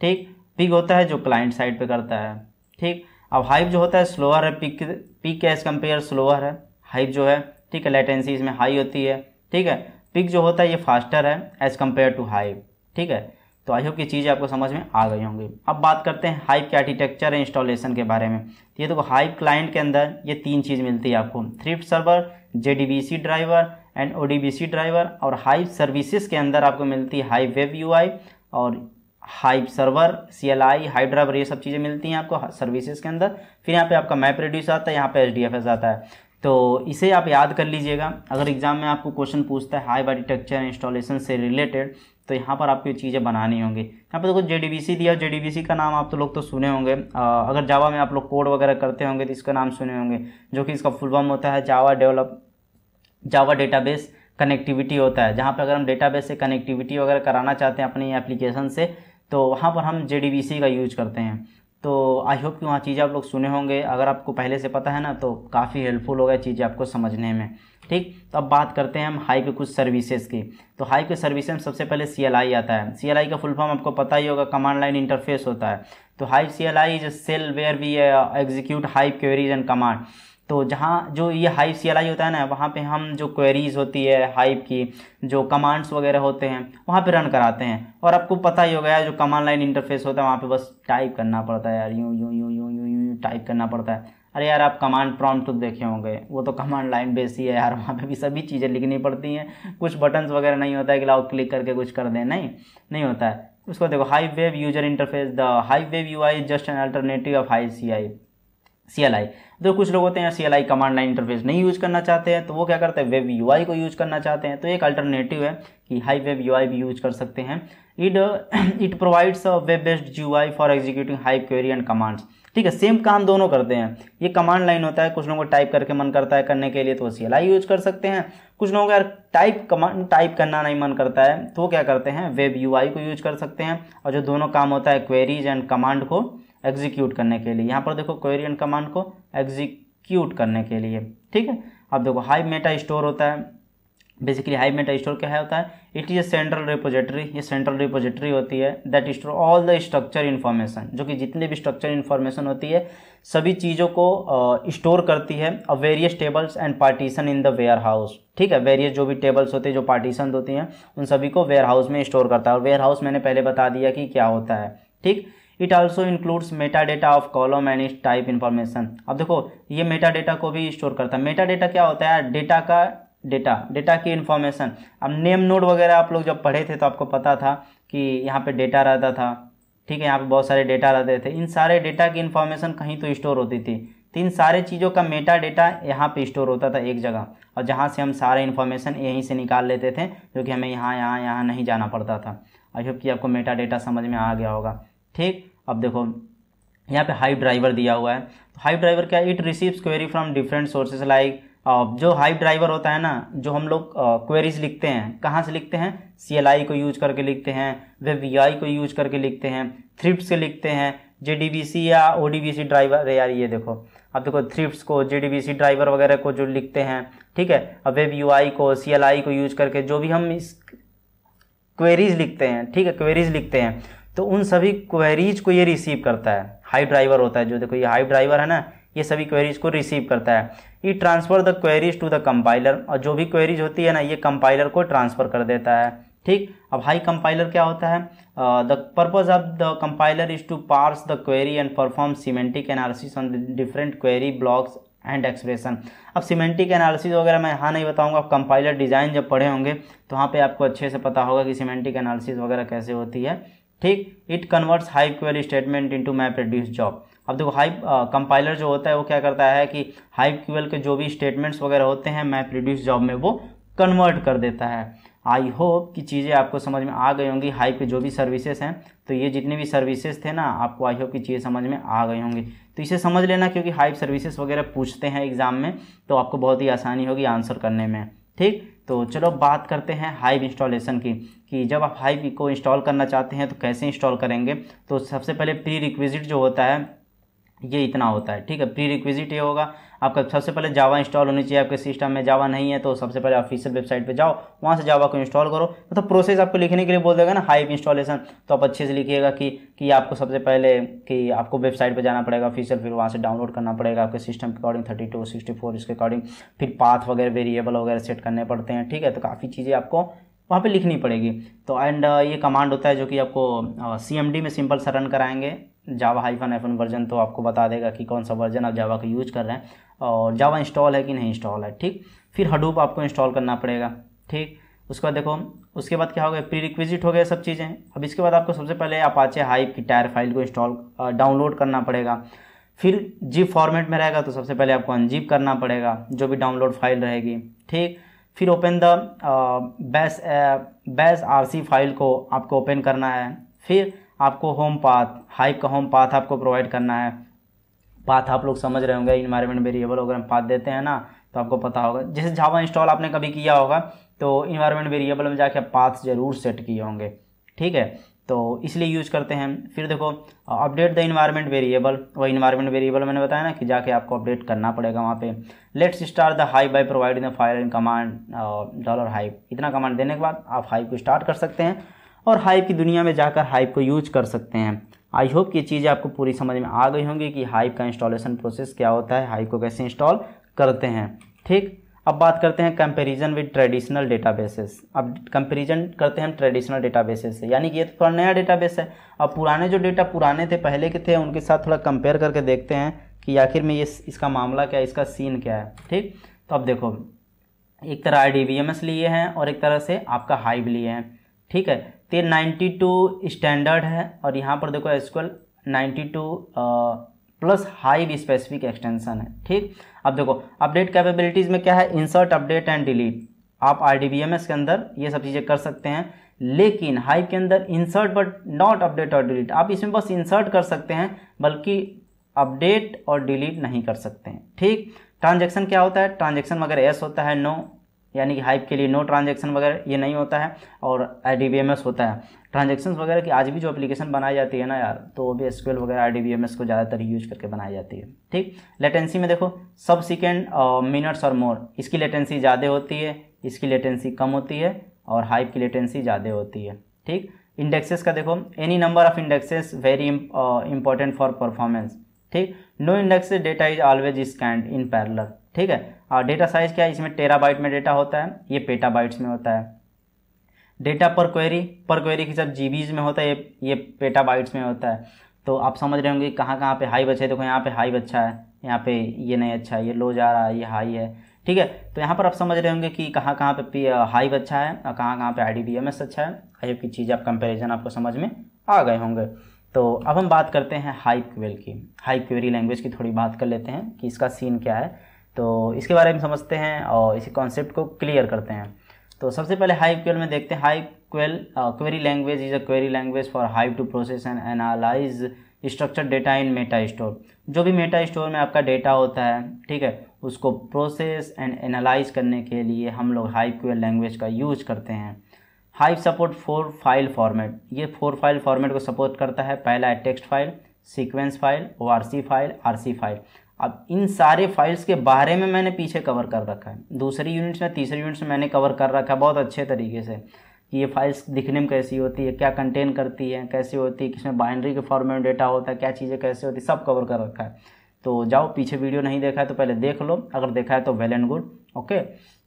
ठीक पिक होता है जो क्लाइंट साइड पे करता है ठीक अब हाइप जो होता है स्लोअर है Pig Pig as compare slower है हाइप जो है ठीक है लेटेंसी इसमें हाई होती है ठीक है पिक जो होता है ये फास्टर है एज कम्पेयर टू हाइप ठीक है तो आई होप ये चीज़ें आपको समझ में आ गई होंगी अब बात करते हैं हाइप के आर्टिटेक्चर है इंस्टॉलेशन के बारे में तो ये देखो हाइप क्लाइंट के अंदर ये तीन चीज़ मिलती है आपको Thrift server J driver and O driver और हाइप सर्विसेज के अंदर आपको मिलती है हाइप वेब यू और Hive server C L I Hive driver ये सब चीज़ें मिलती हैं आपको सर्विसेज के अंदर फिर यहाँ पे आपका मैप रिड्यूस आता है यहाँ पे एच डी एफ एस आता है तो इसे आप याद कर लीजिएगा अगर एग्ज़ाम में आपको क्वेश्चन पूछता है हाई आर्टिटेक्चर इंस्टॉलेशन से रिलेटेड तो यहाँ पर आपको ये चीज़ें बनानी होंगी यहाँ पर देखो जे दिया जे का नाम आप तो लोग तो सुने होंगे आ, अगर जावा में आप लोग कोड वगैरह करते होंगे तो इसका नाम सुने होंगे जो कि इसका फुल फॉर्म होता है Java develop Java database connectivity होता है जहाँ पर अगर हम डेटाबेस से कनेक्टिविटी वगैरह कराना चाहते हैं अपनी एप्लीकेशन से तो वहाँ पर हम जे का यूज करते हैं तो आई होप कि वहाँ चीज़ें आप लोग सुने होंगे अगर आपको पहले से पता है ना तो काफ़ी हेल्पफुल होगा चीज़ें आपको समझने में ठीक तो अब बात करते हैं हम हाई के कुछ सर्विसेज की तो हाई के सर्विसेज में सबसे पहले सी आता है सी का फुल फॉर्म आपको पता ही होगा कमांड लाइन इंटरफेस होता है तो हाइप सी एल आई जो shell where we execute Hive queries and command तो जहाँ जो ये हाइप सी एल आई होता है ना वहाँ पे हम जो क्वेरीज होती है हाइप की जो कमांड्स वगैरह होते हैं वहाँ पे रन कराते हैं और आपको पता ही होगा यार जो कमांड लाइन इंटरफेस होता है वहाँ पे बस टाइप करना पड़ता है यार यूँ यूँ यूँ यूँ यूँ यूँ टाइप करना पड़ता है अरे यार आप कमांड प्रॉम्प्ट तो देखे होंगे वो तो कमांड लाइन बेस ही है यार वहाँ पे भी सभी चीज़ें लिखनी पड़ती हैं कुछ बटन्स वगैरह नहीं होता है कि लाओ क्लिक करके कुछ कर दें नहीं नहीं होता है उसको देखो Hive web user interface the Hive web U I just an alternative of Hive C I C L I तो कुछ लोग होते हैं C L I command line interface नहीं यूज़ करना चाहते हैं तो वो क्या करते हैं वेब यू आई को यूज़ करना चाहते हैं तो एक अल्टरनेटिव है कि हाई वेब यू आई भी यूज कर सकते हैं it it provides a web based U I for executing Hive query and commands ठीक है सेम काम दोनों करते हैं ये कमांड लाइन होता है कुछ लोगों को टाइप करके मन करता है करने के लिए तो सी एल यूज कर सकते हैं कुछ लोगों को यार टाइप कमांड टाइप करना नहीं मन करता है तो क्या करते हैं वेब यू को यूज कर सकते हैं और जो दोनों काम होता है क्वेरीज एंड कमांड को एग्जीक्यूट करने के लिए यहाँ पर देखो क्वेरी एंड कमांड को एग्जीक्यूट करने के लिए ठीक है अब देखो हाई मेटा स्टोर होता है बेसिकली हाई मेटा स्टोर क्या होता है it is a central repository ये सेंट्रल रिपोजिटरी होती है that store all the structure information जो कि जितने भी स्ट्रक्चर इन्फॉर्मेशन होती है सभी चीज़ों को स्टोर uh, करती है a various tables and partition in the warehouse ठीक है वेरियस जो भी टेबल्स होते हैं जो पार्टीशन होती हैं उन सभी को वेयर हाउस में स्टोर करता है और वेयर हाउस मैंने पहले बता दिया कि क्या होता है ठीक it also includes metadata of column and type information अब देखो ये मेटा डेटा को भी स्टोर करता है मेटा डेटा क्या होता है डेटा का डेटा डेटा की इन्फॉर्मेशन अब नेम नोड वगैरह आप लोग जब पढ़े थे तो आपको पता था कि यहाँ पे डेटा रहता था ठीक है यहाँ पे बहुत सारे डेटा रहते थे इन सारे डेटा की इन्फॉर्मेशन कहीं तो स्टोर होती थी तो इन सारे चीज़ों का मेटा डेटा यहाँ पे स्टोर होता था एक जगह और जहाँ से हम सारे इन्फॉर्मेशन यहीं से निकाल लेते थे जो कि हमें यहाँ यहाँ यहाँ नहीं जाना पड़ता था आई होप कि आपको मेटा डेटा समझ में आ गया होगा ठीक अब देखो यहाँ पे हाइव ड्राइवर दिया हुआ है तो हाइव ड्राइवर क्या it receives query from different sources like जो हाइव ड्राइवर होता है ना जो हम लोग क्वेरीज लिखते हैं कहाँ से लिखते हैं सी को यूज करके लिखते हैं वेब को यूज करके लिखते हैं थ्रिप्ट से लिखते हैं जे या ओ ड्राइवर अरे यार ये देखो अब देखो थ्रिप्स को जे ड्राइवर वगैरह को जो लिखते हैं ठीक है अब वेब यू को सी को यूज करके जो भी हम इस क्वेरीज लिखते हैं ठीक है क्वेरीज लिखते हैं तो उन सभी क्वेरीज को ये रिसीव करता है हाई ड्राइवर होता है जो देखो ये हाई ड्राइवर है ना ये सभी क्वेरीज़ को रिसीव करता है ई transfer the queries to the compiler और जो भी क्वेरीज होती है ना ये कंपाइलर को ट्रांसफ़र कर देता है ठीक अब हाई कंपाइलर क्या होता है the purpose of the compiler is to parse the query and perform semantic analysis on different query blocks and expression अब सीमेंटिक एनालिसिस वगैरह मैं यहाँ नहीं बताऊंगा आप कंपाइलर डिज़ाइन जब पढ़े होंगे तो वहाँ पे आपको अच्छे से पता होगा कि सीमेंटिक एनालिसिस वगैरह कैसे होती है ठीक it converts Hive query statement into map reduce job अब देखो हाइप कंपाइलर जो होता है वो क्या करता है कि हाइप क्यूएल के जो भी स्टेटमेंट्स वगैरह होते हैं मैप प्रोड्यूस जॉब में वो कन्वर्ट कर देता है आई होप कि चीज़ें आपको समझ में आ गई होंगी हाइप के जो भी सर्विसेज हैं तो ये जितने भी सर्विसेज थे ना आपको आई होप की चीज़ें समझ में आ गई होंगी तो इसे समझ लेना क्योंकि हाइप सर्विसेज वगैरह पूछते हैं एग्ज़ाम में तो आपको बहुत ही आसानी होगी आंसर करने में ठीक तो चलो बात करते हैं हाइप इंस्टॉलेशन की कि जब आप हाइप को इंस्टॉल करना चाहते हैं तो कैसे इंस्टॉल करेंगे तो सबसे पहले प्री रिक्विजिट जो होता है ये इतना होता है ठीक है प्री रिक्विजिट ये होगा आपका सबसे पहले जावा इंस्टॉल होनी चाहिए आपके सिस्टम में जावा नहीं है तो सबसे पहले ऑफिशियल वेबसाइट पे जाओ वहाँ से जावा को इंस्टॉल करो मतलब तो, प्रोसेस आपको लिखने के लिए बोल देगा ना हाइप इंस्टॉलेशन तो आप अच्छे से लिखिएगा कि कि आपको सबसे पहले कि आपको वेबसाइट पर जाना पड़ेगा ऑफिशियल फिर वहाँ से डाउनलोड करना पड़ेगा आपके सिस्टम के according thirty two sixty four इसके अकॉर्डिंग फिर पाथ वगैरह वेरिएबल वगैरह सेट करने पड़ते हैं ठीक है तो काफ़ी चीज़ें आपको वहाँ पे लिखनी पड़ेगी तो एंड ये कमांड होता है जो कि आपको सी में सिंपल सा रन कराएंगे जावा हाइफन एफन वर्जन तो आपको बता देगा कि कौन सा वर्जन आप जावा का यूज कर रहे हैं और जावा इंस्टॉल है कि नहीं इंस्टॉल है ठीक फिर हडूप आपको इंस्टॉल करना पड़ेगा ठीक उसके बाद देखो उसके बाद क्या हो गया प्री रिक्विजिट हो गया सब चीज़ें अब इसके बाद आपको सबसे पहले अपाचे हाइप की टायर फाइल को इंस्टॉल डाउनलोड करना पड़ेगा फिर जिप फॉर्मेट में रहेगा तो सबसे पहले आपको अनजीप करना पड़ेगा जो भी डाउनलोड फाइल रहेगी ठीक फिर open the bash base RC file को आपको ओपन करना है फिर आपको होम पाथ हाइप का होम पाथ आपको प्रोवाइड करना है पाथ आप लोग समझ रहे होंगे इन्वायरमेंट वेरिएबल अगर हम पाथ देते हैं ना तो आपको पता होगा जैसे झावा इंस्टॉल आपने कभी किया होगा तो इन्वायरमेंट वेरिएबल में जाके आप पाथ ज़रूर सेट किए होंगे ठीक है तो इसलिए यूज करते हैं फिर देखो अपडेट द इन्वायरमेंट वेरिएबल वो इन्वायरमेंट वेरिएबल मैंने बताया ना कि जाके आपको अपडेट करना पड़ेगा वहाँ पे let's start the Hive by providing the fire and command dollar Hive इतना कमांड देने के बाद आप हाइप को स्टार्ट कर सकते हैं और हाइप की दुनिया में जाकर हाइप को यूज कर सकते हैं आई होप ये चीज़ें आपको पूरी समझ में आ गई होंगी कि हाइप का इंस्टॉलेशन प्रोसेस क्या होता है हाइप को कैसे इंस्टॉल करते हैं ठीक अब बात करते हैं कंपैरिजन विद ट्रेडिशनल डेटाबेसेस अब कंपैरिजन करते हैं हम ट्रेडिशनल डेटाबेसेस से यानी कि ये तो थोड़ा नया डेटाबेस है अब पुराने जो डेटा पुराने थे पहले के थे उनके साथ थोड़ा कंपेयर करके देखते हैं कि आखिर में ये इसका मामला क्या है इसका सीन क्या है ठीक तो अब देखो एक तरह आई डी लिए हैं और एक तरह से आपका हाइव लिए हैं ठीक है तो ये नाइन्टी टू स्टैंडर्ड है और यहाँ पर देखो SQL ninety two plus Hive specific extension है ठीक अब देखो अपडेट कैपेबिलिटीज़ में क्या है इंसर्ट अपडेट एंड डिलीट आप आर के अंदर ये सब चीज़ें कर सकते हैं लेकिन हाइव के अंदर इंसर्ट बट नॉट अपडेट और डिलीट आप इसमें बस इंसर्ट कर सकते हैं बल्कि अपडेट और डिलीट नहीं कर सकते हैं ठीक ट्रांजेक्शन क्या होता है ट्रांजेक्शन अगर एस होता है नो यानी कि हाइप के लिए नो ट्रांजेक्शन वगैरह ये नहीं होता है और आई होता है ट्रांजेक्शन वगैरह की आज भी जो एप्लीकेशन बनाई जाती है ना यार तो वो भी एसक्यूएल वगैरह आई को ज़्यादातर यूज करके बनाई जाती है ठीक लेटेंसी में देखो सब सेकेंड मिनट्स और मोर इसकी लेटेंसी ज़्यादा होती है इसकी लेटेंसी कम होती है और हाइप की लेटेंसी ज़्यादा होती है ठीक इंडेक्सेस का देखो any number of indexes very important for performance ठीक no index data is always scanned in parallel ठीक है और डेटा साइज़ क्या है इसमें टेराबाइट में डेटा होता है ये पेटाबाइट्स में होता है डेटा पर क्वेरी पर क्वेरी के सब जीबीज में होता है ये ये पेटाबाइट्स में होता है तो आप समझ रहे होंगे कहाँ कहाँ पे हाई बचे देखो यहाँ पे हाई अच्छा है यहाँ पे ये नहीं अच्छा है ये लो जा रहा है ये हाई है ठीक है तो यहाँ पर आप समझ रहे होंगे कि कहाँ कहाँ पे हाई अच्छा है और कहाँ कहाँ पे आई डी अच्छा है आई की चीज़ आप कंपेरिजन आपको समझ में आ गए होंगे तो अब हम बात करते हैं हाई क्वेल की हाई क्वेरी लैंग्वेज की थोड़ी बात कर लेते हैं कि इसका सीन क्या है तो इसके बारे में समझते हैं और इसी कॉन्सेप्ट को क्लियर करते हैं तो सबसे पहले हाई क्वेल में देखते हैं HiveQL query language is a query language for Hive to process and analyse structure data in metastore जो भी मेटा स्टोर में आपका डेटा होता है ठीक है उसको प्रोसेस एंड एनालाइज करने के लिए हम लोग हाई क्वेल लैंग्वेज का यूज करते हैं Hive support four file format ये फोर फाइल फॉर्मेट को सपोर्ट करता है पहला है text file sequence file O file R file अब इन सारे फाइल्स के बारे में मैंने पीछे कवर कर रखा है दूसरी यूनिट्स में तीसरी यूनिट्स में मैंने कवर कर रखा है बहुत अच्छे तरीके से कि ये फाइल्स दिखने में कैसी होती है क्या कंटेन करती है कैसी होती है किसमें बाइनरी के फॉर्मेट में डेटा होता है क्या चीज़ें कैसे होती है सब कवर कर रखा है तो जाओ पीछे वीडियो नहीं देखा है तो पहले देख लो अगर देखा है तो वेल एंड गुड ओके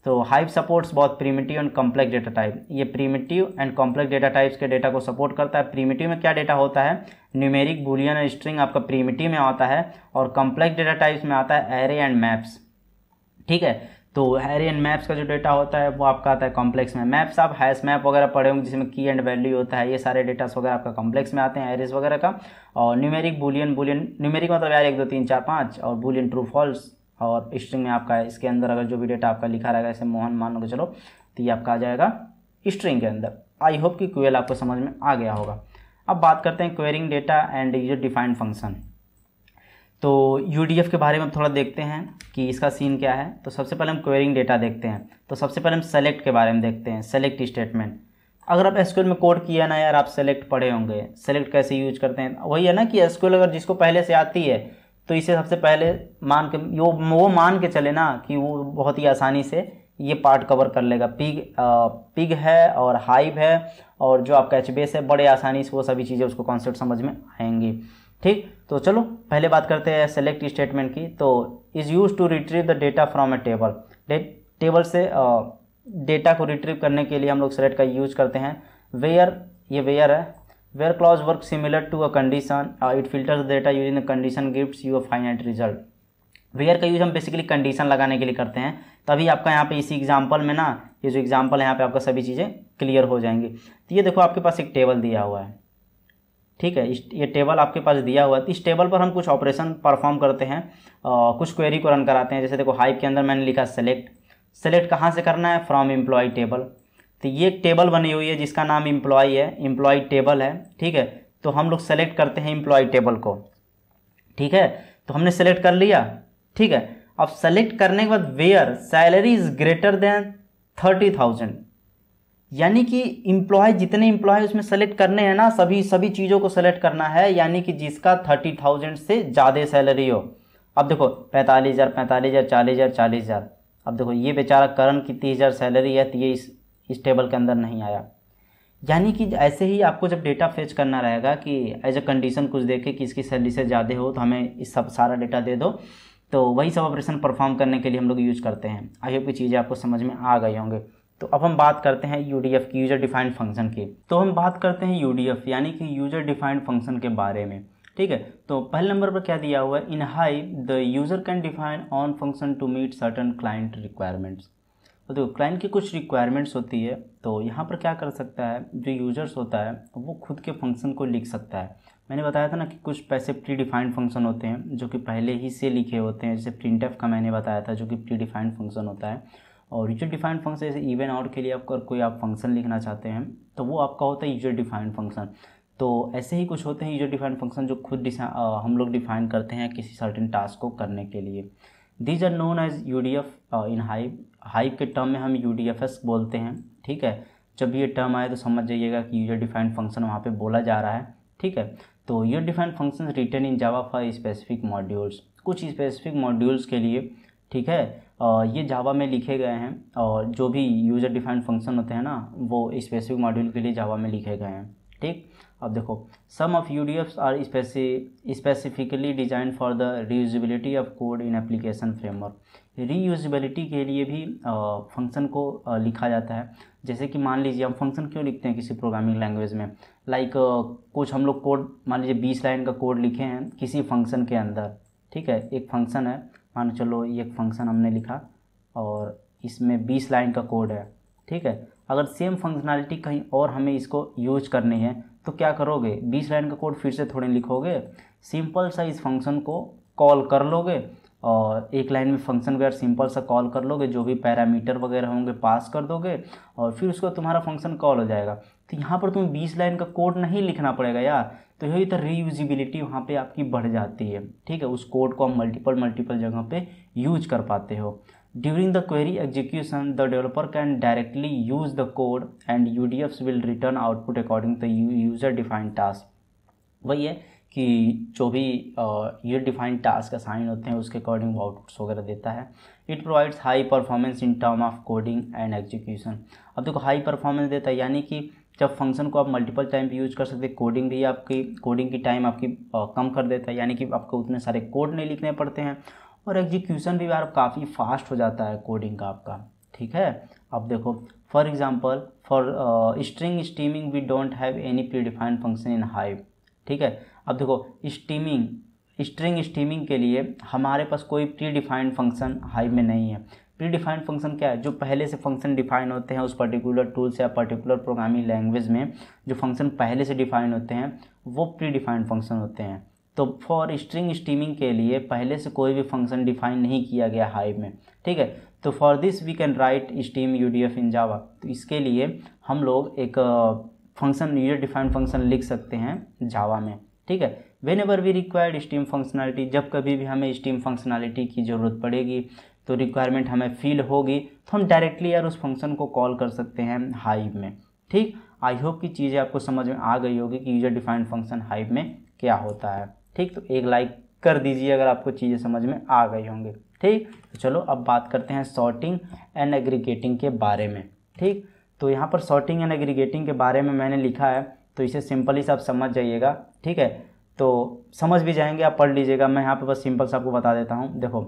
तो हाइव सपोर्ट्स बहुत primitive and complex data type ये primitive and complex data types के डेटा को सपोर्ट करता है प्रीमेटिव में क्या डेटा होता है न्यूमेरिक बुलियन और स्ट्रिंग आपका प्रीमेटिव में आता है और कॉम्प्लेक्स डेटा टाइप्स में आता है एरे एंड मैप्स ठीक है तो एरे एंड मैप्स का जो डेटा होता है वो आपका आता है कॉम्प्लेक्स में मैप्स आप हैश मैप वगैरह पढ़े होंगे जिसमें की एंड वैल्यू होता है ये सारे डेटास वगैरह आपका कॉम्प्लेक्स में आते हैं एरेज वगैरह का और न्यूमेरिक बुलियन बुलियन न्यूमेरिक मतलब यार एक दो तीन चार पाँच और बुलियन ट्रू फॉल्स और स्ट्रिंग में आपका इसके अंदर अगर जो भी डेटा आपका लिखा रहेगा जैसे मोहन मान के चलो तो ये आपका आ जाएगा स्ट्रिंग के अंदर आई होप कि क्वेल आपको समझ में आ गया होगा अब बात करते हैं querying data and user defined function तो यू के बारे में थोड़ा देखते हैं कि इसका सीन क्या है तो सबसे पहले हम क्वेरिंग डेटा देखते हैं तो सबसे पहले हम सेलेक्ट के बारे में देखते हैं सेलेक्ट स्टेटमेंट अगर आप एसक्यूएल में कोड किया ना यार आप सेलेक्ट पढ़े होंगे सेलेक्ट कैसे यूज करते हैं वही है ना कि एसक्यूएल अगर जिसको पहले से आती है तो इसे सबसे पहले मान के यो वो मान के चले ना कि वो बहुत ही आसानी से ये पार्ट कवर कर लेगा पिग पिग है और हाइव है और जो आपका एच बेस है बड़े आसानी से वो सभी चीज़ें उसको कॉन्सेप्ट समझ में आएंगी ठीक तो चलो पहले बात करते हैं सेलेक्ट स्टेटमेंट की तो is use to retrieve the data from a table table से डेटा को रिट्रीव करने के लिए हम लोग सेलेक्ट का यूज करते हैं वेयर ये वेयर है where clause works similar to a condition uh, it filters data using the condition gives you a finite result where का यूज़ हम बेसिकली कंडीशन लगाने के लिए करते हैं तभी आपका यहाँ पे इसी एग्जांपल में ना ये जो एग्जांपल है यहाँ पे आपका सभी चीज़ें क्लियर हो जाएंगी तो ये देखो आपके पास एक टेबल दिया हुआ है ठीक है इस ये टेबल आपके पास दिया हुआ है तो इस टेबल पर हम कुछ ऑपरेशन परफॉर्म करते हैं आ, कुछ क्वेरी को रन कराते हैं जैसे देखो हाइप के अंदर मैंने लिखा सेलेक्ट सेलेक्ट कहाँ से करना है फ्रॉम एम्प्लॉय टेबल तो ये टेबल बनी हुई है जिसका नाम इम्प्लॉई है एम्प्लॉय टेबल है ठीक है तो हम लोग सेलेक्ट करते हैं एम्प्लॉय टेबल को ठीक है तो हमने सेलेक्ट कर लिया ठीक है अब सेलेक्ट करने के बाद where salary is greater than thirty thousand यानी कि इम्प्लॉय जितने इम्प्लॉय उसमें सेलेक्ट करने हैं ना सभी सभी चीज़ों को सेलेक्ट करना है यानी कि जिसका थर्टी थाउजेंड से ज़्यादा सैलरी हो अब देखो पैंतालीस हज़ार पैंतालीस हज़ार चालीस हज़ार चालीस हज़ार अब देखो ये बेचारा करण की तीस हज़ार सैलरी है तो ये इस इस टेबल के अंदर नहीं आया यानी कि ऐसे ही आपको जब डेटा फेच करना रहेगा कि एज अ कंडीशन कुछ देखे कि इसकी सैलरी से ज़्यादा हो तो हमें इस सब सारा डेटा दे दो तो वही सब ऑपरेशन परफॉर्म करने के लिए हम लोग यूज़ करते हैं आई होप की चीज़ें आपको समझ में आ गई होंगे तो अब हम बात करते हैं यू डी एफ़ की यूज़र डिफाइंड फंक्शन की तो हम बात करते हैं यू डी एफ़ यानी कि यूज़र डिफाइंड फंक्शन के बारे में ठीक है तो पहले नंबर पर क्या दिया हुआ है in Hive the user can define own function to meet certain client requirements तो देखो क्लाइंट की कुछ रिक्वायरमेंट्स होती है तो यहाँ पर क्या कर सकता है जो यूजर्स होता है वो खुद के फंक्शन को लिख सकता है मैंने बताया था ना कि कुछ पैसे प्री डिफाइंड फंक्शन होते हैं जो कि पहले ही से लिखे होते हैं जैसे प्रिंट का मैंने बताया था जो कि प्री डिफाइंड फंक्शन होता है और यूजर डिफाइंड फंक्शन जैसे इवन आउट के लिए आपका कोई आप फंक्शन लिखना चाहते हैं तो वो आपका होता है यूजर डिफाइंड फंक्शन तो ऐसे ही कुछ होते हैं यूजर डिफाइंड फंक्शन जो खुद हम लोग डिफाइन करते हैं किसी सर्टिन टास्क को करने के लिए these are known as U D F in Hive Hive के टर्म में हम यू बोलते हैं ठीक है जब ये टर्म आए तो समझ जाइएगा कि यूजर डिफाइंड फंक्शन वहाँ पे बोला जा रहा है ठीक है तो user defined function written in Java for specific modules कुछ स्पेसिफिक मॉड्यूल्स के लिए ठीक है ये जावा में लिखे गए हैं और जो भी यूजर डिफाइंड फंक्शन होते हैं ना वो स्पेसिफिक मॉड्यूल के लिए जावा में लिखे गए हैं ठीक अब देखो some of U D F are specifically design for the reusability of code in application framework reusability के लिए भी फंक्शन को आ, लिखा जाता है जैसे कि मान लीजिए हम फंक्शन क्यों लिखते हैं किसी प्रोग्रामिंग लैंग्वेज में लाइक like, कुछ हम लोग कोड मान लीजिए बीस लाइन का कोड लिखे हैं किसी फंक्शन के अंदर ठीक है एक फंक्शन है मान चलो ये एक फंक्शन हमने लिखा और इसमें बीस लाइन का कोड है ठीक है अगर सेम फंक्शनैलिटी कहीं और हमें इसको यूज करनी है तो क्या करोगे बीस लाइन का कोड फिर से थोड़े लिखोगे सिंपल सा इस फंक्शन को कॉल कर लोगे और एक लाइन में फंक्शन वगैरह सिंपल सा कॉल कर लोगे जो भी पैरामीटर वगैरह होंगे पास कर दोगे और फिर उसको तुम्हारा फंक्शन कॉल हो जाएगा तो यहाँ पर तुम्हें बीस लाइन का कोड नहीं लिखना पड़ेगा यार तो यही तो रीयूजिबिलिटी वहाँ पर आपकी बढ़ जाती है ठीक है उस कोड को आप मल्टीपल मल्टीपल जगह पर यूज कर पाते हो During the query execution, the developer can directly use the code and UDFs will return output according to the user defined task. वही है कि जो भी ये डिफाइंड टास्क असाइन होते हैं उसके अकॉर्डिंग वो आउटपुट्स वगैरह देता है it provides high performance in term of coding and execution अब देखो हाई परफॉर्मेंस देता है यानी कि जब फंक्शन को आप मल्टीपल टाइम भी यूज कर सकते हैं कोडिंग भी आपकी कोडिंग की टाइम आपकी आ, कम कर देता है यानी कि आपको उतने सारे कोड नहीं लिखने पड़ते हैं और एग्जीक्यूशन भी यार काफ़ी फास्ट हो जाता है कोडिंग का आपका ठीक है अब देखो for example for string stemming we don't have any predefined function in Hive ठीक है अब देखो स्टीमिंग स्ट्रिंग स्टीमिंग के लिए हमारे पास कोई प्री डिफाइंड फंक्शन हाइव में नहीं है प्री डिफाइंड फंक्शन क्या है जो पहले से फंक्शन डिफाइन होते हैं उस पर्टिकुलर टूल से या पर्टिकुलर प्रोग्रामिंग लैंग्वेज में जो फंक्शन पहले से डिफाइन होते हैं वो प्री डिफाइंड फंक्शन होते हैं तो फॉर स्ट्रिंग स्टीमिंग के लिए पहले से कोई भी फंक्शन डिफाइन नहीं किया गया हाइव में ठीक है तो for this we can write stem U D F in Java तो इसके लिए हम लोग एक फंक्शन यूजर डिफाइंड फंक्शन लिख सकते हैं जावा में ठीक है whenever we required stem functionality जब कभी भी हमें स्टीम फंक्शनैलिटी की ज़रूरत पड़ेगी तो रिक्वायरमेंट हमें फील होगी तो हम डायरेक्टली यार उस फंक्शन को कॉल कर सकते हैं हाइव में ठीक आई होप कि चीज़ें आपको समझ में आ गई होगी कि यूजर डिफाइंड फंक्शन हाइव में क्या होता है ठीक तो एक लाइक कर दीजिए अगर आपको चीज़ें समझ में आ गई होंगे ठीक तो चलो अब बात करते हैं सॉर्टिंग एंड एग्रीगेटिंग के बारे में ठीक तो यहाँ पर सॉर्टिंग एंड एग्रीगेटिंग के बारे में मैंने लिखा है तो इसे सिंपली से आप समझ जाइएगा ठीक है तो समझ भी जाएंगे आप पढ़ लीजिएगा मैं यहाँ पर बस सिंपल से आपको बता देता हूँ देखो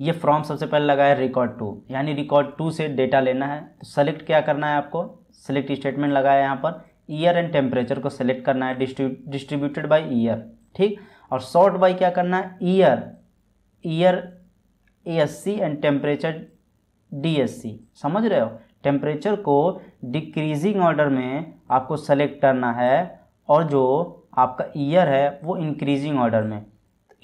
ये फ्रॉम सबसे पहले लगाया रिकॉर्ड टू यानी रिकॉर्ड टू से डेटा लेना है तो सेलेक्ट क्या करना है आपको सेलेक्ट स्टेटमेंट लगाया है यहाँ पर ईयर एंड टेम्परेचर को सेलेक्ट करना है डिस्ट्रीब्यूटेड बाई ईयर ठीक और शॉर्ट बाई क्या करना है year year A S C and temperature D S C समझ रहे हो टेम्परेचर को डिक्रीजिंग ऑर्डर में आपको सेलेक्ट करना है और जो आपका ईयर है वो इंक्रीजिंग ऑर्डर में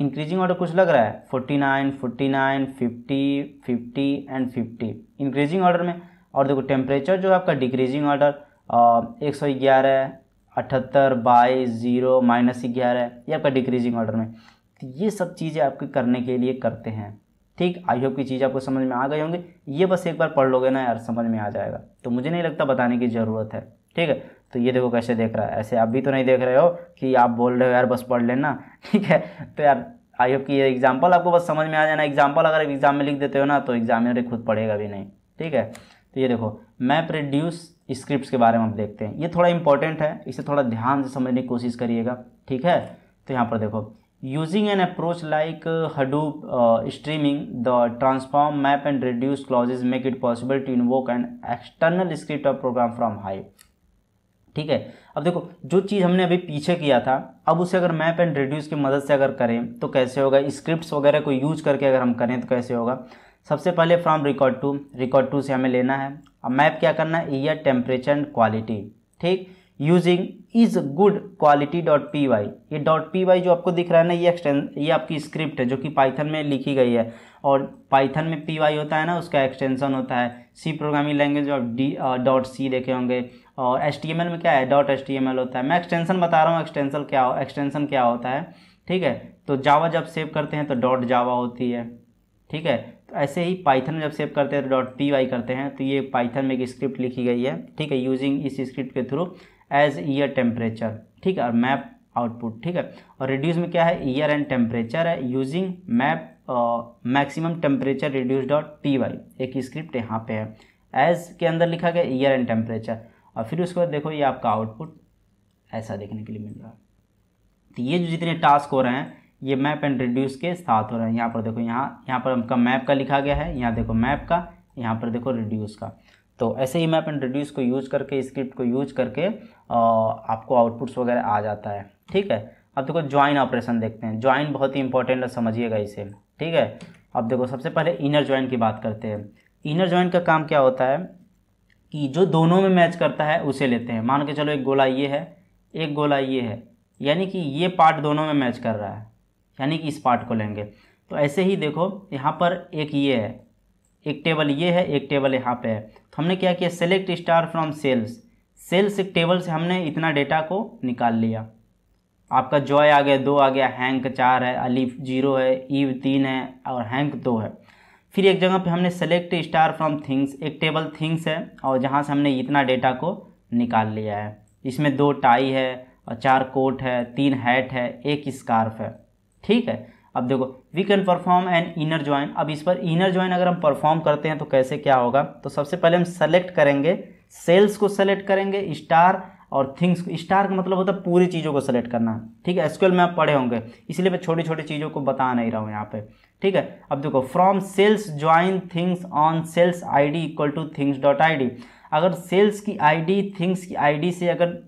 इंक्रीजिंग ऑर्डर कुछ लग रहा है forty nine forty nine fifty fifty and fifty increasing order में और देखो टेम्परेचर जो है आपका डिक्रीजिंग ऑर्डर एक सौ ग्यारह अठहत्तर बाईस ज़ीरो माइनस ग्यारह ये आपका डिक्रीजिंग ऑर्डर में तो ये सब चीज़ें आपके करने के लिए करते हैं ठीक आई होप की चीज़ आपको समझ में आ गई होंगी ये बस एक बार पढ़ लोगे ना यार समझ में आ जाएगा तो मुझे नहीं लगता बताने की ज़रूरत है ठीक है तो ये देखो कैसे देख रहा है ऐसे आप भी तो नहीं देख रहे हो कि आप बोल रहे हो यार बस पढ़ लेना ठीक है तो यार आई होप की ये एग्जाम्पल आपको बस समझ में आ जाना एग्जाम्पल अगर एग्जाम में लिख देते हो ना तो एग्जामिनर खुद पढ़ेगा भी नहीं ठीक है तो ये देखो मैं प्रोड्यूस स्क्रिप्ट के बारे में हम देखते हैं ये थोड़ा इंपॉर्टेंट है इसे थोड़ा ध्यान से समझने की कोशिश करिएगा ठीक है तो यहाँ पर देखो using an approach like Hadoop streaming the transform map and reduce clauses make it possible to invoke an external script of program from Hive ठीक है अब देखो जो चीज़ हमने अभी पीछे किया था अब उसे अगर मैप एंड रिड्यूस की मदद से अगर करें तो कैसे होगा स्क्रिप्ट वगैरह को यूज करके अगर हम करें तो कैसे होगा सबसे पहले from record two record two से हमें लेना है अब मैप क्या करना है ईयर टेम्परेचर एंड क्वालिटी ठीक using is good quality dot P Y ये डॉट पी वाई जो आपको दिख रहा है ना ये एक्सटें ये आपकी स्क्रिप्ट है जो कि पाइथन में लिखी गई है और पाइथन में पी वाई होता है ना उसका एक्सटेंशन होता है सी प्रोग्रामिंग लैंग्वेज आप डी डॉट सी देखे होंगे और एस टी एम एल में क्या है dot S T M L होता है मैं एक्सटेंशन बता रहा हूँ एक्सटेंशन क्या एक्सटेंशन क्या होता है ठीक है तो जावा जब सेव करते हैं तो डॉट जावा होती है ठीक है ऐसे ही पाइथन जब सेव करते हैं तो डॉट पी वाई करते हैं तो ये पाइथन में एक स्क्रिप्ट लिखी गई है ठीक है यूजिंग इस स्क्रिप्ट के थ्रू एज ईयर टेम्परेचर ठीक है और मैप आउटपुट ठीक है और रिड्यूस में क्या है ईयर एंड टेम्परेचर है using map maximum temperature reduce dot P Y एक स्क्रिप्ट यहाँ पे है एज के अंदर लिखा गया ईयर एंड टेम्परेचर और फिर उसके बाद देखो ये आपका आउटपुट ऐसा देखने के लिए मिल रहा है तो ये जो जितने टास्क हो रहे हैं ये मैप एंड रिड्यूस के साथ हो रहा है यहाँ पर देखो यहाँ यहाँ पर हमका मैप का लिखा गया है यहाँ देखो मैप का यहाँ पर देखो रिड्यूस का तो ऐसे ही मैप एंड रिड्यूस को यूज करके स्क्रिप्ट को यूज करके आपको आउटपुट्स वगैरह आ जाता है ठीक है अब देखो ज्वाइन ऑपरेशन देखते हैं ज्वाइन बहुत ही इंपॉर्टेंट है समझिएगा इसे ठीक है अब देखो सबसे पहले इनर ज्वाइन की बात करते हैं इनर ज्वाइन का काम क्या होता है कि जो दोनों में मैच करता है उसे लेते हैं मान के चलो एक गोला ये है एक गोला ये है यानी कि ये पार्ट दोनों में मैच कर रहा है यानी कि इस पार्ट को लेंगे तो ऐसे ही देखो यहाँ पर एक ये है एक टेबल ये है एक टेबल यहाँ पे है तो हमने क्या किया select star from sales sales एक टेबल से हमने इतना डेटा को निकाल लिया आपका जॉय आ गया दो आ गया हैंक चार है अलीफ जीरो है ईव तीन है और हैंक दो है फिर एक जगह पे हमने सेलेक्ट स्टार फ्रॉम थिंग्स एक टेबल थिंग्स है और जहाँ से हमने इतना डेटा को निकाल लिया है इसमें दो टाई है और चार कोट है तीन हैट है एक स्कार्फ है ठीक है अब देखो we can perform an inner join अब इस पर इनर ज्वाइन अगर हम परफॉर्म करते हैं तो कैसे क्या होगा तो सबसे पहले हम सेलेक्ट करेंगे सेल्स को सेलेक्ट करेंगे स्टार और थिंग्स स्टार का मतलब होता है पूरी चीज़ों को सेलेक्ट करना ठीक है एसक्यूएल में आप पढ़े होंगे इसलिए मैं छोटी छोटी चीज़ों को बता नहीं रहा हूँ यहाँ पे ठीक है अब देखो from sales join things on sales ID equal to things dot I अगर सेल्स की आईडी थिंग्स की आईडी से अगर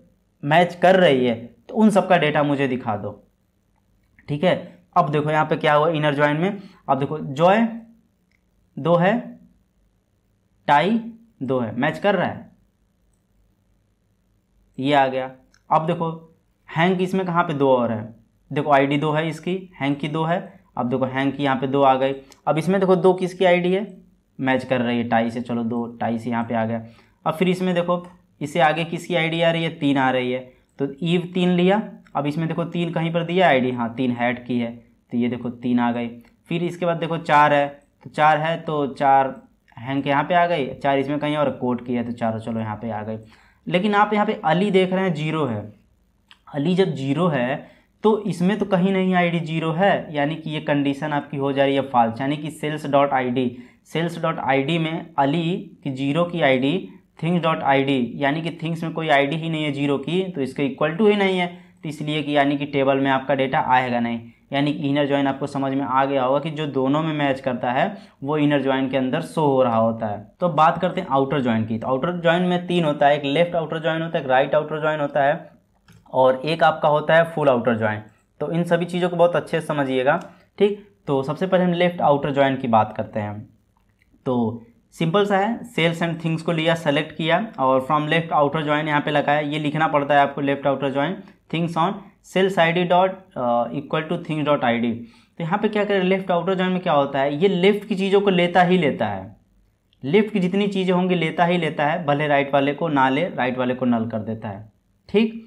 मैच कर रही है तो उन सबका डेटा मुझे दिखा दो ठीक है अब देखो यहाँ पे क्या हुआ इनर ज्वाइन में अब देखो जॉय दो है टाई दो है मैच कर रहा है ये आ गया अब देखो हैंग इसमें कहाँ पे दो और है देखो आईडी दो है इसकी हैंग की दो है अब देखो हैंग की यहाँ पे दो आ गई अब इसमें देखो दो किसकी आईडी है मैच कर रही है टाई से चलो दो टाई से यहाँ पे आ गया अब फिर इसमें देखो इसे आगे किसकी आईडी आ रही है तीन आ रही है तो ईव तीन लिया अब इसमें देखो तीन कहीं पर दिया आईडी हाँ तीन हैड की है तो ये देखो तीन आ गई फिर इसके बाद देखो चार है तो चार है तो चार हैंग के यहाँ पे आ गई चार इसमें कहीं और कोट की है तो चारों चलो यहाँ पे आ गई लेकिन आप यहाँ पे अली देख रहे हैं जीरो है अली जब जीरो है तो इसमें तो कहीं नहीं डी जीरो है यानी कि ये कंडीशन आपकी हो जा रही है फाल्स यानी कि sales dot I sales dot I में अली की जीरो की I D things dot I यानी कि थिंग्स में कोई डी ही नहीं है जीरो की तो इसका इक्वल टू ही नहीं है तो इसलिए कि यानी कि टेबल में आपका डेटा आएगा नहीं यानी कि इनर ज्वाइन आपको समझ में आ गया होगा कि जो दोनों में मैच करता है वो इनर ज्वाइन के अंदर शो हो रहा होता है तो बात करते हैं आउटर ज्वाइन की तो आउटर ज्वाइन में तीन होता है एक लेफ्ट आउटर ज्वाइन होता है एक राइट आउटर ज्वाइन होता है और एक आपका होता है फुल आउटर ज्वाइन तो इन सभी चीज़ों को बहुत अच्छे से समझिएगा ठीक तो सबसे पहले हम लेफ्ट आउटर ज्वाइन की बात करते हैं तो सिंपल सा है सेल्स एंड थिंग्स को लिया सेलेक्ट किया और फ्रॉम लेफ्ट आउटर ज्वाइन यहाँ पे लगाया ये लिखना पड़ता है आपको left outer join things on sales I D dot equal to things dot I D तो यहाँ पे क्या करें लेफ्ट आउटर ज्वाइन में क्या होता है ये लेफ्ट की चीज़ों को लेता ही लेता है लेफ्ट की जितनी चीज़ें होंगी लेता ही लेता है भले राइट वाले को ना ले राइट वाले को नल कर देता है ठीक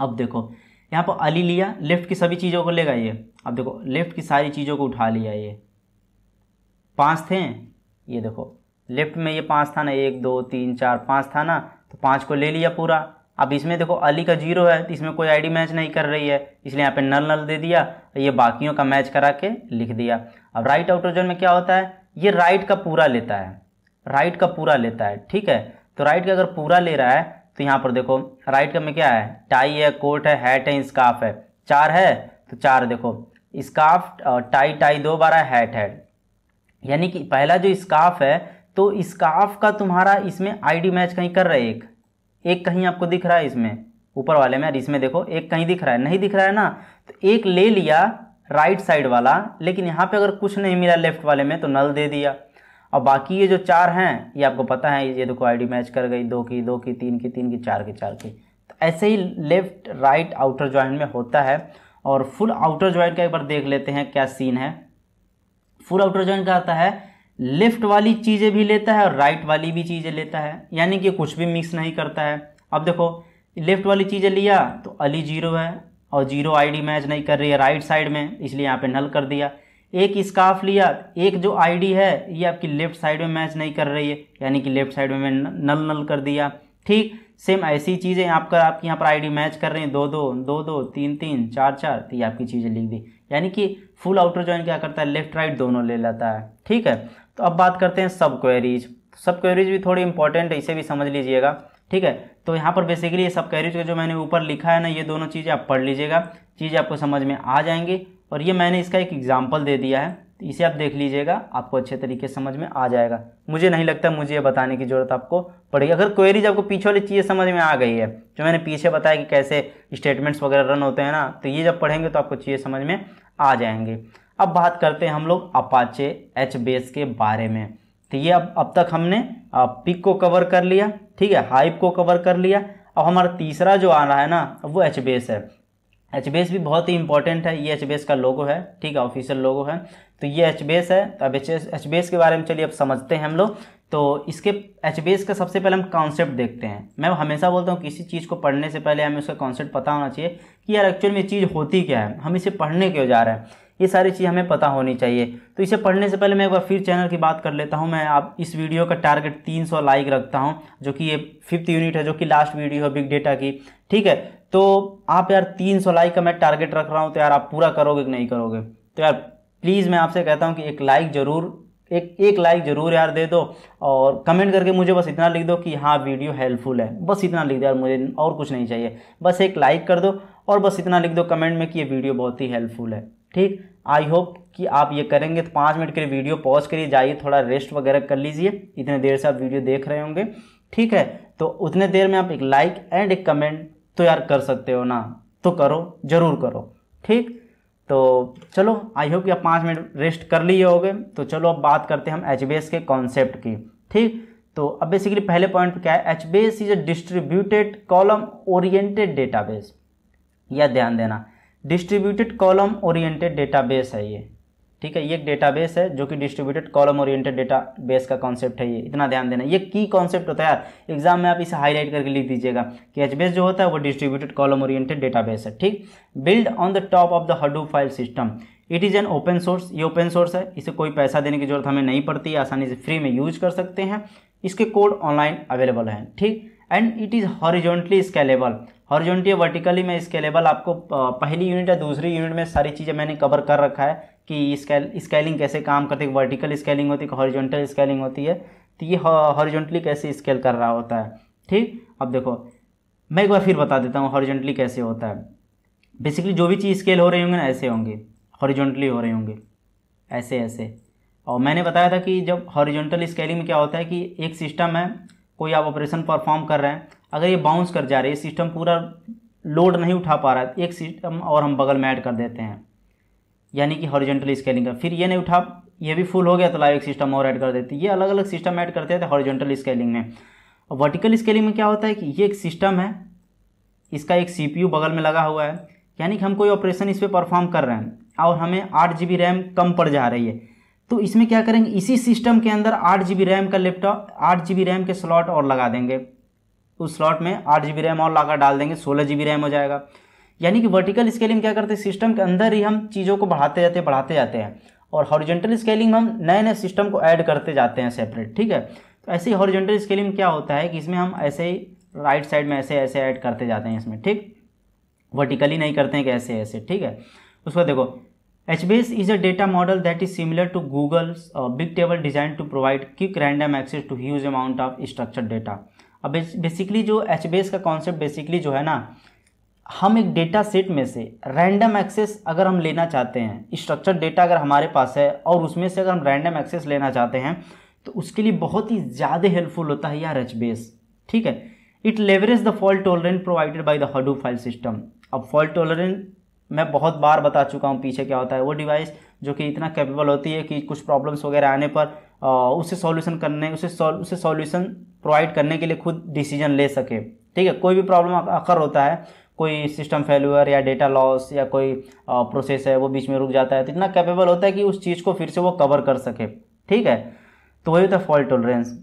अब देखो यहाँ पर अली लिया लेफ्ट की सभी चीज़ों को लेगा ये अब देखो लेफ्ट की सारी चीज़ों को उठा लिया ये पाँच थे ये देखो लेफ्ट में ये पाँच था ना एक दो तीन चार पाँच था ना तो पाँच को ले लिया पूरा अब इसमें देखो अली का जीरो है तो इसमें कोई आईडी मैच नहीं कर रही है इसलिए यहाँ पे नल नल दे दिया ये बाकियों का मैच करा के लिख दिया अब राइट आउटर जोन में क्या होता है ये राइट का पूरा लेता है राइट का पूरा लेता है ठीक है तो राइट का अगर पूरा ले रहा है तो यहाँ पर देखो राइट का में क्या है टाई है कोट है हैट है स्काफ है चार है तो चार देखो स्काफ टाई टाई दो बारह हैट हैट यानी कि पहला जो स्काफ है तो स्काफ का तुम्हारा इसमें आईडी मैच कहीं कर रहा है एक एक कहीं आपको दिख रहा है इसमें ऊपर वाले में और इसमें देखो एक कहीं दिख रहा है नहीं दिख रहा है ना तो एक ले लिया राइट साइड वाला लेकिन यहाँ पे अगर कुछ नहीं मिला लेफ्ट वाले में तो नल दे दिया और बाकी ये जो चार हैं ये आपको पता है ये देखो आई मैच कर गई दो की दो की तीन की तीन की चार की चार की तो ऐसे ही लेफ्ट राइट आउटर ज्वाइंट में होता है और फुल आउटर ज्वाइंट का एक बार देख लेते हैं क्या सीन है फुल आउटर जॉइन आता है लेफ्ट वाली चीज़ें भी लेता है और राइट वाली भी चीज़ें लेता है यानी कि कुछ भी मिक्स नहीं करता है अब देखो लेफ्ट वाली चीज़ें लिया तो अली जीरो है और जीरो आईडी मैच नहीं कर रही है राइट साइड में इसलिए यहाँ पे नल कर दिया एक स्काफ लिया एक जो आईडी है ये आपकी लेफ्ट साइड में मैच नहीं कर रही है यानी कि लेफ्ट साइड में मैं नल नल कर दिया ठीक सेम ऐसी चीज़ें आपका आपकी यहाँ पर आईडी मैच कर रही हैं दो दो दो दो तीन तीन चार चार तो ये आपकी चीज़ें लिख दी यानी कि फुल आउटर ज्वाइन क्या करता है लेफ्ट राइट दोनों ले लेता है ठीक है तो अब बात करते हैं सब क्वेरीज सब क्वेरीज भी थोड़ी इंपॉर्टेंट है इसे भी समझ लीजिएगा ठीक है तो यहाँ पर बेसिकली ये सब क्वेरीज को जो मैंने ऊपर लिखा है ना ये दोनों चीज़ें आप पढ़ लीजिएगा चीज़ें आपको समझ में आ जाएंगी और ये मैंने इसका एक एग्जाम्पल दे दिया है तो इसे आप देख लीजिएगा आपको अच्छे तरीके समझ में आ जाएगा मुझे नहीं लगता मुझे ये बताने की ज़रूरत आपको पड़ेगी अगर क्वेरीज आपको पीछे वाली चीज़ें समझ में आ गई है जो मैंने पीछे बताया कि कैसे स्टेटमेंट्स वगैरह रन होते हैं ना तो ये जब पढ़ेंगे तो आपको चीज़ें समझ में आ जाएंगे अब बात करते हैं हम लोग अपाचे एच बेस के बारे में तो ये अब अब तक हमने पिक को कवर कर लिया ठीक है हाइप को कवर कर लिया अब हमारा तीसरा जो आ रहा है ना वो एच बेस है एच बेस भी बहुत ही इंपॉर्टेंट है ये एच बेस का लोगो है ठीक है ऑफिशियल लोगो है तो ये एच बेस है तो अब एच एच बेस के बारे में चलिए अब समझते हैं हम लोग तो इसके एच बेस का सबसे पहले हम कॉन्सेप्ट देखते हैं मैं हमेशा बोलता हूँ किसी चीज़ को पढ़ने से पहले हमें उसका कॉन्सेप्ट पता होना चाहिए कि यार एक्चुअल में चीज़ होती क्या है हम इसे पढ़ने क्यों जा रहे हैं ये सारी चीज़ हमें पता होनी चाहिए तो इसे पढ़ने से पहले मैं एक बार फिर चैनल की बात कर लेता हूँ मैं आप इस वीडियो का टारगेट 300 लाइक रखता हूँ जो कि ये फिफ्थ यूनिट है जो कि लास्ट वीडियो है बिग डेटा की ठीक है तो आप यार 300 लाइक का मैं टारगेट रख रहा हूँ तो यार आप पूरा करोगे कि नहीं करोगे तो यार प्लीज़ मैं आपसे कहता हूँ कि एक लाइक ज़रूर एक एक लाइक ज़रूर यार दे दो और कमेंट करके मुझे बस इतना लिख दो कि हाँ वीडियो हेल्पफुल है बस इतना लिख दो यार मुझे और कुछ नहीं चाहिए बस एक लाइक कर दो और बस इतना लिख दो कमेंट में कि ये वीडियो बहुत ही हेल्पफुल है ठीक आई होप कि आप ये करेंगे तो पाँच मिनट के लिए वीडियो पॉज करिए जाइए थोड़ा रेस्ट वगैरह कर लीजिए इतने देर से आप वीडियो देख रहे होंगे ठीक है तो उतने देर में आप एक लाइक एंड एक कमेंट तो यार कर सकते हो ना तो करो ज़रूर करो ठीक तो चलो आई होप कि आप पाँच मिनट रेस्ट कर लिए होगे तो चलो अब बात करते हैं हम एच बी एस के कॉन्सेप्ट की ठीक तो अब बेसिकली पहले पॉइंट क्या है H B S is a distributed column oriented database यह ध्यान देना डिस्ट्रीब्यूटेड कॉलम ओरिएंटेड डेटाबेस है ये ठीक है ये एक डेटाबेस है जो कि डिस्ट्रीब्यूटेड कॉलम ओरिएंटेड डेटाबेस का कॉन्सेप्ट है ये इतना ध्यान देना ये की कॉन्सेप्ट होता है यार एग्जाम में आप इसे हाईलाइट करके लिख दीजिएगा कि एचबेस जो होता है वो डिस्ट्रीब्यूटेड कॉलम ओरिएंटेड डेटाबेस है ठीक build on the top of the Hadoop file system it is an open source ये ओपन सोर्स है इसे कोई पैसा देने की जरूरत हमें नहीं पड़ती आसानी से फ्री में यूज कर सकते हैं इसके कोड ऑनलाइन अवेलेबल हैं ठीक and it is horizontally scalable horizontally vertically में स्केलेबल आपको पहली यूनिट या दूसरी यूनिट में सारी चीज़ें मैंने कवर कर रखा है कि स्केल स्केलिंग कैसे काम करती है वर्टिकल स्केलिंग होती है हॉरिजॉन्टल स्केलिंग होती है तो ये हॉरिजॉन्टली कैसे स्केल कर रहा होता है ठीक अब देखो मैं एक बार फिर बता देता हूँ हॉरिजॉन्टली कैसे होता है बेसिकली जो भी चीज़ स्केल हो रही होंगे ना ऐसे होंगे हॉरिजॉन्टली हो रहे होंगे ऐसे ऐसे और मैंने बताया था कि जब हॉरिजॉन्टल स्केलिंग में क्या होता है कि एक सिस्टम है कोई आप ऑपरेशन परफॉर्म कर रहे हैं अगर ये बाउंस कर जा रही है सिस्टम पूरा लोड नहीं उठा पा रहा है एक सिस्टम और हम बगल में ऐड कर देते हैं यानी कि हॉरिजेंटल स्केलिंग का फिर ये नहीं उठा ये भी फुल हो गया तो लाइव एक सिस्टम और ऐड कर देते ये अलग अलग सिस्टम ऐड करते थे हॉरिजेंटल स्केलिंग में वर्टिकल स्केलिंग में क्या होता है कि ये एक सिस्टम है इसका एक सी बगल में लगा हुआ है यानी कि हम कोई ऑपरेशन इस पर परफॉर्म कर रहे हैं और हमें आठ जी रैम कम पड़ जा रही है तो इसमें क्या करेंगे इसी सिस्टम के अंदर आठ जी रैम का लैपटॉप आठ जी रैम के स्लॉट और लगा देंगे उस स्लॉट में आठ जी रैम और लाकर डाल देंगे सोलह जी रैम हो जाएगा यानी कि वर्टिकल स्केलिंग क्या करते हैं सिस्टम के अंदर ही हम चीज़ों को बढ़ाते जाते बढ़ाते जाते हैं और हॉरिजेंटल स्केलिंग में हम नए नए सिस्टम को ऐड करते जाते हैं सेपरेट ठीक है तो ऐसे ही हॉरिजेंटल स्केलिंग क्या होता है कि इसमें हम ऐसे ही राइट साइड में ऐसे ऐसे ऐड करते जाते हैं इसमें ठीक वर्टिकली नहीं करते हैं कि ऐसे ऐसे ठीक है उसके बाद देखो H B S is a data model that is similar to Google big table design to provide quick random access to huge amount of structure data अब बेसिकली जो एच बी एस का कॉन्सेप्ट बेसिकली जो है ना हम एक data set में से रैंडम एक्सेस अगर हम लेना चाहते हैं स्ट्रक्चर डेटा अगर हमारे पास है और उसमें से अगर हम रैंडम एक्सेस लेना चाहते हैं तो उसके लिए बहुत ही ज़्यादा हेल्पफुल होता है या रच बेस ठीक है it leverage the fault tolerant provided by the Hadoop file system अब फॉल्ट टॉलरेंट मैं बहुत बार बता चुका हूँ पीछे क्या होता है वो डिवाइस जो कि इतना कैपेबल होती है कि कुछ प्रॉब्लम्स वगैरह आने पर उसे सॉल्यूशन करने उसे उसे सॉल्यूशन प्रोवाइड करने के लिए खुद डिसीजन ले सके ठीक है कोई भी प्रॉब्लम अकर होता है कोई सिस्टम फेल्यूर या डेटा लॉस या कोई प्रोसेस है वो बीच में रुक जाता है तो इतना कैपेबल होता है कि उस चीज़ को फिर से वो कवर कर सके ठीक है तो वही होता है फॉल्ट टॉलरेंस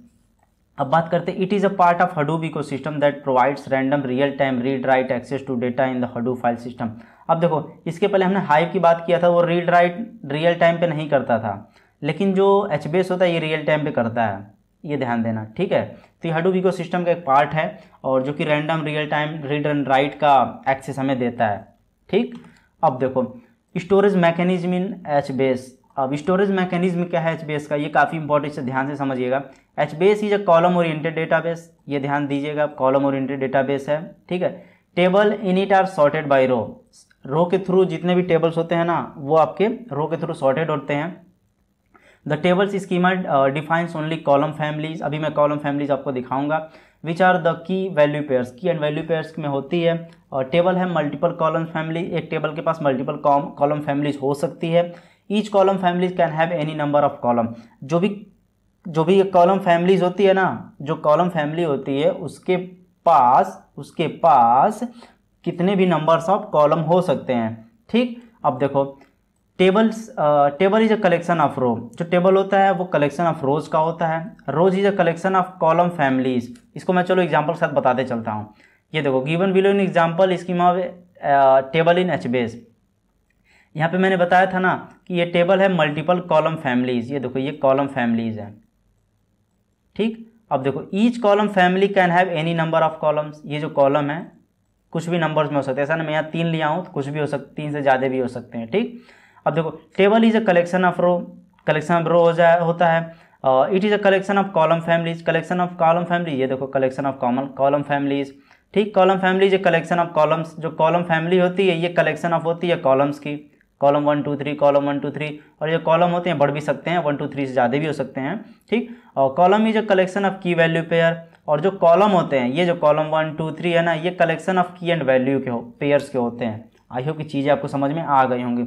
अब बात करते हैं it is a part of Hadoop ecosystem that provides random real time read write access to data in the Hadoop file system अब देखो इसके पहले हमने हाइव की बात किया था वो रीड राइट रियल टाइम पे नहीं करता था लेकिन जो एच होता है ये रियल टाइम पे करता है ये ध्यान देना ठीक है तो हडूप इको सिस्टम का एक पार्ट है और जो कि random real time read and write का एक्सेस हमें देता है ठीक अब देखो storage mechanism in H base अब स्टोरेज मैकेनिज्म क्या है एच बी एस का ये काफ़ी इंपॉर्टेंट से ध्यान से समझिएगा H B S is a column oriented database ये ध्यान दीजिएगा कॉलम ओरिएंटेड डेटाबेस है ठीक है table in it are sorted by row row के थ्रू जितने भी टेबल्स होते हैं ना वो आपके रो के थ्रू सॉर्टेड होते हैं the tables schema defines only column families अभी मैं कॉलम फैमिलीज आपको दिखाऊंगा which are the key value pairs key and value pairs में होती है और uh, टेबल है मल्टीपल कॉलम फैमिली एक टेबल के पास मल्टीपल कॉलम फैमिलीज हो सकती है each column families can have any number of column जो भी जो भी कॉलम फैमिलीज होती है ना जो कॉलम फैमिली होती है उसके पास उसके पास कितने भी नंबर्स ऑफ कॉलम हो सकते हैं ठीक अब देखो tables table is a collection of row जो टेबल होता है वो कलेक्शन ऑफ रोज का होता है rows is a collection of column families इसको मैं चलो एग्जाम्पल के साथ बताते चलता हूँ ये देखो गिवन बिलो इन एग्जाम्पल इसकी माँ टेबल इन एच बेस यहाँ पे मैंने बताया था ना कि ये टेबल है मल्टीपल कॉलम फैमिलीज ये देखो ये कॉलम फैमिलीज है ठीक अब देखो each column family can have any number of columns ये जो कॉलम है कुछ भी नंबर्स में हो सकते हैं ऐसा ना मैं यहाँ तीन लिया हूँ तो कुछ भी हो सकते तीन से ज़्यादा भी हो सकते हैं ठीक अब देखो table is a collection of row collection of row हो जाए होता है it is a collection of column families collection of column family ये देखो collection of common column families ठीक कॉलम फैमिली जो कलेक्शन ऑफ कॉलम्स जो कॉलम फैमिली होती है ये कलेक्शन ऑफ होती है कॉलम्स की column one two three column one two three और ये कॉलम होते हैं बढ़ भी सकते हैं वन टू थ्री से ज़्यादा भी हो सकते हैं ठीक और column is a collection of key value pair और जो कॉलम होते हैं ये जो कॉलम वन टू थ्री है ना ये collection of key and value के हो पेयर्स के होते हैं आई होप की चीज़ें आपको समझ में आ गई होंगी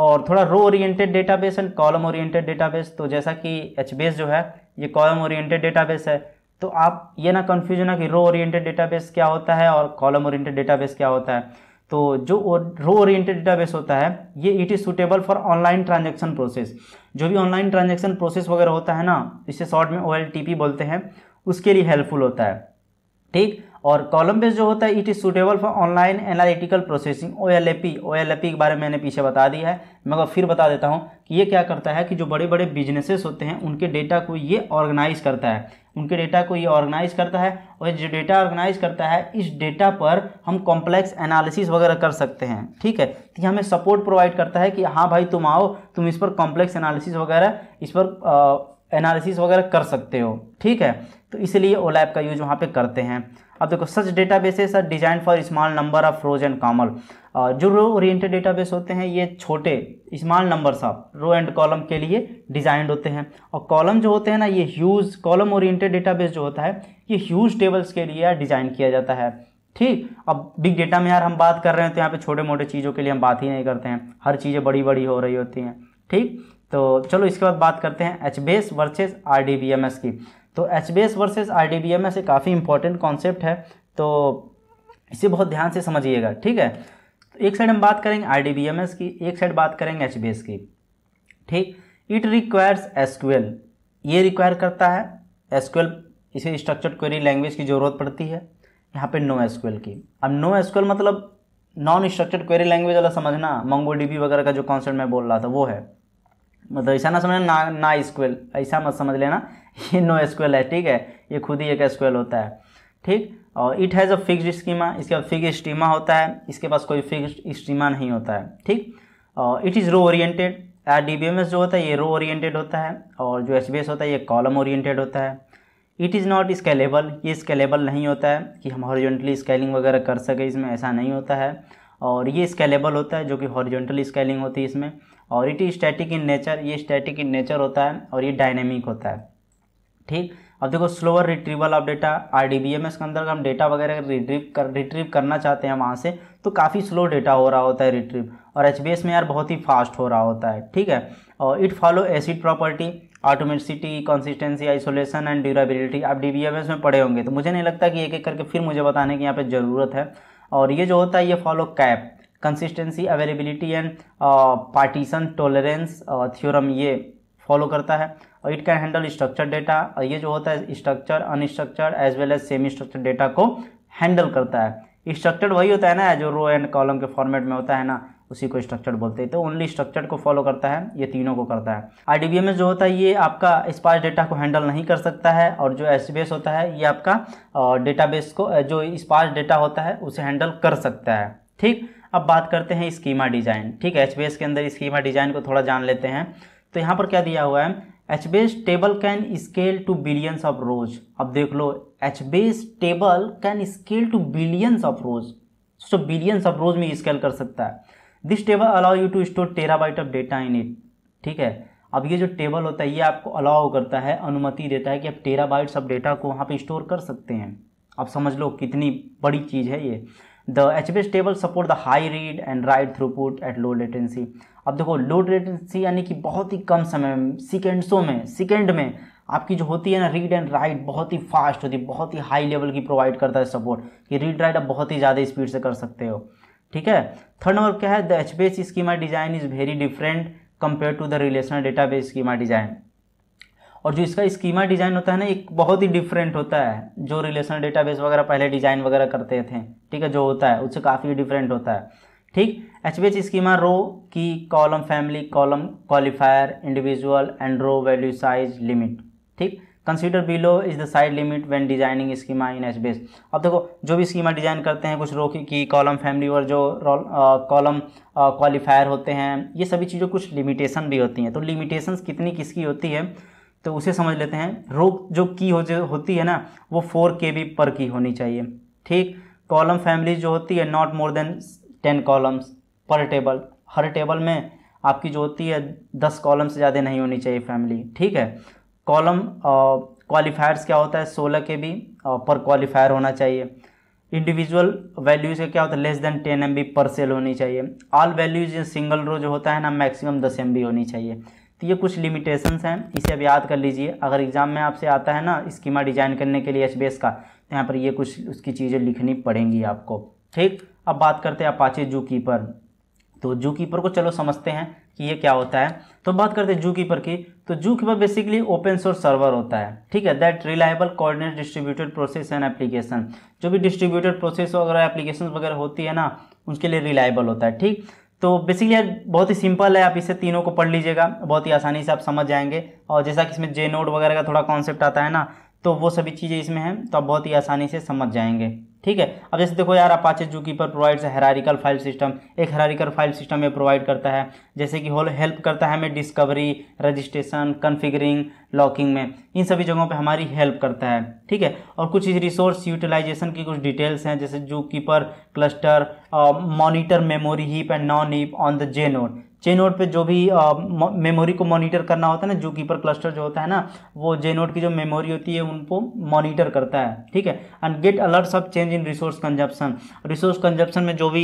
और थोड़ा row oriented database and column oriented database तो जैसा कि एच जो है ये कॉलम ओरिएंटेड डेटाबेस है तो आप ये ना कन्फ्यूजन है कि रो ओरिएंटेड डेटाबेस क्या होता है और कॉलम ओरिएंटेड डेटाबेस क्या होता है तो जो रो ओरिएंटेड डेटाबेस होता है ये it is suitable for online transaction process जो भी ऑनलाइन ट्रांजेक्शन प्रोसेस वगैरह होता है ना इसे शॉर्ट में ओ बोलते हैं उसके लिए हेल्पफुल होता है ठीक और कॉलम बेस जो होता है it is suitable for online analytical processing O L के बारे में मैंने पीछे बता दिया है मैं फिर बता देता हूँ कि ये क्या करता है कि जो बड़े बड़े बिजनेसेस होते हैं उनके डेटा को ये ऑर्गेनाइज करता है उनके डेटा को ये ऑर्गेनाइज करता है और जो डेटा ऑर्गेनाइज करता है इस डेटा पर हम कॉम्प्लेक्स एनालिसिस वगैरह कर सकते हैं ठीक है तो हमें सपोर्ट प्रोवाइड करता है कि हाँ भाई तुम आओ तुम इस पर कॉम्प्लेक्स एनालिसिस वगैरह इस पर आ, एनालिसिस वगैरह कर सकते हो ठीक है तो इसलिए ओलैप का यूज वहाँ पे करते हैं अब देखो such data bases are design for small number of rows and कॉमल जो रो ओरिएंटेड डेटाबेस होते हैं ये छोटे स्मॉल नंबर साफ रो एंड कॉलम के लिए डिजाइंड होते हैं और कॉलम जो होते हैं ना ये ह्यूज कॉलम ओरिएंटेड डेटाबेस जो होता है ये ह्यूज टेबल्स के लिए डिज़ाइन किया जाता है ठीक अब बिग डेटा में यार हम बात कर रहे हैं तो यहाँ पर छोटे मोटे चीज़ों के लिए हम बात ही नहीं करते हैं हर चीज़ें बड़ी बड़ी हो रही होती हैं ठीक तो चलो इसके बाद बात करते हैं H base versus R D B M S की तो H base versus R D B M S एक काफ़ी इंपॉर्टेंट कॉन्सेप्ट है तो इसे बहुत ध्यान से समझिएगा ठीक है तो एक साइड हम बात करेंगे R D B M S की एक साइड बात करेंगे एच बेस की ठीक it requires S Q L ये रिक्वायर करता है एस क्यू एल इसे स्ट्रक्चर्ड क्वेरी लैंग्वेज की ज़रूरत पड़ती है यहाँ पे नो एस क्यू एल की अब नो एस क्यू एल मतलब नॉन स्ट्रक्चर्ड क्वेरी लैंग्वेज वाला समझना मंगो डी बी वगैरह का जो कॉन्सेप्ट मैं बोल रहा था वो है मतलब ऐसा ना समझना ना ना स्क्वेल ऐसा मत समझ लेना ये नो स्क्वेल है ठीक है ये खुद ही एक स्क्वेल होता है ठीक और it has a fix schema इसके बाद फिक्स स्टीमा होता है इसके पास कोई फिक्स स्टीमा नहीं होता है ठीक और it is row oriented D B M S जो होता है ये रो ओरिएंटेड होता है और जो एच बी एस होता है ये कॉलम ओरिएंटेड होता है इट इज़ नॉट स्केलेबल ये स्केलेबल नहीं होता है कि हम हॉरिजेंटली स्केलिंग वगैरह कर सके इसमें ऐसा नहीं होता है और ये स्केलेबल होता है जो कि हॉरिजॉन्टल स्केलिंग होती है इसमें और it is static in nature ये स्टैटिक इन नेचर होता है और ये डायनेमिक होता है ठीक अब देखो slower retrieval of data R D B M S के अंदर हम डेटा वगैरह रिट्रीव कर रिट्रीव करना चाहते हैं वहाँ से तो काफ़ी स्लो डेटा हो रहा होता है रिट्रीव और एच बी एस में यार बहुत ही फास्ट हो रहा होता है ठीक है और it follow acid property automaticity consistency isolation and durability आप डी बी एम एस में पढ़े होंगे तो मुझे नहीं लगता कि एक एक करके फिर मुझे बताने की यहाँ पर ज़रूरत है और ये जो होता है ये follow CAP consistency availability and partition tolerance theorem ये फॉलो करता है और it can handle structure data और ये जो होता है structure unstructure as well as semi structure data को हैंडल करता है स्ट्रक्चर वही होता है ना जो रो एंड कॉलम के फॉर्मेट में होता है ना उसी को स्ट्रक्चर बोलते हैं तो ओनली स्ट्रक्चर को फॉलो करता है ये तीनों को करता है आर में जो होता है ये आपका स्पार्स डेटा को हैंडल नहीं कर सकता है और जो एस होता है ये आपका डेटाबेस uh, को जो स्पार्स डेटा होता है उसे हैंडल कर सकता है ठीक अब बात करते हैं स्कीमा डिज़ाइन ठीक है एच के अंदर स्कीमा डिज़ाइन को थोड़ा जान लेते हैं तो यहाँ पर क्या दिया हुआ है H base table can scale to billions of rows अब देख लो H base table can scale to billions of rows so billions of rows में स्केल कर सकता है this table allow you to store terabyte of data in it ठीक है अब ये जो टेबल होता है ये आपको अलाउ करता है अनुमति देता है कि आप टेरा बाइट्स ऑफ डेटा को वहाँ पे स्टोर कर सकते हैं अब समझ लो कितनी बड़ी चीज़ है ये the H table support the high read and write throughput at low latency. अब देखो लो लेटेंसी यानी कि बहुत ही कम समय में सिकेंड्सों में सेकेंड में आपकी जो होती है ना रीड एंड राइट बहुत ही फास्ट होती है बहुत ही हाई लेवल की प्रोवाइड करता है सपोर्ट कि रीड राइट आप बहुत ही ज़्यादा स्पीड से कर सकते हो ठीक है थर्ड नंबर क्या है the H B schema design is very different compare to the relational database schema design और जो इसका स्कीमा डिज़ाइन होता है ना एक बहुत ही डिफरेंट होता है जो रिलेशनल डेटाबेस वगैरह पहले डिज़ाइन वगैरह करते थे ठीक है जो होता है उससे काफ़ी डिफरेंट होता है ठीक H B H schema row key column family column qualifier individual and row value size limit ठीक consider below is the size limit when designing schema in H base अब देखो जो भी स्कीमा डिजाइन करते हैं कुछ रो की कॉलम फैमिली और जो कॉलम क्वालिफायर होते हैं ये सभी चीज़ों कुछ लिमिटेशन भी होती हैं तो लिमिटेशंस कितनी किसकी होती है तो उसे समझ लेते हैं रो जो की हो जो होती है ना वो फोर के बी पर की होनी चाहिए ठीक कॉलम फैमिली जो होती है not more than ten columns per table हर टेबल में आपकी जो होती है दस कॉलम से ज़्यादा नहीं होनी चाहिए फैमिली ठीक है कॉलम क्वालिफायर्स क्या होता है सोलह के बी पर क्वालिफायर होना चाहिए इंडिविजुअल वैल्यूज़ का क्या होता है less than ten M per cell होनी चाहिए ऑल वैल्यूज सिंगल रो जो होता है ना मैक्सिमम दस एम होनी चाहिए तो ये कुछ लिमिटेशंस हैं इसे अब याद कर लीजिए अगर एग्ज़ाम में आपसे आता है ना स्कीमा डिजाइन करने के लिए एच का तो यहाँ पर ये कुछ उसकी चीज़ें लिखनी पड़ेंगी आपको ठीक अब बात करते हैं अपाचे जू कीपर तो जू कीपर को चलो समझते हैं कि ये क्या होता है तो बात करते हैं जू कीपर की तो ZooKeeper basically open source server होता है ठीक है that reliable coordinate distributed process and application जो भी डिस्ट्रीब्यूटेड प्रोसेस वगैरह एप्लीकेशन वगैरह होती है ना उसके लिए रिलायबल होता है ठीक तो बेसिकली यार बहुत ही सिंपल है आप इसे तीनों को पढ़ लीजिएगा बहुत ही आसानी से आप समझ जाएंगे और जैसा कि इसमें जे नोड वगैरह का थोड़ा कॉन्सेप्ट आता है ना तो वो सभी चीज़ें इसमें हैं तो आप बहुत ही आसानी से समझ जाएंगे ठीक है अब जैसे देखो यार Apache ZooKeeper provides hierarchical file system एक हेरारिकल फाइल सिस्टम में प्रोवाइड करता है जैसे कि होल हेल्प करता है हमें डिस्कवरी रजिस्ट्रेशन कन्फिगरिंग लॉकिंग में इन सभी जगहों पे हमारी हेल्प करता है ठीक है और कुछ रिसोर्स यूटिलाइजेशन की कुछ डिटेल्स हैं जैसे ZooKeeper cluster monitor memory heap and non heap on the J node J node पे जो भी मेमोरी को मॉनिटर करना होता है ना जू कीपर क्लस्टर जो होता है ना वो जे नोड की जो मेमोरी होती है उनको मॉनिटर करता है ठीक है and get alerts of change change in resource consumption resource consumption में जो भी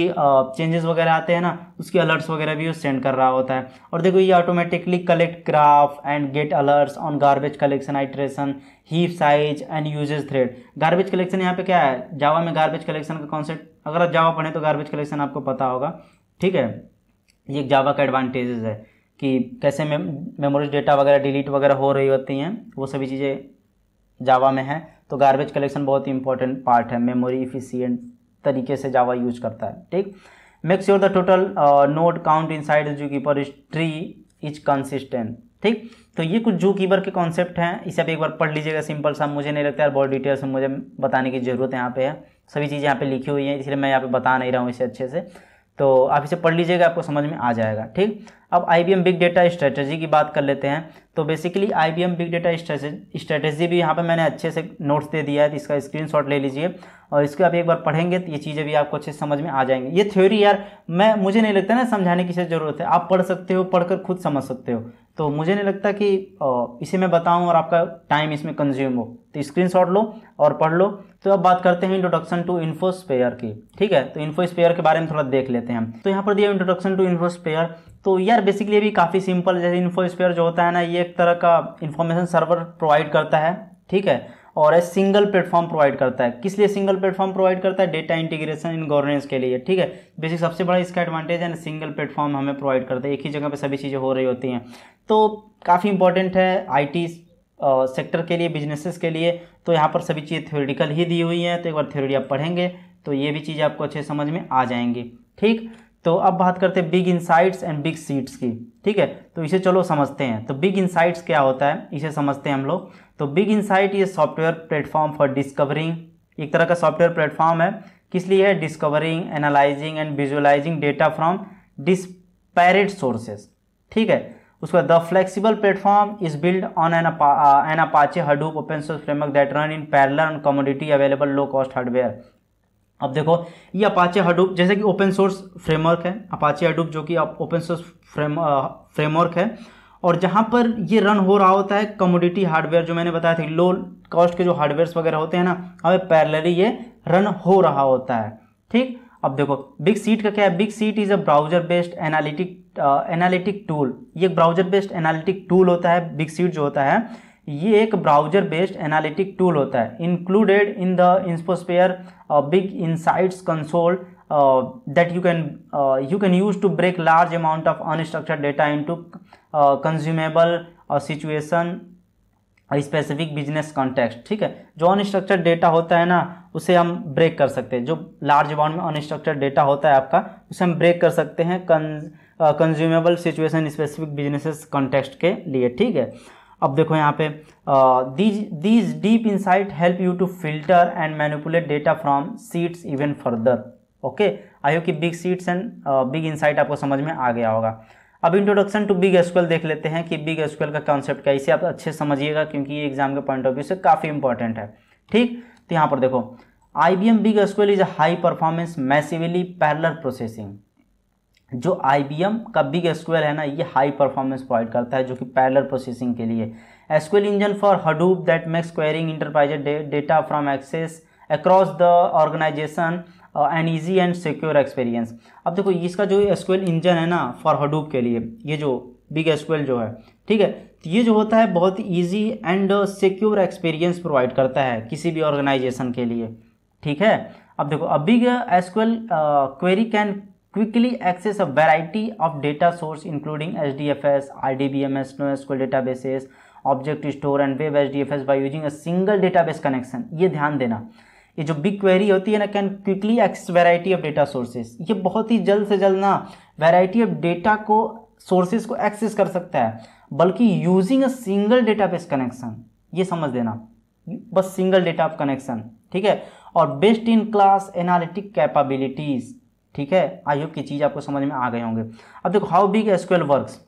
चेंजेस वगैरह आते हैं ना उसके अलर्ट्स वगैरह भी वो सेंड कर रहा होता है और देखो ये automatically collect graph and get alerts on garbage collection iteration heap size and usage thread garbage collection यहाँ पे क्या है जावा में गार्बेज कलेक्शन का कॉन्सेप्ट अगर आप जावा पढ़ें तो गार्बेज कलेक्शन आपको पता होगा ठीक है ये एक जावा का एडवांटेजेस है कि कैसे मेमोरीज डेटा वगैरह डिलीट वगैरह हो रही होती हैं वो सभी चीज़ें जावा में है तो गार्बेज कलेक्शन बहुत ही इंपॉर्टेंट पार्ट है मेमोरी इफिशियंट तरीके से जावा यूज करता है ठीक make sure the total node count inside ZooKeeper is tree is consistent ठीक तो ये कुछ जू कीपर के कॉन्सेप्ट हैं इसे आप एक बार पढ़ लीजिएगा सिंपल सा मुझे नहीं लगता है बहुत डिटेल्स में मुझे बताने की जरूरत यहाँ पे है सभी चीज़ें यहाँ पे लिखी हुई हैं इसलिए मैं यहाँ पे बता नहीं रहा हूँ इसे अच्छे से तो आप इसे पढ़ लीजिएगा आपको समझ में आ जाएगा ठीक अब आई बिग डेटा स्ट्रेटजी की बात कर लेते हैं तो basically I big data strategy भी यहाँ पर मैंने अच्छे से नोट्स दे दिया है तो इसका स्क्रीनशॉट ले लीजिए और इसको आप एक बार पढ़ेंगे तो ये चीज़ें भी आपको अच्छे से समझ में आ जाएंगी ये थ्योरी यार मैं मुझे नहीं लगता ना समझाने की ज़रूरत है आप पढ़ सकते हो पढ़कर खुद समझ सकते हो तो मुझे नहीं लगता कि इसे मैं बताऊं और आपका टाइम इसमें कंज्यूम हो तो स्क्रीनशॉट लो और पढ़ लो तो अब बात करते हैं इंट्रोडक्शन टू इन्फोस्पेयर की ठीक है तो इन्फोस्पेयर के बारे में थोड़ा देख लेते हैं तो यहाँ पर दिया इंट्रोडक्शन टू इन्फोस्पेयर तो यार बेसिकली भी काफ़ी सिंपल जैसे इन्फोस्पेयर जो होता है ना ये एक तरह का इन्फॉर्मेशन सर्वर प्रोवाइड करता है ठीक है और है सिंगल प्लेटफॉर्म प्रोवाइड करता है किस लिए सिंगल प्लेटफॉर्म प्रोवाइड करता है डेटा इंटीग्रेशन इन गवर्नेंस के लिए ठीक है बेसिक सबसे बड़ा इसका एडवांटेज है ना सिंगल प्लेटफॉर्म हमें प्रोवाइड करता है एक ही जगह पर सभी चीज़ें हो रही होती हैं तो काफ़ी इंपॉर्टेंट है आई सेक्टर के लिए बिजनेसेस के लिए तो यहाँ पर सभी चीज़ें थ्योरिटिकल ही दी हुई हैं तो एक बार थ्योरी आप पढ़ेंगे तो ये भी चीज़ें आपको अच्छे समझ में आ जाएंगी ठीक तो अब बात करते हैं big insights and big sheets की ठीक है तो इसे चलो समझते हैं तो बिग इनसाइट्स क्या होता है इसे समझते हैं हम लोग तो बिग इनसाइट ये सॉफ्टवेयर प्लेटफॉर्म फॉर डिस्कवरिंग एक तरह का सॉफ्टवेयर प्लेटफॉर्म है किस लिए है discovering analysing and visualising data from disparate sources ठीक है उसके बाद the flexible platform is build on an an Apache Hadoop open source framework that run in parallel on commodity available low cost hardware अब देखो ये Apache Hadoop जैसे कि open source framework है अपाचे हडूप जो कि ओपन सोर्स फ्रेम फ्रेमवर्क है और जहाँ पर ये रन हो रहा होता है कमोडिटी हार्डवेयर जो मैंने बताया था लो कॉस्ट के जो हार्डवेयर वगैरह होते हैं ना हमें पैरलरी ये रन हो रहा होता है ठीक अब देखो बिग सीट का क्या है big sheet is a browser based analytic analytic tool ये एक ब्राउजर बेस्ड एनालिटिक टूल होता है बिग सीट जो होता है ये एक ब्राउजर बेस्ड एनालिटिक टूल होता है included in the InfoSphere big insights console that you can you can use to break large amount of unstructured data into consumable situation specific business context ठीक है जो अनस्ट्रक्चर्ड डेटा होता है ना उसे हम ब्रेक कर सकते हैं जो लार्ज अमाउंट में अनस्ट्रक्चर्ड डेटा होता है आपका उसे हम ब्रेक कर सकते हैं consumable situation specific businesses context के लिए ठीक है अब देखो यहाँ पे these deep insight help you to filter and manipulate data from sheets even further okay आई हो कि big sheets and big insight आपको समझ में आ गया होगा अब इंट्रोडक्शन टू बिग एसक्यूएल देख लेते हैं कि बिग एसक्यूएल का कॉन्सेप्ट क्या इसे आप अच्छे समझिएगा क्योंकि ये एग्जाम के पॉइंट ऑफ व्यू से काफ़ी इंपॉर्टेंट है ठीक तो यहाँ पर देखो I B M big SQL is high performance massively parallel processing जो आई बी एम का बिग एसक्यूएल है ना ये हाई परफॉर्मेंस प्रोवाइड करता है जो कि पैरलर प्रोसेसिंग के लिए SQL engine for Hadoop that makes querying enterprise data from access across the organisation an easy and secure experience अब देखो इसका जो एस इंजन है ना फॉर हडूप के लिए ये जो बिग एस जो है ठीक है तो ये जो होता है बहुत easy and secure experience provide करता है किसी भी ऑर्गेनाइजेशन के लिए ठीक है अब देखो अब big S query can quickly access a variety of data source including S D F D B M S no data databases object store and web H D F S by using a single database connection ये ध्यान देना ये जो big query होती है ना can quickly access variety of data sources ये बहुत ही जल्द से जल्द ना वेराइटी ऑफ डेटा को सोर्सेज को एक्सेस कर सकता है बल्कि using a single database connection ये समझ देना बस सिंगल डेटा ऑफ कनेक्शन ठीक है और best in class analytic capabilities ठीक है आई होप की चीज़ आपको समझ में आ गए होंगे अब देखो हाउ बिग एसक्यूएल वर्क्स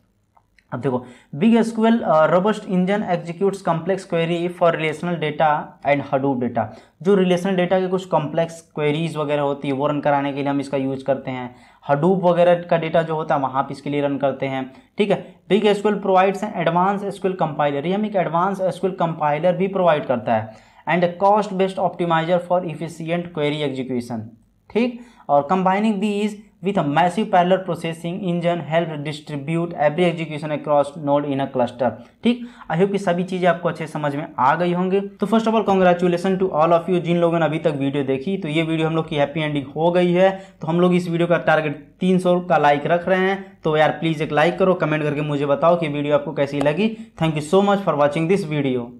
अब देखो big SQL robust engine executes complex query for relational data and Hadoop data जो रिलेशनल डेटा के कुछ कॉम्प्लेक्स क्वेरीज वगैरह होती है वो रन कराने के लिए हम इसका यूज करते हैं हडूप वगैरह का डेटा जो होता है वहाँ पर इसके लिए रन करते हैं ठीक है big SQL provides and advance SQL compiler ये हम एक एडवांस एसक्यूएल कंपाइलर भी प्रोवाइड करता है and cost based optimiser for efficient query execution ठीक और combining these with a massive parallel processing engine help distribute every execution across node in a cluster ठीक आई hope कि सभी चीज़ें आपको अच्छे समझ में आ गई होंगे तो first of all congratulation to all of you जिन लोगों ने अभी तक वीडियो देखी तो ये वीडियो हम लोग की हैप्पी एंडिंग हो गई है तो हम लोग इस वीडियो का टारगेट 300 का लाइक रख रहे हैं तो यार प्लीज़ एक लाइक करो कमेंट करके मुझे बताओ कि वीडियो आपको कैसी लगी thank you so much for watching this video